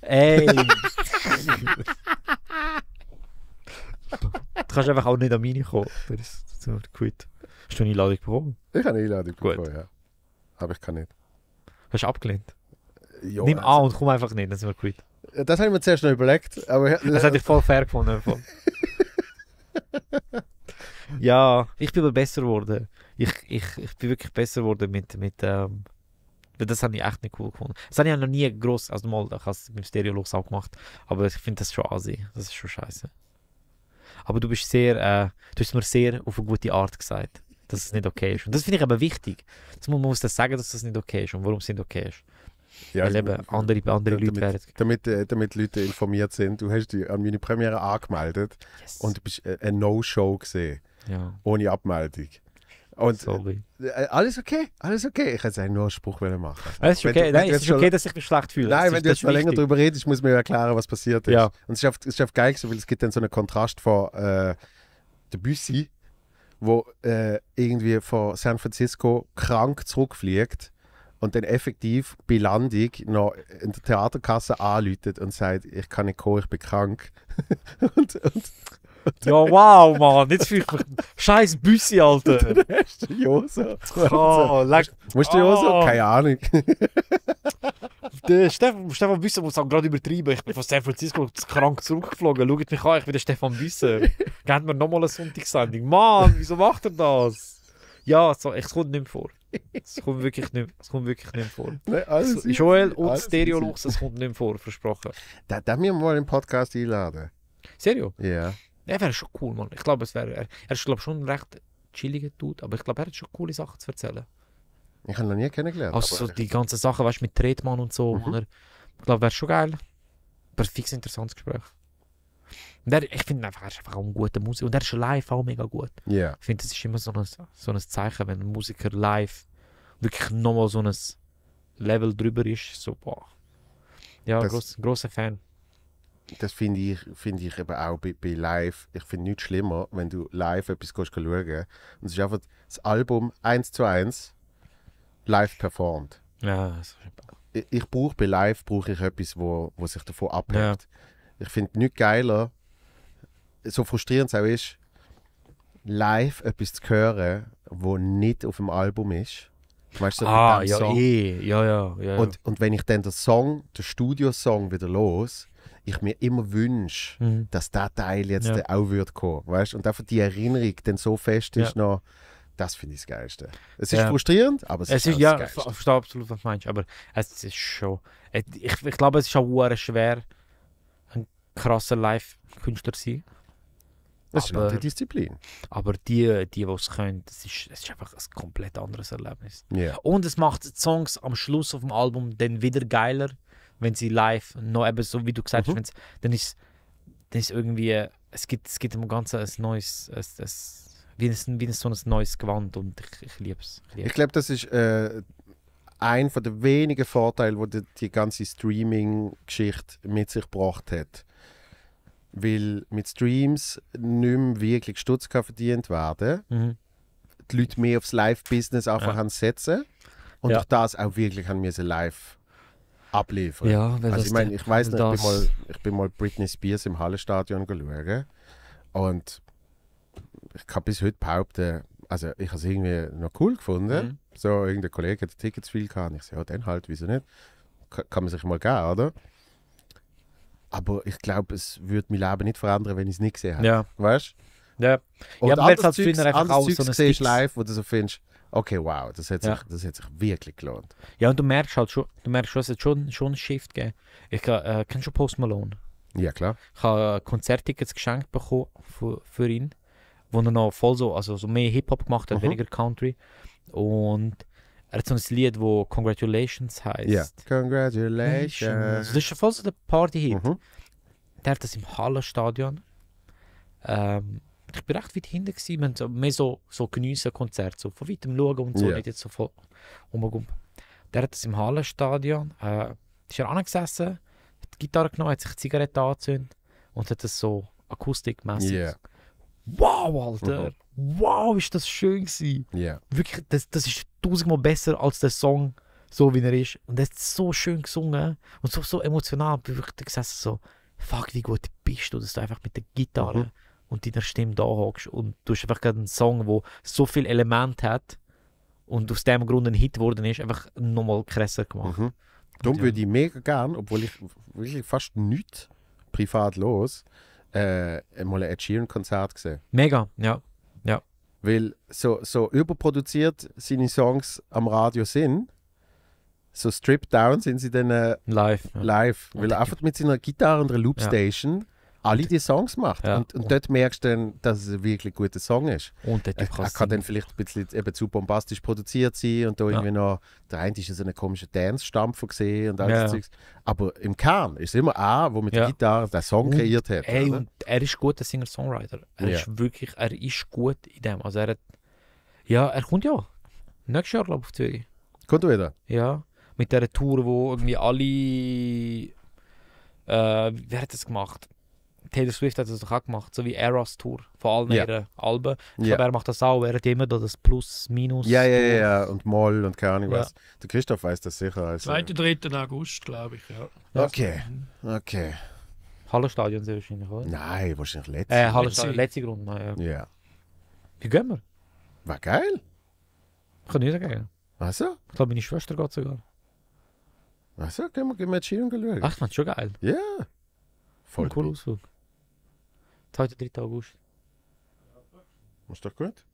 Ey, du kannst einfach auch nicht an meine kommen. Das ist so gut. Hast du eine Einladung bekommen? Ich habe eine Einladung Gut. bekommen, ja. Aber ich kann nicht. Hast du abgelehnt? Ja, Nimm also- an und komm einfach nicht, dann sind wir quitt. Das habe ich mir zuerst noch überlegt. Aber Das hätte ich voll fair gefunden. ja, ich bin aber besser geworden. Ich, ich, ich bin wirklich besser geworden mit, mit ähm, das habe ich echt nicht cool gefunden. Das habe ich noch nie groß, also mal, ich habe es mit dem Stereolux auch gemacht, aber ich finde das schon assi. Das ist schon scheiße. Aber du bist sehr, äh, du hast mir sehr auf eine gute Art gesagt, dass es nicht okay ist. Und das finde ich aber wichtig. Das, man muss das sagen, dass das nicht okay ist und warum es nicht okay ist. Ja, Weil eben andere, andere damit, Leute werden. Damit, äh, damit Leute informiert sind, du hast dich an meine Premiere angemeldet yes. und du bist äh, eine No-Show gesehen. Ja. Ohne Abmeldung. Und Sorry. Äh, äh, alles okay, alles okay. Ich hätte nur einen Spruch machen. Es ist okay, wenn, nein, es ist okay, dass ich mich schlecht fühle. Nein, das wenn du jetzt mal länger darüber redest, muss mir erklären, was passiert ist. Ja. Und es ist, oft, es ist oft geil, weil es gibt dann so einen Kontrast von äh, der Büssi, wo äh, irgendwie von San Francisco krank zurückfliegt und dann effektiv bei Landung noch in der Theaterkasse anläutet und sagt, ich kann nicht kommen, ich bin krank. und, und ja, wow, Mann. Jetzt fühle ich mich. Scheiß Büssi, Alter. Der erste Josa. Oh, leck. Wo ist der Josa? Ah. Keine Ahnung. der Stefan, Stefan Büsser muss auch gerade übertreiben. Ich bin von San Francisco krank zurückgeflogen. Schaut mich an, ich bin der Stefan Büsser. Gebt mir nochmal eine Sonntagssendung. Mann, wieso macht er das? Ja, so, es kommt nicht mehr vor. Es kommt wirklich nicht, kommt wirklich nicht vor. Nein, alles Joel und alles Stereolux, es kommt nicht mehr vor, versprochen. Da, da wir mal im Podcast einladen. Serio? Ja. Yeah. Er wäre schon cool, Mann. Ich glaube, es wäre. Er, er ist glaube schon ein recht chilliger Dude, aber ich glaube, er hat schon coole Sachen zu erzählen. Ich habe ihn noch nie kennengelernt. Also so die ganzen Sachen, weißt du, mit Tretmann und so. Mhm. Er, ich glaube, wäre schon geil. Aber fix interessantes Gespräch. Und er, ich finde einfach, er ist einfach auch ein guter Musiker. Und er ist live auch mega gut. Yeah. Ich finde, das ist immer so ein, so ein Zeichen, wenn ein Musiker live wirklich nochmal so ein Level drüber ist. So, boah. Ja, das, groß, großer Fan das finde ich, find ich eben auch bei, bei Live. Ich finde nichts schlimmer, wenn du live etwas kannst schauen und es ist einfach das Album 1 zu 1 live performt. Ja, das ich, ich brauche bei Live brauche ich etwas, wo, wo sich davon abhängt. Ja. Ich finde nichts geiler, so frustrierend es auch ist, live etwas zu hören, wo nicht auf dem Album ist. Weißt du, ah, ja, eh. ja, ja, ja, Und, und wenn ich dann den Song, den Studiosong wieder los, ich mir immer wünsche, mhm. dass der Teil jetzt ja. auch wird kommen, weißt? Und einfach die Erinnerung dann so fest ist ja. noch, das finde ich das Geilste. Es ist ja. frustrierend, aber es, es ist, ist Ja, ich verstehe absolut, was du meinst, aber es ist schon, äh, ich, ich glaube, es ist auch schwer, ein krasser Live-Künstler zu sein. Das ist eine andere Disziplin. Aber die, die, die es können, das ist, das ist einfach ein komplett anderes Erlebnis. Yeah. Und es macht die Songs am Schluss auf dem Album dann wieder geiler, wenn sie live no eben so wie du gesagt mhm. hast, dann ist dann ist irgendwie, äh, es gibt, es gibt im Ganzen ein neues, ein, ein, wie, ein, wie ein, so ein neues Gewand und ich, ich liebe es. Ich, ich glaube, das ist äh, ein von den wenigen Vorteilen, wo die, die ganze Streaming-Geschichte mit sich gebracht hat. Weil mit Streams nicht mehr wirklich Stutz verdient werden mhm. Die Leute mehr aufs Live-Business einfach ja. setzen und ja. durch das auch wirklich haben wir sie live abliefern. Ja, also ich meine, ich weiß nicht, ich bin, mal, ich bin mal Britney Spears im Hallestadion geschaut und ich kann bis heute behaupten, also ich habe es irgendwie noch cool gefunden. Mhm. So, irgendein Kollege hat Tickets viel gehabt. Ich sage, ja, dann halt, wieso nicht? Kann, man sich mal geben, oder? Aber ich glaube, es würde mein Leben nicht verändern, wenn ich es nicht gesehen hätte. Ja. Weißt du? Ja. Und ja, aber jetzt hat es einfach auch Zeugs so ein live, wo du so findest, okay, wow, das hat, sich, das hat sich wirklich gelohnt. Ja, und du merkst halt schon, du merkst schon, es hat schon, schon einen Shift gegeben. Ich äh, kenne schon Post Malone. Ja, klar. Ich habe Konzerttickets geschenkt bekommen für, für ihn, wo er noch voll so, also so mehr Hip-Hop gemacht hat, mhm. weniger Country. Und er hat so ein Lied, wo Congratulations heißt. Ja, Congratulations. Also das ist voll so der Party-Hit. Mhm. Der hat das im Hallenstadion ähm, ich bin recht weit hinten gewesen. Wir so, mehr so, so geniessen Konzerte, so von weitem schauen und so, yeah. nicht jetzt so voll rumgumpen. Der hat das im Hallenstadion, äh, ist er angesessen, hat die Gitarre genommen, hat sich die Zigarette angezündet und hat das so akustikmäßig. Yeah. Wow, Alter! Mhm. Wow, ist das schön gewesen! Yeah. Wirklich, das, das ist tausendmal besser als der Song, so wie er ist. Und er hat so schön gesungen und so, so emotional. wirklich gesessen, so, fuck, wie gut bist du, dass du einfach mit der Gitarre. Mhm und deiner Stimme da hockst und du hast einfach einen Song, wo so viel Element hat und aus dem Grund ein Hit geworden ist, einfach nochmal krasser gemacht. Mhm. Darum ja. würde ich mega gern, obwohl ich wirklich fast nichts privat los, äh, mal ein Ed Sheeran-Konzert gesehen. Mega, ja. ja. Weil so, so überproduziert seine Songs am Radio sind, so stripped down sind sie dann äh, live. Ja. live weil er einfach mit seiner Gitarre und einer Loopstation ja alle die Songs macht. Ja. Und, und, dort merkst du dann, dass es ein wirklich guter Song ist. Und der Typ äh, kann, er, kann dann vielleicht ein bisschen eben zu bombastisch produziert sein und da ja. irgendwie noch, der eine ist so eine komische Dance-Stampfer gesehen und all ja. Zeugs. Aber im Kern ist immer er, der mit ja. der Gitarre den Song und, kreiert hat. Ey, und er ist ein guter Singer-Songwriter. Er ist wirklich, er ist gut in dem. Also er hat, ja, er kommt ja. Nächstes Jahr, glaube ich, auf Zürich. Kommt er wieder? Ja. Mit dieser Tour, wo irgendwie alle, äh, wer hat das gemacht? Taylor Swift hat das doch auch gemacht, so wie Eras Tour von allen yeah. ihren Alben. Ich yeah. glaube, er macht das auch, er hat immer da das Plus, Minus. Ja, ja, ja, und Moll und keine Ahnung ja. was. Der Christoph weiß das sicher. Also. 2. 3. August, glaube ich, ja. Okay, okay. Hallenstadion sehr wahrscheinlich, oder? Nein, wahrscheinlich letzte. Äh, Hallenstadion, letzte Runde, ja. ja. Wie gehen wir? War geil. Ich kann nicht sagen. Also? Ich glaube, meine Schwester geht sogar. Also, gehen wir, gehen wir jetzt hier und schauen. Ach, man, schon geil. Ja. Yeah. Voll cool Ausflug heute 3. August. Ist doch gut.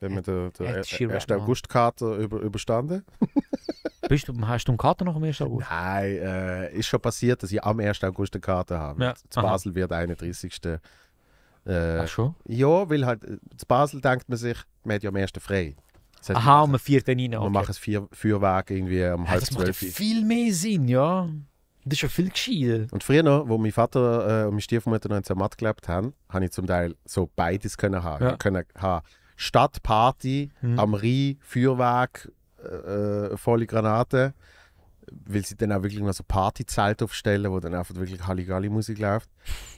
Wir haben den, 1. August-Kater über, überstanden. Bist du, hast du eine Karte noch am 1. August? Nein, äh, ist schon passiert, dass ich am 1. August eine Karte habe. Ja. Basel wird 31. Äh, Ach schon? Ja, weil halt, äh, zu Basel denkt man sich, man hat ja am 1. frei. Das heißt, Aha, um den 4. rein. Okay. Wir machen es vier, vier Wege irgendwie um ja, halb zwölf. Das macht viel mehr Sinn, ja. Das ist ja viel gescheiter. Und früher noch, als mein Vater äh, und meine Stiefmutter noch in Zermatt gelebt haben, konnte ich zum Teil so beides können haben. Ja. Können haben Stadtparty mhm. am Rhein, Feuerwerk, äh, äh volle Granaten, weil sie dann auch wirklich noch so Partyzelt aufstellen, wo dann einfach wirklich Halligalli-Musik läuft.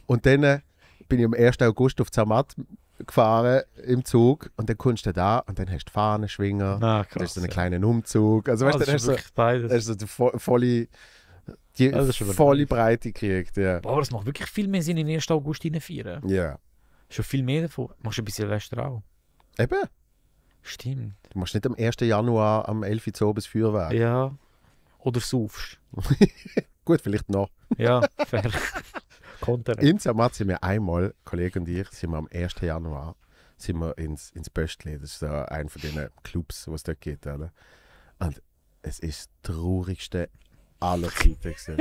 Und dann äh, bin ich am 1. August auf Zermatt gefahren im Zug und dann kommst du da und dann hast du Fahnenschwinger, ah, krass, dann hast du einen kleinen Umzug. Also, weißt, also dann hast du so, also, oh, beides. so die vo volle die also volle Breite kriegt, ja. Boah, das macht wirklich viel mehr Sinn, in 1. August feiern. Ja. Schon viel mehr davon. Machst du ein bisschen Silvester auch. Eben. Stimmt. Du machst nicht am 1. Januar am 11. Uhr oben das Feuerwerk. Ja. Oder saufst. Gut, vielleicht noch. Ja, fair. Kontern. In Zermatt sind wir einmal, Kollege und ich, sind wir am 1. Januar sind wir ins, ins Böstli. Das ist so ein von den Clubs, was es dort gibt. Oder? Und es ist das traurigste alle Feedbacks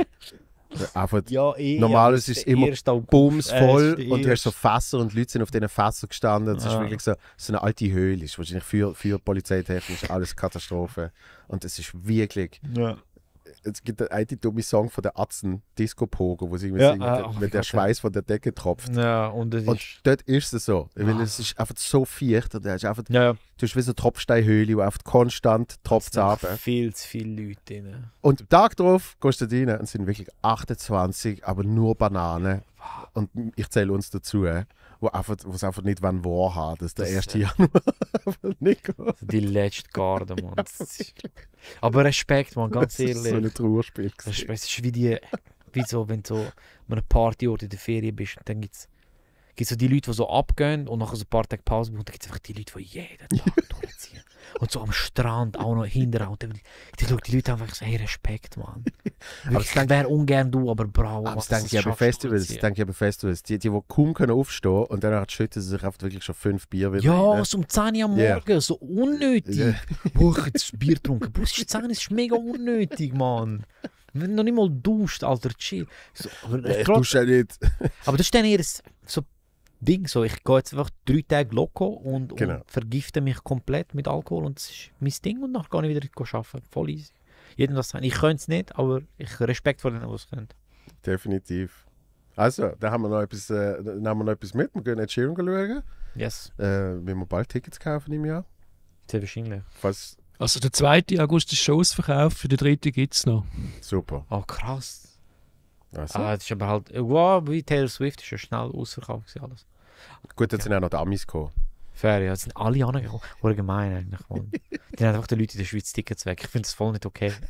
Einfach, ja, ich, eh, normal ist es immer Bums äh, voll äh, und du hast so Fässer und Leute sind auf diesen Fässern gestanden. Es ja. ist ah. wirklich so, so eine alte Höhle. Ist wahrscheinlich für, für polizeitechnisch alles Katastrophe. Und es ist wirklich. Ja es gibt einen dummen Song von der Atzen, Disco Pogo, wo sie ja, singen, ah, wenn der Schweiß von der Decke tropft. Ja, und, und ist dort ist es so. Weil es ist einfach so feucht und einfach, ja, ja. du hast wie so eine Tropfsteinhöhle, wo einfach konstant tropft es ab. viel zu viele Leute drin. Und am Tag drauf gehst du rein und sind wirklich 28, aber nur Bananen. Und ich zähle uns dazu wo einfach, es einfach nicht wollen wahrhaben dass der das, 1. Äh, ja. Januar von Nico. Die letzte Garde, Mann. Aber Respekt, Mann, ganz ehrlich. Das ist so ein Trauerspiel. Respekt, das ist wie die, wie so, wenn du an einem Partyort in der Ferien bist und dann gibt es gibt's so die Leute, die so abgehen und nach so ein paar Tagen Pause machen, dann gibt es einfach die Leute, die jeden Tag durchziehen. Und so am Strand auch noch hinterher. Und dann, die, die Leute haben einfach gesagt, hey, Respekt, Mann. Wirklich, ich wäre ungern du, aber bravo. Aber das denke ich aber Festivals, das denke ich aber Festivals. Die, die, die kaum können aufstehen und danach halt schütten sie sich oft wirklich schon fünf Bier wieder. Ja, rein. Ne? so um 10 Uhr am yeah. Morgen, so unnötig. Yeah. Boah, jetzt Bier getrunken. Bloß ist 10 ist mega unnötig, Mann. Wenn du noch nicht mal duscht, Alter, chill. So, aber, ich dusche ja nicht. aber das ist dann eher so Ding. So, ich gehe jetzt einfach drei Tage locker und, genau. und, vergifte mich komplett mit Alkohol und das ist mein Ding und dann kann ich wieder arbeiten. Voll easy. Jedem das sein. Ich könnte es nicht, aber ich Respekt vor denen, die es können. Definitiv. Also, da haben wir noch etwas, äh, haben wir noch etwas mit. Wir gehen jetzt Schirm schauen. Yes. Äh, wir wir bald Tickets kaufen im Jahr? Sehr wahrscheinlich. Falls also der 2. August ist schon ausverkauft, für den 3. gibt es noch. Super. Oh krass. Also. Ah, das ist aber halt, wow, wie Taylor Swift ist ja schnell ausverkauft alles. Gut, jetzt sind auch noch die Amis gekommen. Fair, ja. Jetzt sind alle angekommen. Oder gemein eigentlich. Mann. Dann haben einfach die Leute in der Schweiz Tickets weg. Ich finde das voll nicht okay.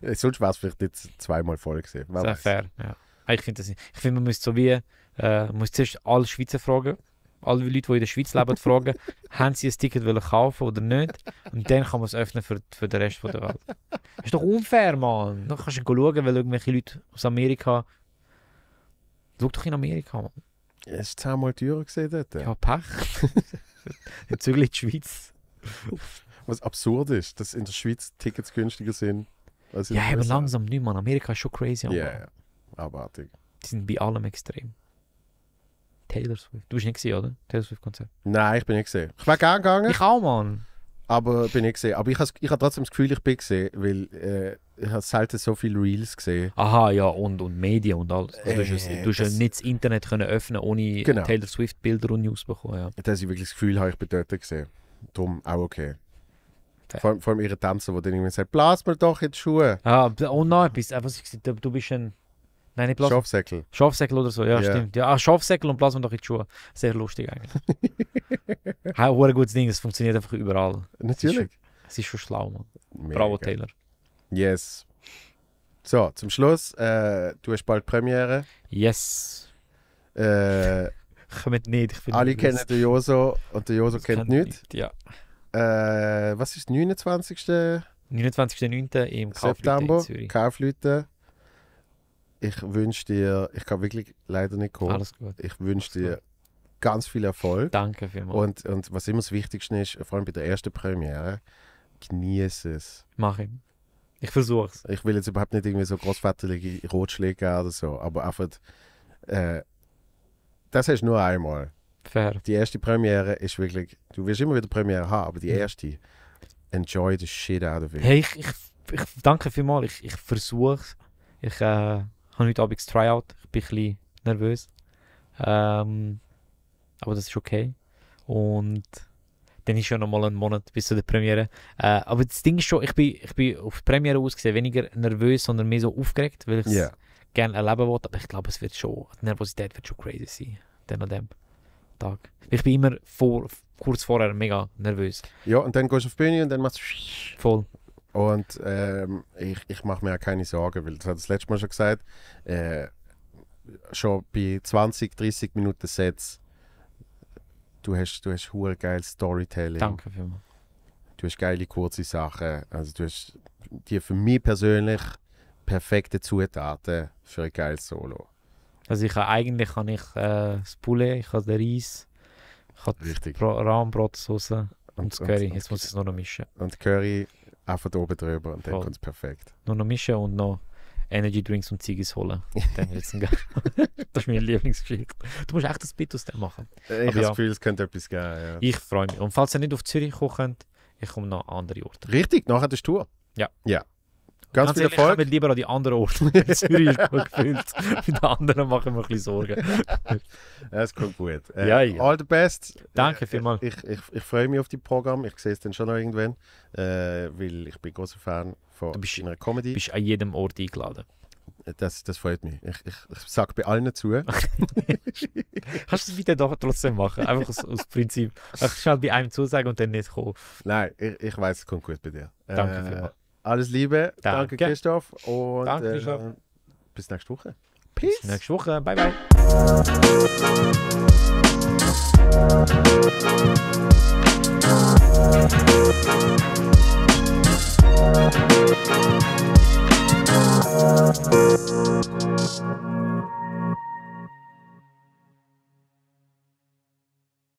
Äh, sonst wäre es vielleicht jetzt zweimal voll gewesen. Sehr fair, ja. Ich finde, find, man müsste so wie, äh, muss zuerst alle Schweizer fragen, alle Leute, die in der Schweiz leben, fragen, haben sie ein Ticket wollen kaufen oder nicht? Und dann kann man es öffnen für, für den Rest der Welt. Das ist doch unfair, Mann. Dann kannst du schauen, weil irgendwelche Leute aus Amerika... Schau doch in Amerika, Mann. Hast du zehnmal teurer gesehen dort? Ja, Pech. in Zürich die Schweiz. Was absurd ist, dass in der Schweiz Tickets günstiger sind als in Ja, aber langsam nicht, man. Amerika ist schon crazy. Ja, ja. abartig. Die sind bei allem extrem. Taylor Swift. Du hast nicht gesehen, oder? Taylor Swift Konzert. Nein, ich bin nicht gesehen. Ich wäre gerne gegangen. Ich auch, Mann aber bin ich gesehen. Aber ich habe ich trotzdem das Gefühl, ich bin gesehen, weil äh, ich habe selten so viele Reels gesehen. Aha, ja, und, und Medien und alles. Also, du hast, äh, du hast das, nicht das Internet können öffnen ohne genau. Taylor Swift Bilder und News bekommen. Ja. Dass ich wirklich das Gefühl habe, ich bin dort gesehen. Darum auch okay. Vor, allem, vor allem ihre Tänzer, die dann irgendwie sagen, blas mir doch jetzt Schuhe. Ah, oh nein, bist, äh, was ich, gesagt, du bist ein Nein, nicht Schafsäckel. Schafsäckel oder so, ja, yeah. stimmt. Ja, ah, Schafsäckel und Blasen doch in die Schuhe. Sehr lustig eigentlich. Ein gutes Ding, es funktioniert einfach überall. Natürlich. Es ist schon schlau, Mann. Mega. Bravo, Taylor. Yes. So, zum Schluss, äh, du hast bald Premiere. Yes. Äh, Kommt nicht. Ich alle kennen den Joso und der Joso kennt nichts. Nicht, ja. Äh, was ist der 29.? 29.09. im Kaufleute in Zürich. Kaufleute ich wünsche dir, ich kann wirklich leider nicht kommen. Alles gut. Ich wünsche dir ganz viel Erfolg. Danke vielmals. Und, und was immer das Wichtigste ist, vor allem bei der ersten Premiere, genieße es. Mach ich. Ich versuche es. Ich will jetzt überhaupt nicht irgendwie so großväterliche Rotschläge oder so, aber einfach, äh, das hast du nur einmal. Fair. Die erste Premiere ist wirklich, du wirst immer wieder Premiere haben, aber die mhm. erste, enjoy the shit out of it. Hey, ich, ich, ich danke vielmals, ich, ich versuche es. Ich, äh, ich habe heute Abend das Tryout. Ich bin ein bisschen nervös. Ähm, aber das ist okay. Und dann ist ja noch mal ein Monat bis zu der Premiere. Äh, aber das Ding ist schon, ich bin, ich bin auf die Premiere ausgesehen weniger nervös, sondern mehr so aufgeregt, weil ich es yeah. gerne erleben wollte. Aber ich glaube, es wird schon, die Nervosität wird schon crazy sein, dann an dem Tag. Ich bin immer vor, kurz vorher mega nervös. Ja, und dann gehst du auf die Bühne und dann machst du... Voll. Und ähm, ich, ich mache mir auch keine Sorgen, weil das hat das letzte Mal schon gesagt. Äh, schon bei 20, 30 Minuten Sets, du hast, du hast hohe geiles Storytelling. Danke vielmals. Du hast geile kurze Sachen. Also du hast die für mich persönlich perfekte Zutaten für ein geiles Solo. Also ich habe eigentlich kann ich äh, das Poulet, ich habe den Reis, ich habe Richtig. und, und, das Curry. Und, Jetzt muss ich es nur noch mischen. Und Curry Einfach da oben drüber und dann kommt es perfekt. Nur noch mischen und noch Energy Drinks und Ziggis holen. Dann wird's ein das ist meine Lieblingsgeschichte. Du musst echt das Bit aus dem machen. Äh, ich habe ja, das Gefühl, es könnte etwas geben. Ja. Ich freue mich. Und falls ihr nicht auf Zürich kommen könnt, ich komme noch an andere Orte. Richtig, nachher der Tour. Ja. Ja. Ganz, Ganz ehrlich, Erfolg. Ich lieber an die anderen Orte. Zürich ist gut gefüllt. Mit den anderen machen wir ein bisschen Sorgen. Es kommt gut. Äh, ja, ja. All the best. Danke vielmals. Ich, ich, ich freue mich auf die Programm. Ich sehe es dann schon noch irgendwann, äh, weil ich bin großer Fan von du bist, einer Comedy. Du bist an jedem Ort eingeladen. Das, das freut mich. Ich, ich, ich sage bei allen zu. Kannst du es wieder doch trotzdem machen? Einfach aus, aus Prinzip. Ich schaue bei einem zusagen und dann nicht kommen. Nein, ich, ich weiß, es kommt gut bei dir. Danke äh, vielmals. Alles Liebe. Danke, Danke Christoph. Und Danke, äh, Christoph. bis nächste Woche. Peace. Bis nächste Woche. Bye, bye.